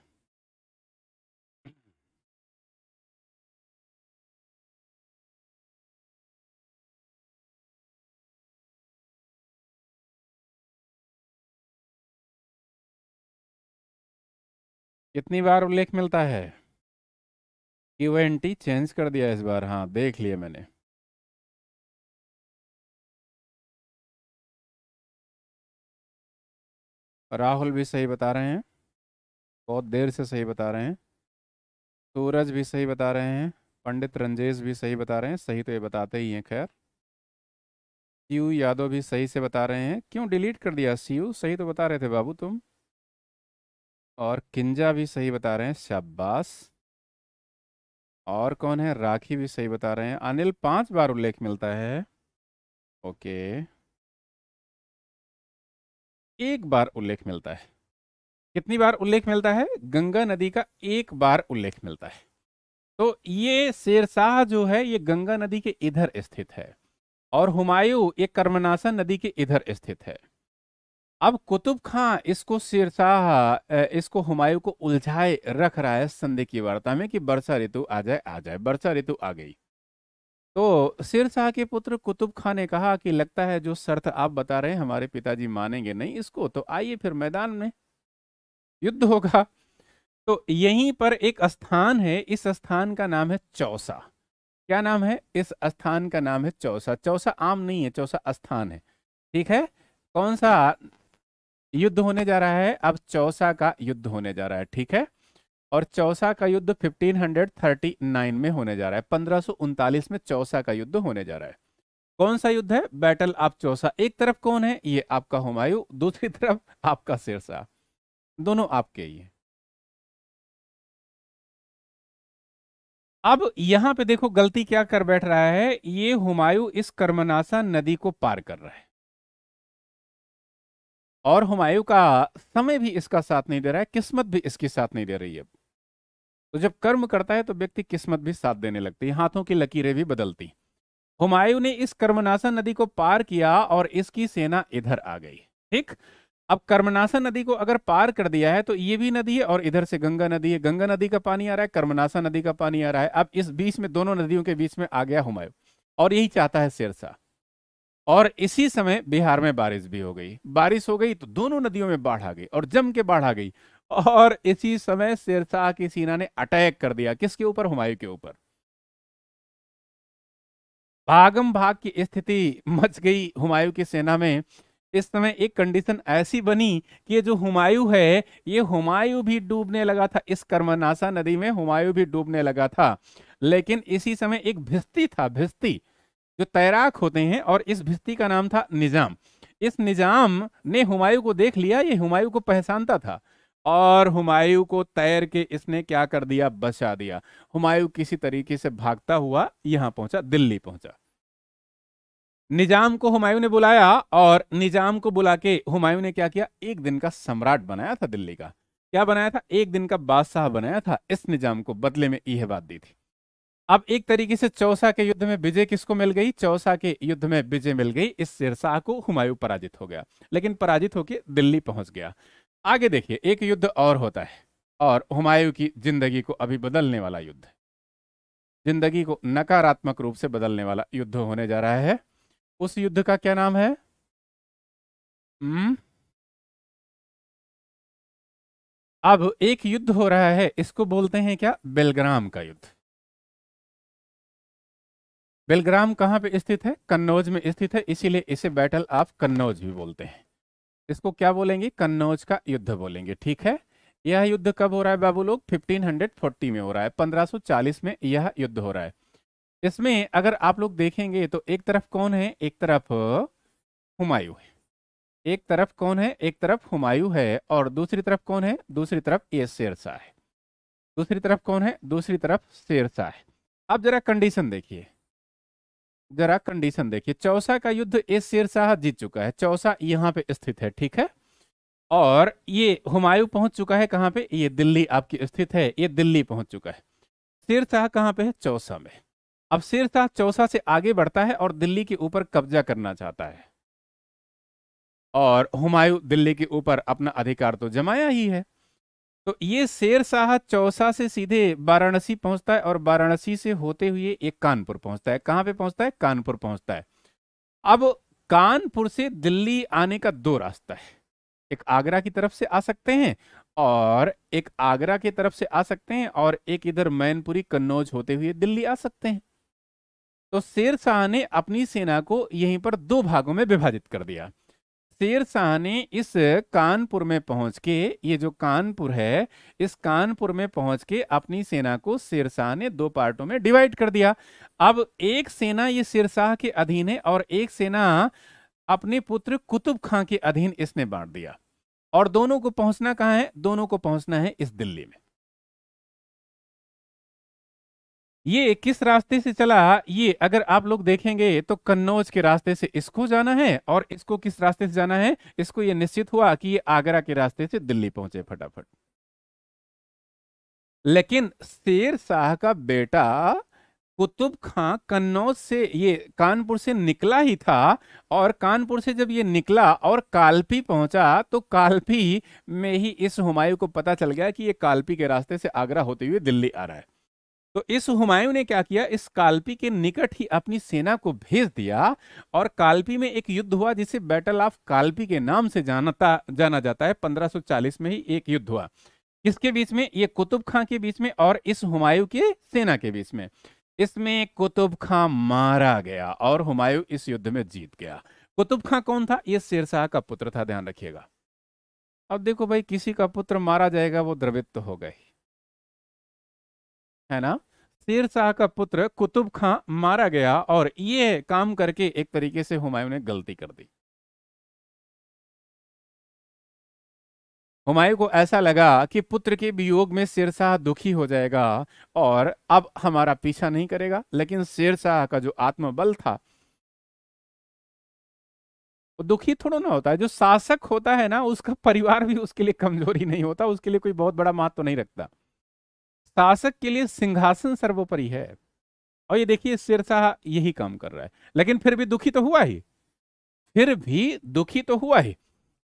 [SPEAKER 1] कितनी बार उल्लेख मिलता है क्यू एन टी चेंज कर दिया इस बार हाँ देख लिया मैंने राहुल भी सही बता रहे हैं बहुत देर से
[SPEAKER 2] सही बता रहे हैं सूरज भी सही बता रहे हैं पंडित रंजेश भी सही बता रहे हैं सही तो ये बताते ही हैं खैर सीयू यादव भी सही से बता रहे हैं क्यों डिलीट कर दिया सीयू सही तो बता रहे थे बाबू तुम और किंजा भी सही बता रहे हैं शब्बास और कौन है राखी भी सही बता रहे हैं अनिल पांच बार उल्लेख मिलता है ओके एक बार उल्लेख मिलता है कितनी बार उल्लेख मिलता है गंगा नदी का एक बार उल्लेख मिलता है तो ये शेरशाह जो है ये गंगा नदी के इधर स्थित है और हुमायूं ये कर्मनाशा नदी के इधर स्थित है अब कुतुब खां इसको शेरशाह इसको हुमायूं को उलझाए रख रहा है संधि की वार्ता में कि वर्षा ऋतु आ जाए आ जाए वर्षा ऋतु आ गई तो सिर शाह के पुत्र कुतुब खां ने कहा कि लगता है जो शर्त आप बता रहे हैं हमारे पिताजी मानेंगे नहीं इसको तो आइए फिर मैदान में युद्ध होगा तो यहीं पर एक स्थान है इस स्थान का नाम है चौसा क्या नाम है इस स्थान का नाम है चौसा चौसा आम नहीं है चौसा स्थान है ठीक है कौन सा युद्ध होने जा रहा है अब चौसा का युद्ध होने जा रहा है ठीक है और चौसा का युद्ध 1539 में होने जा रहा है पंद्रह में चौसा का युद्ध होने जा रहा है कौन सा युद्ध है बैटल आप चौसा एक तरफ कौन है ये आपका
[SPEAKER 1] हुमायूं दूसरी तरफ आपका सिरसा दोनों आपके ही हैं अब यहां पे देखो गलती क्या कर बैठ रहा है ये हुमायूं इस कर्मनासा नदी को पार कर रहा है
[SPEAKER 2] और हुमायूं का समय भी इसका साथ नहीं दे रहा है किस्मत भी इसके साथ नहीं दे रही है तो जब कर्म करता है तो व्यक्ति किस्मत भी साथ देने लगती है हाथों की लकीरें भी बदलती हुमायूं ने इस कर्मनाशा नदी को पार किया और इसकी सेना इधर आ गई ठीक अब कर्मनासा नदी को अगर पार कर दिया है तो ये भी नदी है और इधर से गंगा नदी है गंगा नदी का पानी आ रहा है कर्मनासा नदी का पानी आ रहा है अब इस बीच में दोनों नदियों के बीच में आ गया हुमायूं और यही चाहता है सिरसा और इसी समय बिहार में बारिश भी हो गई बारिश हो गई तो दोनों नदियों में बाढ़ आ गई और जम के बाढ़ आ गई और इसी समय सिरसा की सेना ने अटैक कर दिया किसके ऊपर हुमायूं के ऊपर भागम भाग की स्थिति मच गई हुमायूं की सेना में इस समय एक कंडीशन ऐसी बनी कि ये जो हुमायूं है ये हुमायूं भी डूबने लगा था इस कर्मनाशा नदी में हुमायूं भी डूबने लगा था लेकिन इसी समय एक भिस्ती था भिस्ती जो तैराक होते हैं और इस भिस्ती का नाम था निजाम इस निजाम ने हुमायूं को देख लिया ये हुमायूं को पहचानता था और हुमायूं को तैर के इसने क्या कर दिया बचा दिया हुमायूं किसी तरीके से भागता हुआ यहां पहुंचा दिल्ली पहुंचा निजाम को हुमायूं ने बुलाया और निजाम को बुला के हुमायूं ने क्या किया एक दिन का सम्राट बनाया था दिल्ली का क्या बनाया था एक दिन का बादशाह बनाया था इस निजाम को बदले में यह बात दी थी अब एक तरीके से चौसा के युद्ध में विजय किसको मिल गई चौसा के युद्ध में विजय मिल गई इस सिरसा को हुमायूं पराजित हो गया लेकिन पराजित होकर दिल्ली पहुंच गया आगे देखिए एक युद्ध और होता है और हुमायूं की जिंदगी को अभी बदलने वाला युद्ध जिंदगी को नकारात्मक रूप से
[SPEAKER 1] बदलने वाला युद्ध होने जा रहा है उस युद्ध का क्या नाम है हम्म अब एक युद्ध हो रहा है इसको बोलते हैं क्या बेलग्राम का युद्ध
[SPEAKER 2] बेलग्राम कहां पे स्थित है कन्नौज में स्थित है इसीलिए इसे बैटल ऑफ कन्नौज भी बोलते हैं इसको क्या बोलेंगे कन्नौज का युद्ध बोलेंगे ठीक है यह युद्ध कब हो रहा है बाबू लोग 1540 में हो रहा है 1540 में यह युद्ध हो रहा है इसमें अगर आप लोग देखेंगे तो एक तरफ कौन है एक तरफ हुमायूं है एक तरफ कौन है एक तरफ हुमायूं है और दूसरी तरफ कौन है दूसरी तरफ ये शेरशाह है दूसरी तरफ कौन है दूसरी तरफ शेरशाह है अब जरा कंडीशन देखिए जरा कंडीशन देखिए चौसा का युद्ध ए शेरशाह जीत चुका है चौसा यहाँ पे स्थित है ठीक है और ये हुमायूं पहुंच चुका है कहाँ पे ये दिल्ली आपकी स्थित है ये दिल्ली पहुंच चुका है शेरशाह कहाँ पे है चौसा में अब शेरशाह चौसा से आगे बढ़ता है और दिल्ली के ऊपर कब्जा करना चाहता है और हुमायूं दिल्ली के ऊपर अपना अधिकार तो जमाया ही है तो ये शेर शाह चौसा से सीधे वाराणसी पहुंचता है और वाराणसी से होते हुए एक कानपुर पहुंचता है कहाँ पे पहुंचता है कानपुर पहुंचता है अब कानपुर से दिल्ली आने का दो रास्ता है एक आगरा की तरफ से आ सकते हैं और एक आगरा की तरफ से आ सकते हैं और एक इधर मैनपुरी कन्नौज होते हुए दिल्ली आ सकते हैं तो शेर शाह ने अपनी सेना को यहीं पर दो भागों में विभाजित कर दिया शेर शाह ने इस कानपुर में पहुंच के ये जो कानपुर है इस कानपुर में पहुंच के अपनी सेना को शेर शाह ने दो पार्टों में डिवाइड कर दिया अब एक सेना ये शेर शाह के अधीन है और एक सेना अपने पुत्र कुतुब खां के अधीन इसने बांट दिया और दोनों को पहुंचना कहाँ है दोनों को पहुंचना है इस दिल्ली में ये किस रास्ते से चला ये अगर आप लोग देखेंगे तो कन्नौज के रास्ते से इसको जाना है और इसको किस रास्ते से जाना है इसको ये निश्चित हुआ कि ये आगरा के रास्ते से दिल्ली पहुंचे फटाफट लेकिन शेर शाह का बेटा कुतुब खां कन्नौज से ये कानपुर से निकला ही था और कानपुर से जब ये निकला और कालपी पहुंचा तो कालपी में ही इस हुमायूं को पता चल गया कि ये कालपी के रास्ते से आगरा होते हुए दिल्ली आ रहा है तो इस हुमायूं ने क्या किया इस कालपी के निकट ही अपनी सेना को भेज दिया और कालपी में एक युद्ध हुआ जिसे बैटल ऑफ कालपी के नाम से जाना जाना जाता है 1540 में ही एक युद्ध हुआ इसके बीच में ये कुतुब खां के बीच में और इस हुमायूं के सेना के बीच में इसमें कुतुब खां मारा गया और हुमायूं इस युद्ध में जीत गया कुतुब खां कौन था ये शेरशाह का पुत्र था ध्यान रखिएगा अब देखो भाई किसी का पुत्र मारा जाएगा वो द्रवित्व तो हो होगा ही है ना शेर शाह का पुत्र कुतुब खां मारा गया और ये काम करके एक तरीके से हुमायूं ने गलती कर दी हुमायूं को ऐसा लगा कि पुत्र के वियोग में शेर शाह दुखी हो जाएगा और अब हमारा पीछा नहीं करेगा लेकिन शेर शाह का जो आत्मबल था वो दुखी थोड़ा ना होता है जो शासक होता है ना उसका परिवार भी उसके लिए कमजोरी नहीं होता उसके लिए कोई बहुत बड़ा महत्व तो नहीं रखता शासक के लिए सिंहासन सर्वोपरि है और ये देखिए सिरसा यही काम कर रहा है लेकिन फिर भी दुखी तो हुआ ही फिर भी दुखी तो हुआ ही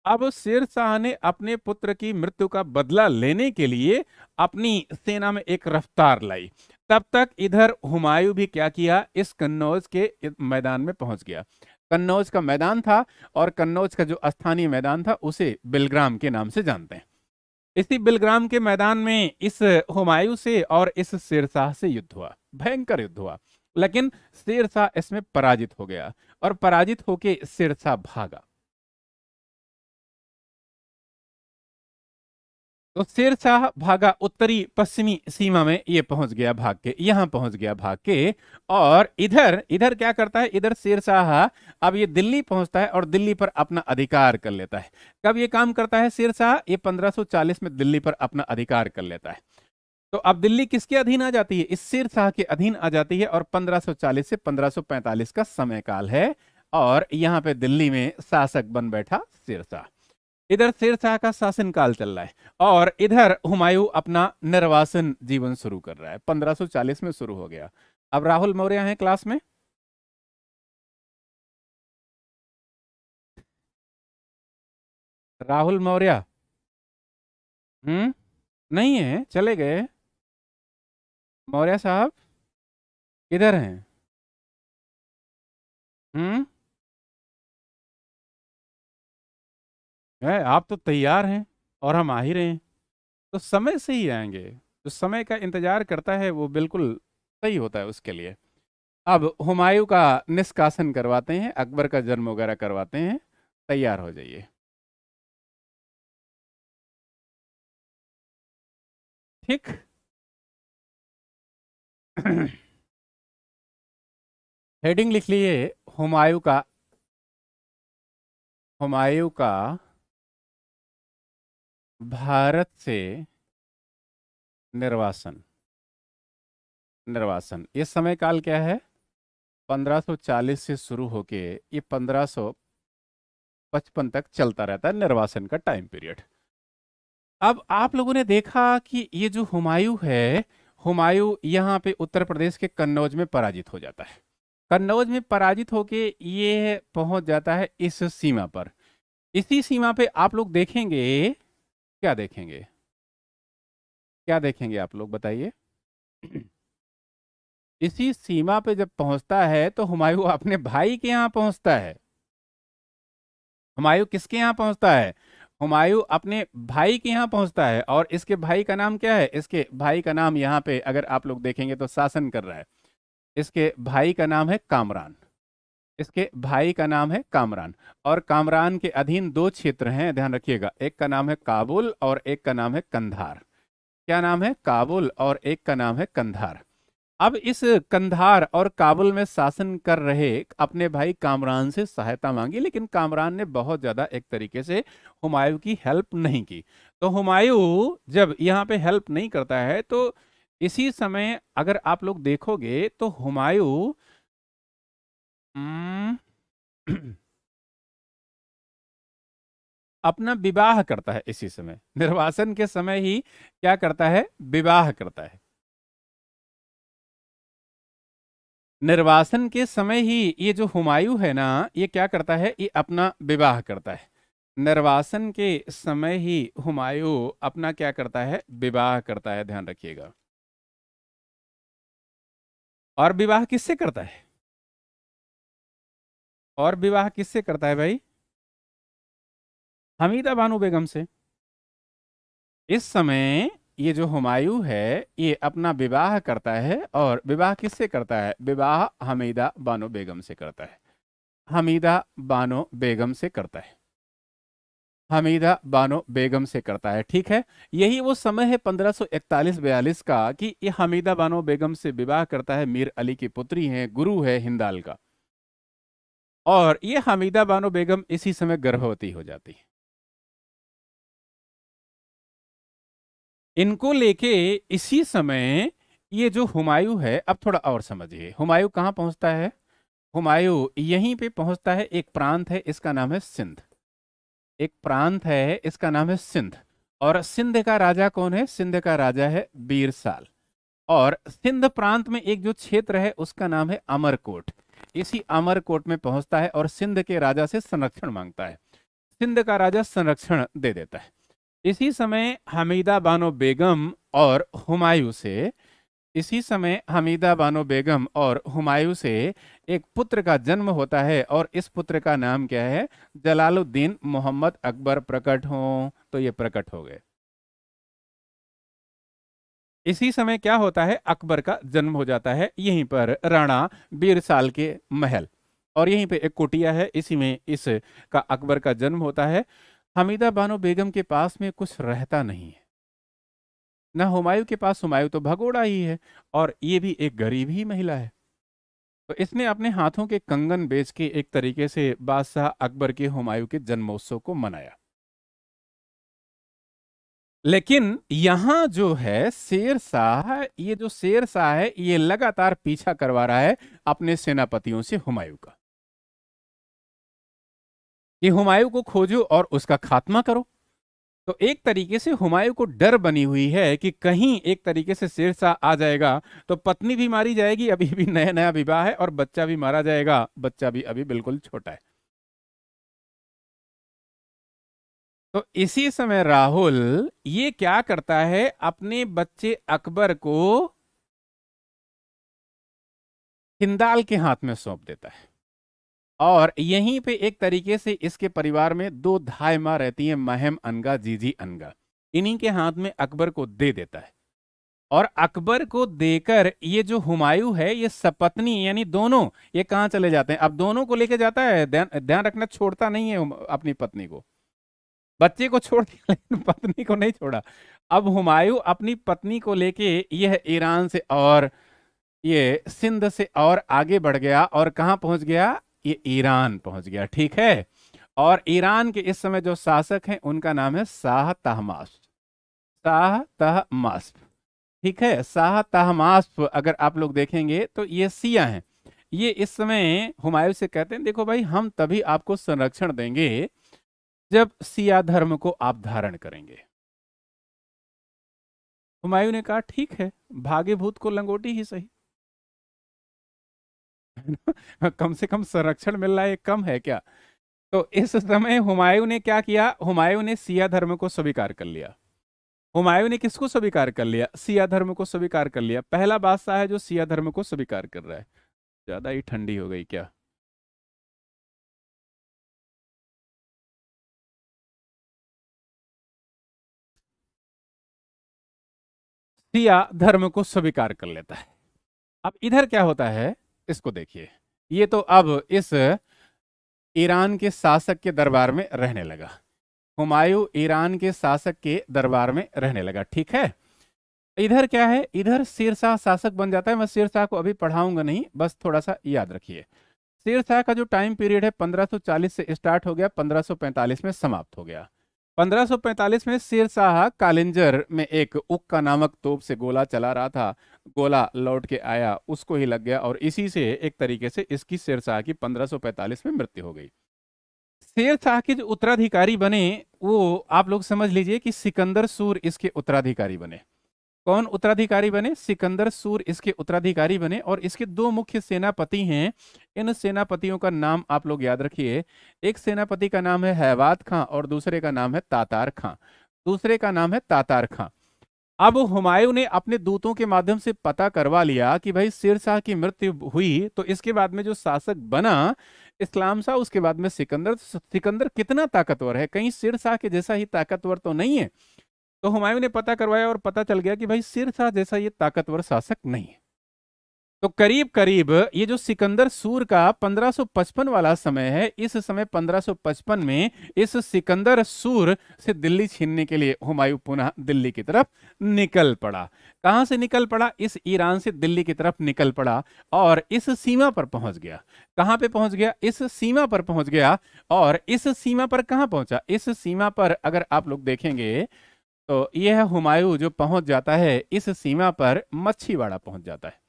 [SPEAKER 2] अब शाह ने अपने पुत्र की मृत्यु का बदला लेने के लिए अपनी सेना में एक रफ्तार लाई तब तक इधर हुमायूं भी क्या किया इस कन्नौज के मैदान में पहुंच गया कन्नौज का मैदान था और कन्नौज का जो स्थानीय मैदान था उसे बिलग्राम के नाम से जानते हैं इसी बिलग्राम के मैदान में इस हुमायूं से और इस शेरशाह से युद्ध हुआ भयंकर युद्ध हुआ लेकिन शेरशाह
[SPEAKER 1] इसमें पराजित हो गया और पराजित होके शेरशाह भागा तो शाह भागा उत्तरी
[SPEAKER 2] पश्चिमी सीमा में ये पहुंच गया भाग के यहाँ पहुंच गया भाग के और इधर इधर क्या करता है इधर शाह अब ये दिल्ली पहुंचता है और दिल्ली पर अपना अधिकार कर लेता है कब ये काम करता है शाह ये 1540 में दिल्ली पर अपना अधिकार कर लेता है तो अब दिल्ली किसके अधीन आ जाती है इस शाह के अधीन आ जाती है और पंद्रह से पंद्रह का समय काल है और यहाँ पे दिल्ली में शासक बन बैठा शेरशाह इधर शेरशाह का शासनकाल चल रहा है और इधर हुमायूं अपना
[SPEAKER 1] निर्वासन जीवन शुरू कर रहा है 1540 में शुरू हो गया अब राहुल मौर्य हैं क्लास में राहुल मौर्य हम्म नहीं है चले गए मौर्य साहब किधर हैं हम्म है आप तो तैयार हैं और हम आ ही रहे हैं तो समय से ही आएंगे
[SPEAKER 2] जो समय का इंतजार करता है वो बिल्कुल सही होता है उसके लिए अब हुमायूं
[SPEAKER 1] का निष्कासन करवाते हैं अकबर का जन्म वगैरह करवाते हैं तैयार हो जाइए ठीक हेडिंग लिख लिए हुमायूं का हुमायूं का भारत से निर्वासन निर्वासन इस समय काल क्या है
[SPEAKER 2] 1540 से शुरू होके ये 1555 तक चलता रहता है निर्वासन का टाइम पीरियड अब आप लोगों ने देखा कि ये जो हुमायूं है हुमायूं यहाँ पे उत्तर प्रदेश के कन्नौज में पराजित हो जाता है कन्नौज में पराजित होके ये पहुंच जाता है इस सीमा पर इसी सीमा पे आप लोग देखेंगे क्या देखेंगे क्या देखेंगे आप लोग बताइए इसी सीमा पे जब पहुंचता है तो हुमायूं अपने भाई के यहां पहुंचता है हुमायूं किसके यहां पहुंचता है हुमायूं अपने भाई के यहां पहुंचता है और इसके भाई का नाम क्या है इसके भाई का नाम यहाँ पे अगर आप लोग देखेंगे तो शासन कर रहा है इसके भाई का नाम है कामरान इसके भाई का नाम है कामरान और कामरान के अधीन दो क्षेत्र हैं ध्यान रखिएगा एक का नाम है काबुल और एक का नाम है कंधार क्या नाम है काबुल और एक का नाम है कंधार अब इस कंधार और काबुल में शासन कर रहे अपने भाई कामरान से सहायता मांगी लेकिन कामरान ने बहुत ज़्यादा एक तरीके से हुमायूं की हेल्प नहीं की तो हुमायूं जब यहाँ पे हेल्प नहीं करता है
[SPEAKER 1] तो इसी समय अगर आप लोग देखोगे तो हुमायूं हम्म। अपना विवाह करता है इसी समय निर्वासन के समय ही क्या करता है
[SPEAKER 2] विवाह करता है निर्वासन के समय ही ये जो हुमायूं है ना ये क्या करता है ये अपना विवाह करता है निर्वासन के समय ही हुमायूं अपना क्या करता है विवाह करता है ध्यान
[SPEAKER 1] रखिएगा और विवाह किससे करता है और विवाह किससे करता है भाई हमीदा बानो बेगम से इस समय ये जो हुमायूं
[SPEAKER 2] है ये अपना विवाह करता है और विवाह किससे करता है विवाह हमीदा बानो बेगम से करता है हमीदा बानो बेगम से करता है हमीदा बानो बेगम से करता है ठीक है यही वो समय है 1541-42 का कि ये हमीदा बानो बेगम से विवाह करता है मीर अली की पुत्री हैं गुरु है हिंदाल
[SPEAKER 1] का और ये हमीदा बानो बेगम इसी समय गर्भवती हो जाती है इनको लेके
[SPEAKER 2] इसी समय ये जो हुमायूं है अब थोड़ा और समझिए हुमायूं कहाँ पहुंचता है हुमायूं यहीं पे पहुंचता है एक प्रांत है इसका नाम है सिंध एक प्रांत है इसका नाम है सिंध और सिंध का राजा कौन है सिंध का राजा है बीरसाल और सिंध प्रांत में एक जो क्षेत्र है उसका नाम है अमरकोट इसी अमरकोट में पहुंचता है और सिंध के राजा से संरक्षण मांगता है सिंध का राजा संरक्षण दे देता है इसी समय हमीदा बानो बेगम और हुमायूं से इसी समय हमीदा बानो बेगम और हुमायूं से एक पुत्र का जन्म होता है और इस पुत्र का नाम क्या है जलालुद्दीन मोहम्मद अकबर प्रकट हों तो ये प्रकट हो गए इसी समय क्या होता है अकबर का जन्म हो जाता है यहीं पर राणा बीरसाल के महल और यहीं पे एक कुटिया है इसी में इस का अकबर का जन्म होता है हमीदा बानो बेगम के पास में कुछ रहता नहीं है ना हुमायूं के पास हुमायूं तो भगोड़ा ही है और ये भी एक गरीब ही महिला है तो इसने अपने हाथों के कंगन बेच के एक तरीके से बादशाह अकबर के हुमायूं के जन्मोत्सव को मनाया लेकिन यहां जो है शेर शाह ये जो शेर शाह है ये लगातार पीछा करवा रहा है अपने सेनापतियों से हुमायूं का कि हुमायूं को खोजो और उसका खात्मा करो तो एक तरीके से हुमायूं को डर बनी हुई है कि कहीं एक तरीके से शेर शाह आ जाएगा तो पत्नी भी मारी जाएगी अभी भी नया नया विवाह है और बच्चा भी मारा जाएगा बच्चा भी अभी बिल्कुल छोटा है तो इसी समय राहुल ये क्या करता है अपने बच्चे अकबर को हिंदाल के हाथ में सौंप देता है और यहीं पे एक तरीके से इसके परिवार में दो धाय माँ रहती हैं महम अनगा जीजी अनगा इन्हीं के हाथ में अकबर को दे देता है और अकबर को देकर ये जो हुमायूं है ये सपत्नी यानी दोनों ये कहाँ चले जाते हैं अब दोनों को लेके जाता है ध्यान रखना छोड़ता नहीं है अपनी पत्नी को बच्चे को छोड़ दिया लेकिन पत्नी को नहीं छोड़ा अब हुमायूं अपनी पत्नी को लेके यह ईरान से और ये सिंध से और आगे बढ़ गया और कहाँ पहुंच गया ये ईरान पहुंच गया ठीक है और ईरान के इस समय जो शासक हैं उनका नाम है शाह तहमास शाह तहमास ठीक है शाह तहमास अगर आप लोग देखेंगे तो ये सिया हैं ये इस समय हुमायूं से कहते हैं देखो भाई हम तभी आपको संरक्षण देंगे जब
[SPEAKER 1] सिया धर्म को आप धारण करेंगे हुमायूं ने कहा ठीक है भागे भूत को लंगोटी ही सही
[SPEAKER 2] हाँ, कम से कम संरक्षण मिल रहा है कम है क्या तो इस समय हुमायूं ने क्या किया हुमायूं ने सिया धर्म को स्वीकार कर लिया हुमायूं ने किसको स्वीकार कर लिया सिया
[SPEAKER 1] धर्म को स्वीकार कर लिया पहला बादशाह है जो सिया धर्म को स्वीकार कर रहा है ज्यादा ही ठंडी हो गई क्या दिया धर्म को स्वीकार कर लेता है अब इधर क्या होता है इसको देखिए
[SPEAKER 2] ये तो अब इस ईरान के शासक के दरबार में रहने लगा हुमायूं ईरान के शासक के दरबार में रहने लगा ठीक है इधर क्या है इधर शेरशाह शासक बन जाता है मैं शेरशाह को अभी पढ़ाऊंगा नहीं बस थोड़ा सा याद रखिए शेरशाह का जो टाइम पीरियड है 1540 से स्टार्ट हो गया 1545 में समाप्त हो गया 1545 में शेर शाह कालिंजर में एक उक्का नामक तोप से गोला चला रहा था गोला लौट के आया उसको ही लग गया और इसी से एक तरीके से इसकी शेर शाह की 1545 में मृत्यु हो गई शेर शाह के जो उत्तराधिकारी बने वो आप लोग समझ लीजिए कि सिकंदर सूर इसके उत्तराधिकारी बने कौन उत्तराधिकारी बने सिकंदर सूर इसके उत्तराधिकारी बने और इसके दो मुख्य सेनापति हैं इन सेनापतियों का नाम आप लोग याद रखिए एक सेनापति का नाम है हैवाद खां और दूसरे का नाम है तातार खां दूसरे का नाम है तातार खां अब हुमायूं ने अपने दूतों के माध्यम से पता करवा लिया कि भाई शेरशाह की मृत्यु हुई तो इसके बाद में जो शासक बना इस्लाम शाह उसके बाद में सिकंदर सिकंदर कितना ताकतवर है कहीं शेरशाह के जैसा ही ताकतवर तो नहीं है तो हुमायूं ने पता करवाया और पता चल गया कि भाई सिरसा जैसा ये ताकतवर शासक नहीं है तो करीब करीब ये जो सिकंदर सूर का 1555 वाला समय है इस समय 1555 में इस सिकंदर सूर से दिल्ली छीनने के लिए हुमायूं पुनः दिल्ली की तरफ निकल पड़ा कहां से निकल पड़ा इस ईरान से दिल्ली की तरफ निकल पड़ा और इस सीमा पर पहुंच गया कहां पे पहुंच गया इस सीमा पर पहुंच गया और इस सीमा पर कहां पहुंचा इस सीमा पर अगर आप लोग देखेंगे तो यह है हुमायूं जो पहुंच जाता है इस सीमा पर मच्छीवाड़ा पहुंच जाता है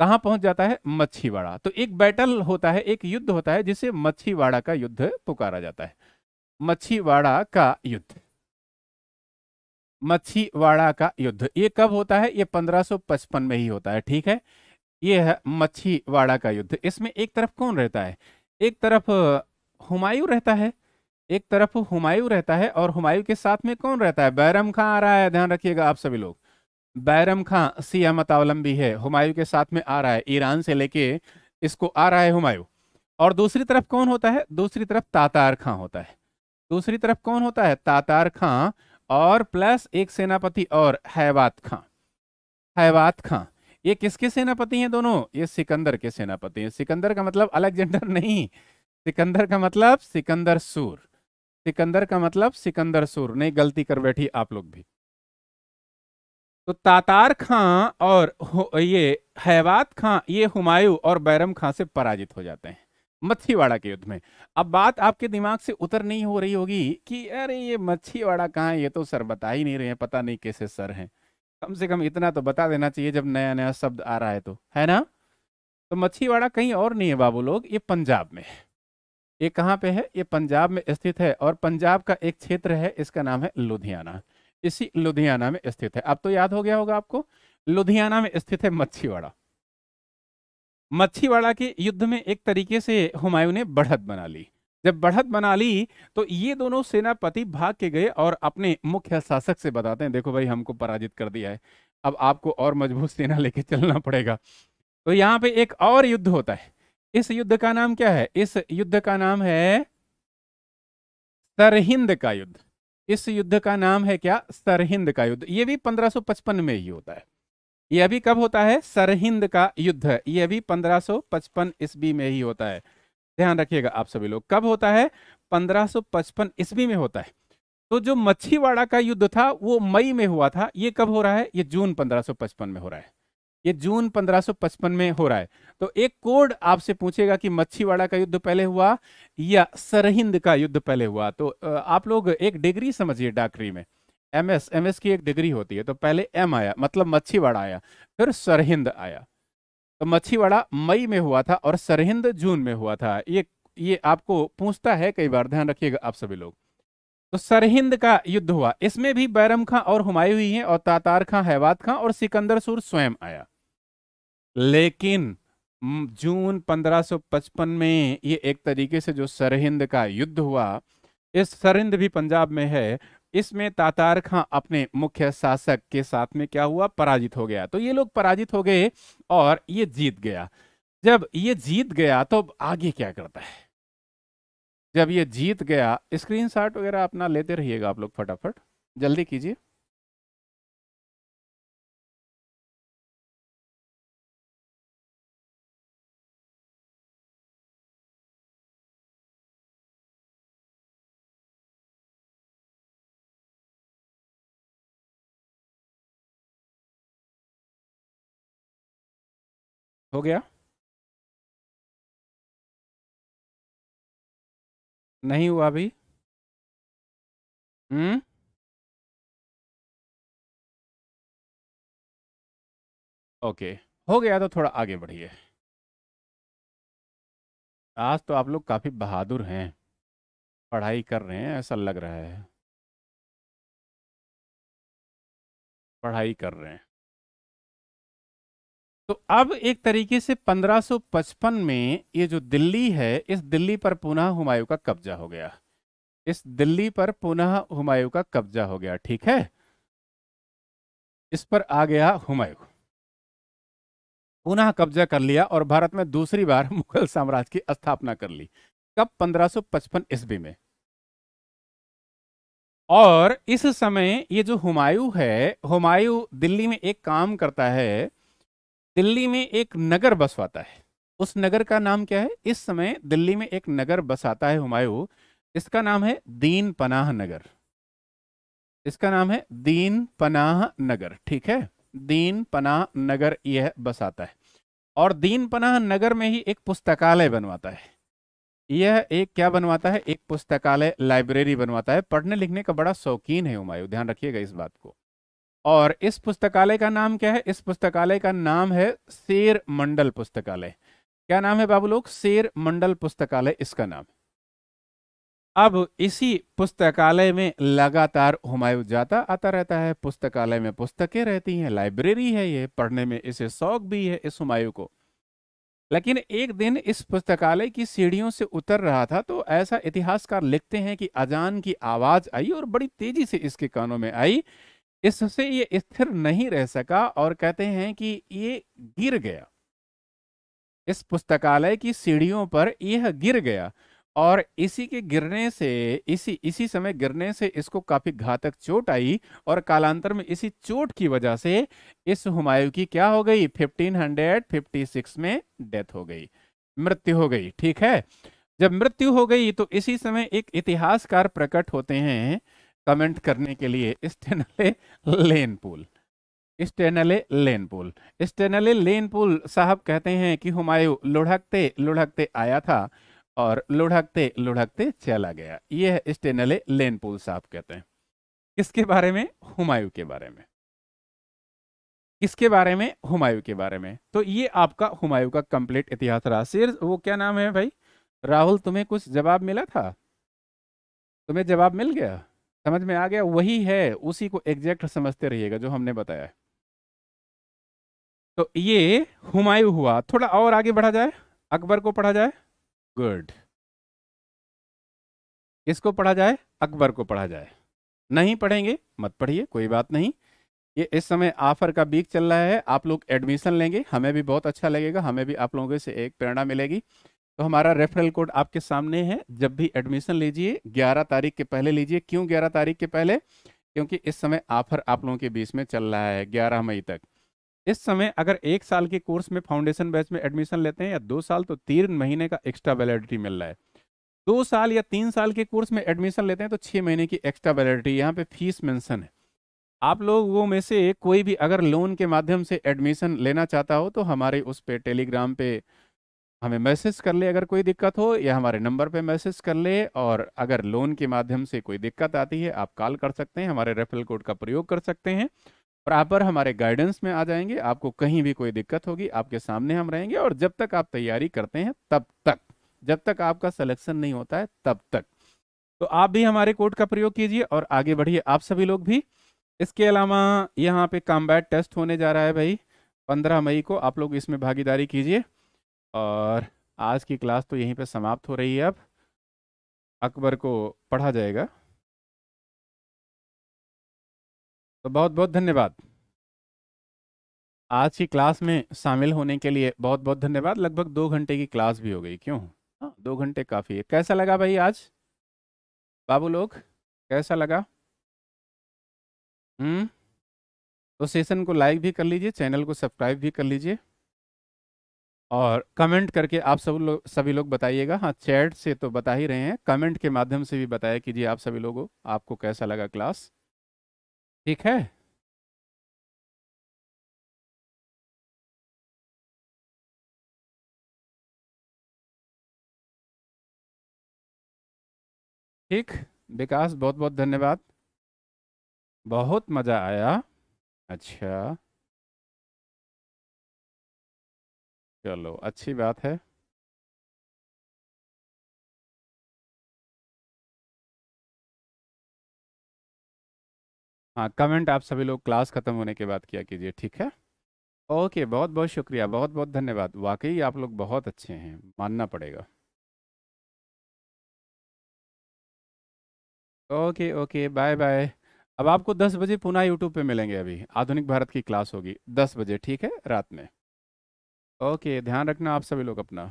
[SPEAKER 2] कहां पहुंच जाता है मच्छीवाड़ा तो एक बैटल होता है एक युद्ध होता है जिसे मच्छीवाड़ा का युद्ध पुकारा जाता है मच्छीवाड़ा का युद्ध मच्छीवाड़ा का युद्ध ये कब होता है ये 1555 में ही होता है ठीक है ये है मच्छीवाड़ा का युद्ध इसमें एक तरफ कौन रहता है एक तरफ हुमायूं रहता है एक तरफ हुमायूं रहता है और हुमायूं के साथ में कौन रहता है बैरम खां आ रहा है ध्यान रखिएगा आप सभी लोग बैरम खां सिया मतावलंबी है हुमायूं के साथ में आ रहा है ईरान से लेके इसको आ रहा है हुमायूं और दूसरी तरफ कौन होता है दूसरी तरफ तातार खां होता है दूसरी तरफ कौन होता है तातार खां और प्लस एक सेनापति और हैवात खां हैवात खां ये किसके सेनापति हैं दोनों ये सिकंदर के सेनापति हैं सिकंदर का मतलब अलेक्जेंडर नहीं सिकंदर का मतलब सिकंदर सूर सिकंदर का मतलब सिकंदर सुर नहीं गलती कर बैठी आप लोग भी तो तातार खां और ये हैवात खां ये हुमायूं और बैरम खां से पराजित हो जाते हैं मच्छीवाड़ा के युद्ध में अब बात आपके दिमाग से उतर नहीं हो रही होगी कि अरे ये मच्छीवाड़ा कहाँ है ये तो सर बता ही नहीं रहे हैं पता नहीं कैसे सर हैं कम से कम इतना तो बता देना चाहिए जब नया नया शब्द आ रहा है तो है ना तो मच्छीवाड़ा कहीं और नहीं है बाबू लोग ये पंजाब में है ये कहाँ पे है ये पंजाब में स्थित है और पंजाब का एक क्षेत्र है इसका नाम है लुधियाना इसी लुधियाना में स्थित है अब तो याद हो गया होगा आपको लुधियाना में स्थित है मच्छीवाड़ा मच्छीवाड़ा के युद्ध में एक तरीके से हुमायूं ने बढ़त बना ली जब बढ़त बना ली तो ये दोनों सेनापति भाग के गए और अपने मुख्य शासक से बताते हैं देखो भाई हमको पराजित कर दिया है अब आपको और मजबूत सेना लेके चलना पड़ेगा तो यहाँ पे एक और युद्ध होता है इस युद्ध का नाम क्या है इस युद्ध का नाम है सरहिंद का युद्ध इस युद्ध का नाम है क्या सरहिंद का युद्ध ये भी 1555 में ही होता है ये अभी कब होता है सरहिंद का युद्ध ये भी 1555 ईस्वी में ही होता है ध्यान रखिएगा आप सभी लोग कब होता है 1555 ईस्वी में होता है तो जो मच्छीवाड़ा का युद्ध था वो मई में हुआ था ये कब हो रहा है ये जून 1555 में हो रहा है ये जून 1555 में हो रहा है तो एक कोड आपसे पूछेगा कि मच्छीवाड़ा का युद्ध पहले हुआ या सरहिंद का युद्ध पहले हुआ तो आप लोग एक डिग्री समझिए डाकरी में एम एस एम एस की एक डिग्री होती है तो पहले एम आया मतलब मच्छीवाड़ा आया फिर सरहिंद आया तो मच्छीवाड़ा मई में हुआ था और सरहिंद जून में हुआ था ये ये आपको पूछता है कई बार ध्यान रखिएगा आप सभी लोग तो सरहिंद का युद्ध हुआ इसमें भी बैरम खां और हुमायूं हुई हैं और तातार खां हैवात खां और सिकंदर सूर स्वयं आया लेकिन जून 1555 में ये एक तरीके से जो सरहिंद का युद्ध हुआ इस सरहिंद भी पंजाब में है इसमें तातार खां अपने मुख्य शासक के साथ में क्या हुआ पराजित हो गया तो ये लोग पराजित हो गए और ये जीत गया जब ये जीत गया तो आगे क्या करता है जब ये जीत गया स्क्रीनशॉट वगैरह अपना
[SPEAKER 1] लेते रहिएगा आप लोग फटाफट जल्दी कीजिए हो गया नहीं हुआ अभी हम्म ओके हो गया तो थोड़ा आगे बढ़िए आज तो आप लोग काफ़ी बहादुर हैं पढ़ाई कर रहे हैं ऐसा लग रहा है पढ़ाई कर रहे हैं तो अब एक तरीके से 1555 में
[SPEAKER 2] ये जो दिल्ली है इस दिल्ली पर पुनः हुमायूं का कब्जा हो गया इस दिल्ली पर पुनः हुमायूं का कब्जा हो गया ठीक है इस पर आ गया हुमायूं पुनः कब्जा कर लिया और भारत में दूसरी बार मुगल साम्राज्य की स्थापना कर ली कब 1555 ईस्वी में और इस समय ये जो हुमायूं है हुमायूं दिल्ली में एक काम करता है दिल्ली में एक नगर बसवाता है उस नगर का नाम क्या है इस समय दिल्ली में एक नगर बसाता है हुमायूं इसका नाम है दीन पनाह नगर इसका नाम है दीन पनाह नगर ठीक है दीन पनाह नगर यह बसाता है और दीन पनाह नगर में ही एक पुस्तकालय बनवाता है यह एक क्या बनवाता है एक पुस्तकालय लाइब्रेरी बनवाता है पढ़ने लिखने का बड़ा शौकीन है हुमायूं ध्यान रखिएगा इस बात को और इस पुस्तकालय का नाम क्या है इस पुस्तकालय का नाम है शेर मंडल पुस्तकालय क्या नाम है बाबू लोग शेर मंडल पुस्तकालय इसका नाम अब इसी पुस्तकालय में लगातार हुमायूं जाता आता रहता है पुस्तकालय में पुस्तकें रहती हैं लाइब्रेरी है ये पढ़ने में इसे शौक भी है इस हुमायूं को लेकिन एक दिन इस पुस्तकालय की सीढ़ियों से उतर रहा था तो ऐसा इतिहासकार लिखते हैं कि अजान की आवाज आई और बड़ी तेजी से इसके कानों में आई इससे ये स्थिर नहीं रह सका और कहते हैं कि ये गिर गया इस पुस्तकालय की सीढ़ियों पर यह गिर गया और इसी के गिरने से इसी इसी समय गिरने से इसको काफी घातक चोट आई और कालांतर में इसी चोट की वजह से इस हुमायूं की क्या हो गई 1556 में डेथ हो गई मृत्यु हो गई ठीक है जब मृत्यु हो गई तो इसी समय एक इतिहासकार प्रकट होते हैं कमेंट करने के लिए Stanley Lane Poole Stanley Lane Poole Stanley Lane Poole साहब कहते हैं कि हुमायूं लुढ़कते लुढ़कते आया था और लुढ़कते लुढ़कते चला गया यह स्टेनले लेन पुल साहब कहते हैं किसके बारे में हुमायूं के बारे में किसके बारे में हुमायूं के बारे में तो ये आपका हुमायूं का कंप्लीट इतिहास रहा सिर वो क्या नाम है भाई राहुल तुम्हें कुछ जवाब मिला था तुम्हें जवाब मिल गया समझ में आ गया वही है उसी को एग्जैक्ट समझते रहिएगा जो हमने बताया तो ये हुमायूं हुआ थोड़ा और आगे बढ़ा जाए अकबर को पढ़ा जाए गुड इसको पढ़ा जाए अकबर को पढ़ा जाए नहीं पढ़ेंगे मत पढ़िए कोई बात नहीं ये इस समय ऑफर का बीक चल रहा है आप लोग एडमिशन लेंगे हमें भी बहुत अच्छा लगेगा हमें भी आप लोगों से एक प्रेरणा मिलेगी तो हमारा रेफरल कोड आपके सामने है जब भी एडमिशन लीजिए 11 तारीख के पहले लीजिए क्यों 11 तारीख के पहले क्योंकि इस समय ऑफर आप लोगों के बीच में चल रहा है 11 मई तक इस समय अगर एक साल के कोर्स में फाउंडेशन बैच में एडमिशन लेते हैं या दो साल तो तीन महीने का एक्स्ट्रा वैलिडिटी मिल रहा है दो साल या तीन साल के कोर्स में एडमिशन लेते हैं तो छः महीने की एक्स्ट्रा वैलिडिटी यहाँ पे फीस मैंसन है आप लोगों में से कोई भी अगर लोन के माध्यम से एडमिशन लेना चाहता हो तो हमारे उस पर टेलीग्राम पे हमें मैसेज कर ले अगर कोई दिक्कत हो या हमारे नंबर पे मैसेज कर ले और अगर लोन के माध्यम से कोई दिक्कत आती है आप कॉल कर सकते हैं हमारे रेफरल कोड का प्रयोग कर सकते हैं प्रॉपर हमारे गाइडेंस में आ जाएंगे आपको कहीं भी कोई दिक्कत होगी आपके सामने हम रहेंगे और जब तक आप तैयारी करते हैं तब तक जब तक आपका सलेक्शन नहीं होता है तब तक तो आप भी हमारे कोड का प्रयोग कीजिए और आगे बढ़िए आप सभी लोग भी इसके अलावा यहाँ पे कॉम्बैट टेस्ट होने जा रहा है भाई पंद्रह मई को आप लोग इसमें भागीदारी कीजिए और आज की
[SPEAKER 1] क्लास तो यहीं पे समाप्त हो रही है अब अकबर को पढ़ा जाएगा तो बहुत बहुत धन्यवाद आज की क्लास में शामिल होने के लिए बहुत बहुत धन्यवाद लगभग दो घंटे की क्लास भी हो गई
[SPEAKER 2] क्यों हाँ दो घंटे काफ़ी है कैसा लगा भाई आज बाबू लोग कैसा लगा हम्म तो सेशन को लाइक भी कर लीजिए चैनल को सब्सक्राइब भी कर लीजिए और कमेंट करके आप सब लोग सभी लोग बताइएगा हाँ चैट से तो बता ही रहे हैं कमेंट के माध्यम से भी बताया कीजिए आप सभी लोगों
[SPEAKER 1] आपको कैसा लगा क्लास ठीक है ठीक विकास बहुत बहुत धन्यवाद बहुत मज़ा आया अच्छा चलो अच्छी बात है हाँ कमेंट आप सभी लोग क्लास ख़त्म होने के बाद किया कीजिए ठीक है ओके बहुत बहुत शुक्रिया बहुत बहुत धन्यवाद वाकई आप लोग बहुत अच्छे हैं मानना पड़ेगा ओके ओके बाय बाय अब आपको 10 बजे पुनः यूट्यूब पे मिलेंगे अभी आधुनिक भारत की क्लास होगी 10 बजे ठीक है रात में ओके ध्यान रखना आप सभी लोग अपना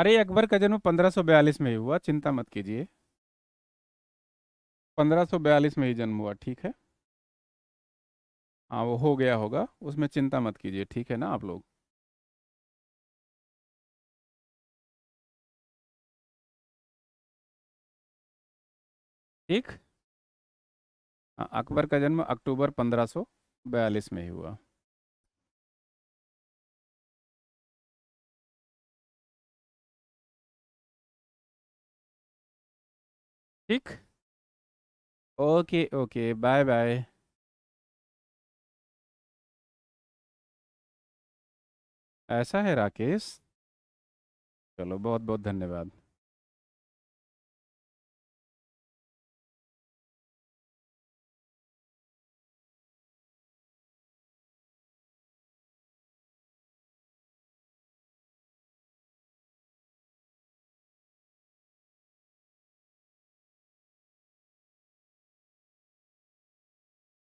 [SPEAKER 1] अरे अकबर का जन्म 1542 में ही हुआ चिंता मत कीजिए 1542 में ही जन्म हुआ ठीक है हाँ वो हो गया होगा उसमें चिंता मत कीजिए ठीक है ना आप लोग ठीक हाँ, अकबर का जन्म अक्टूबर 1542 में ही हुआ ठीक ओके ओके बाय बाय ऐसा है राकेश चलो बहुत बहुत धन्यवाद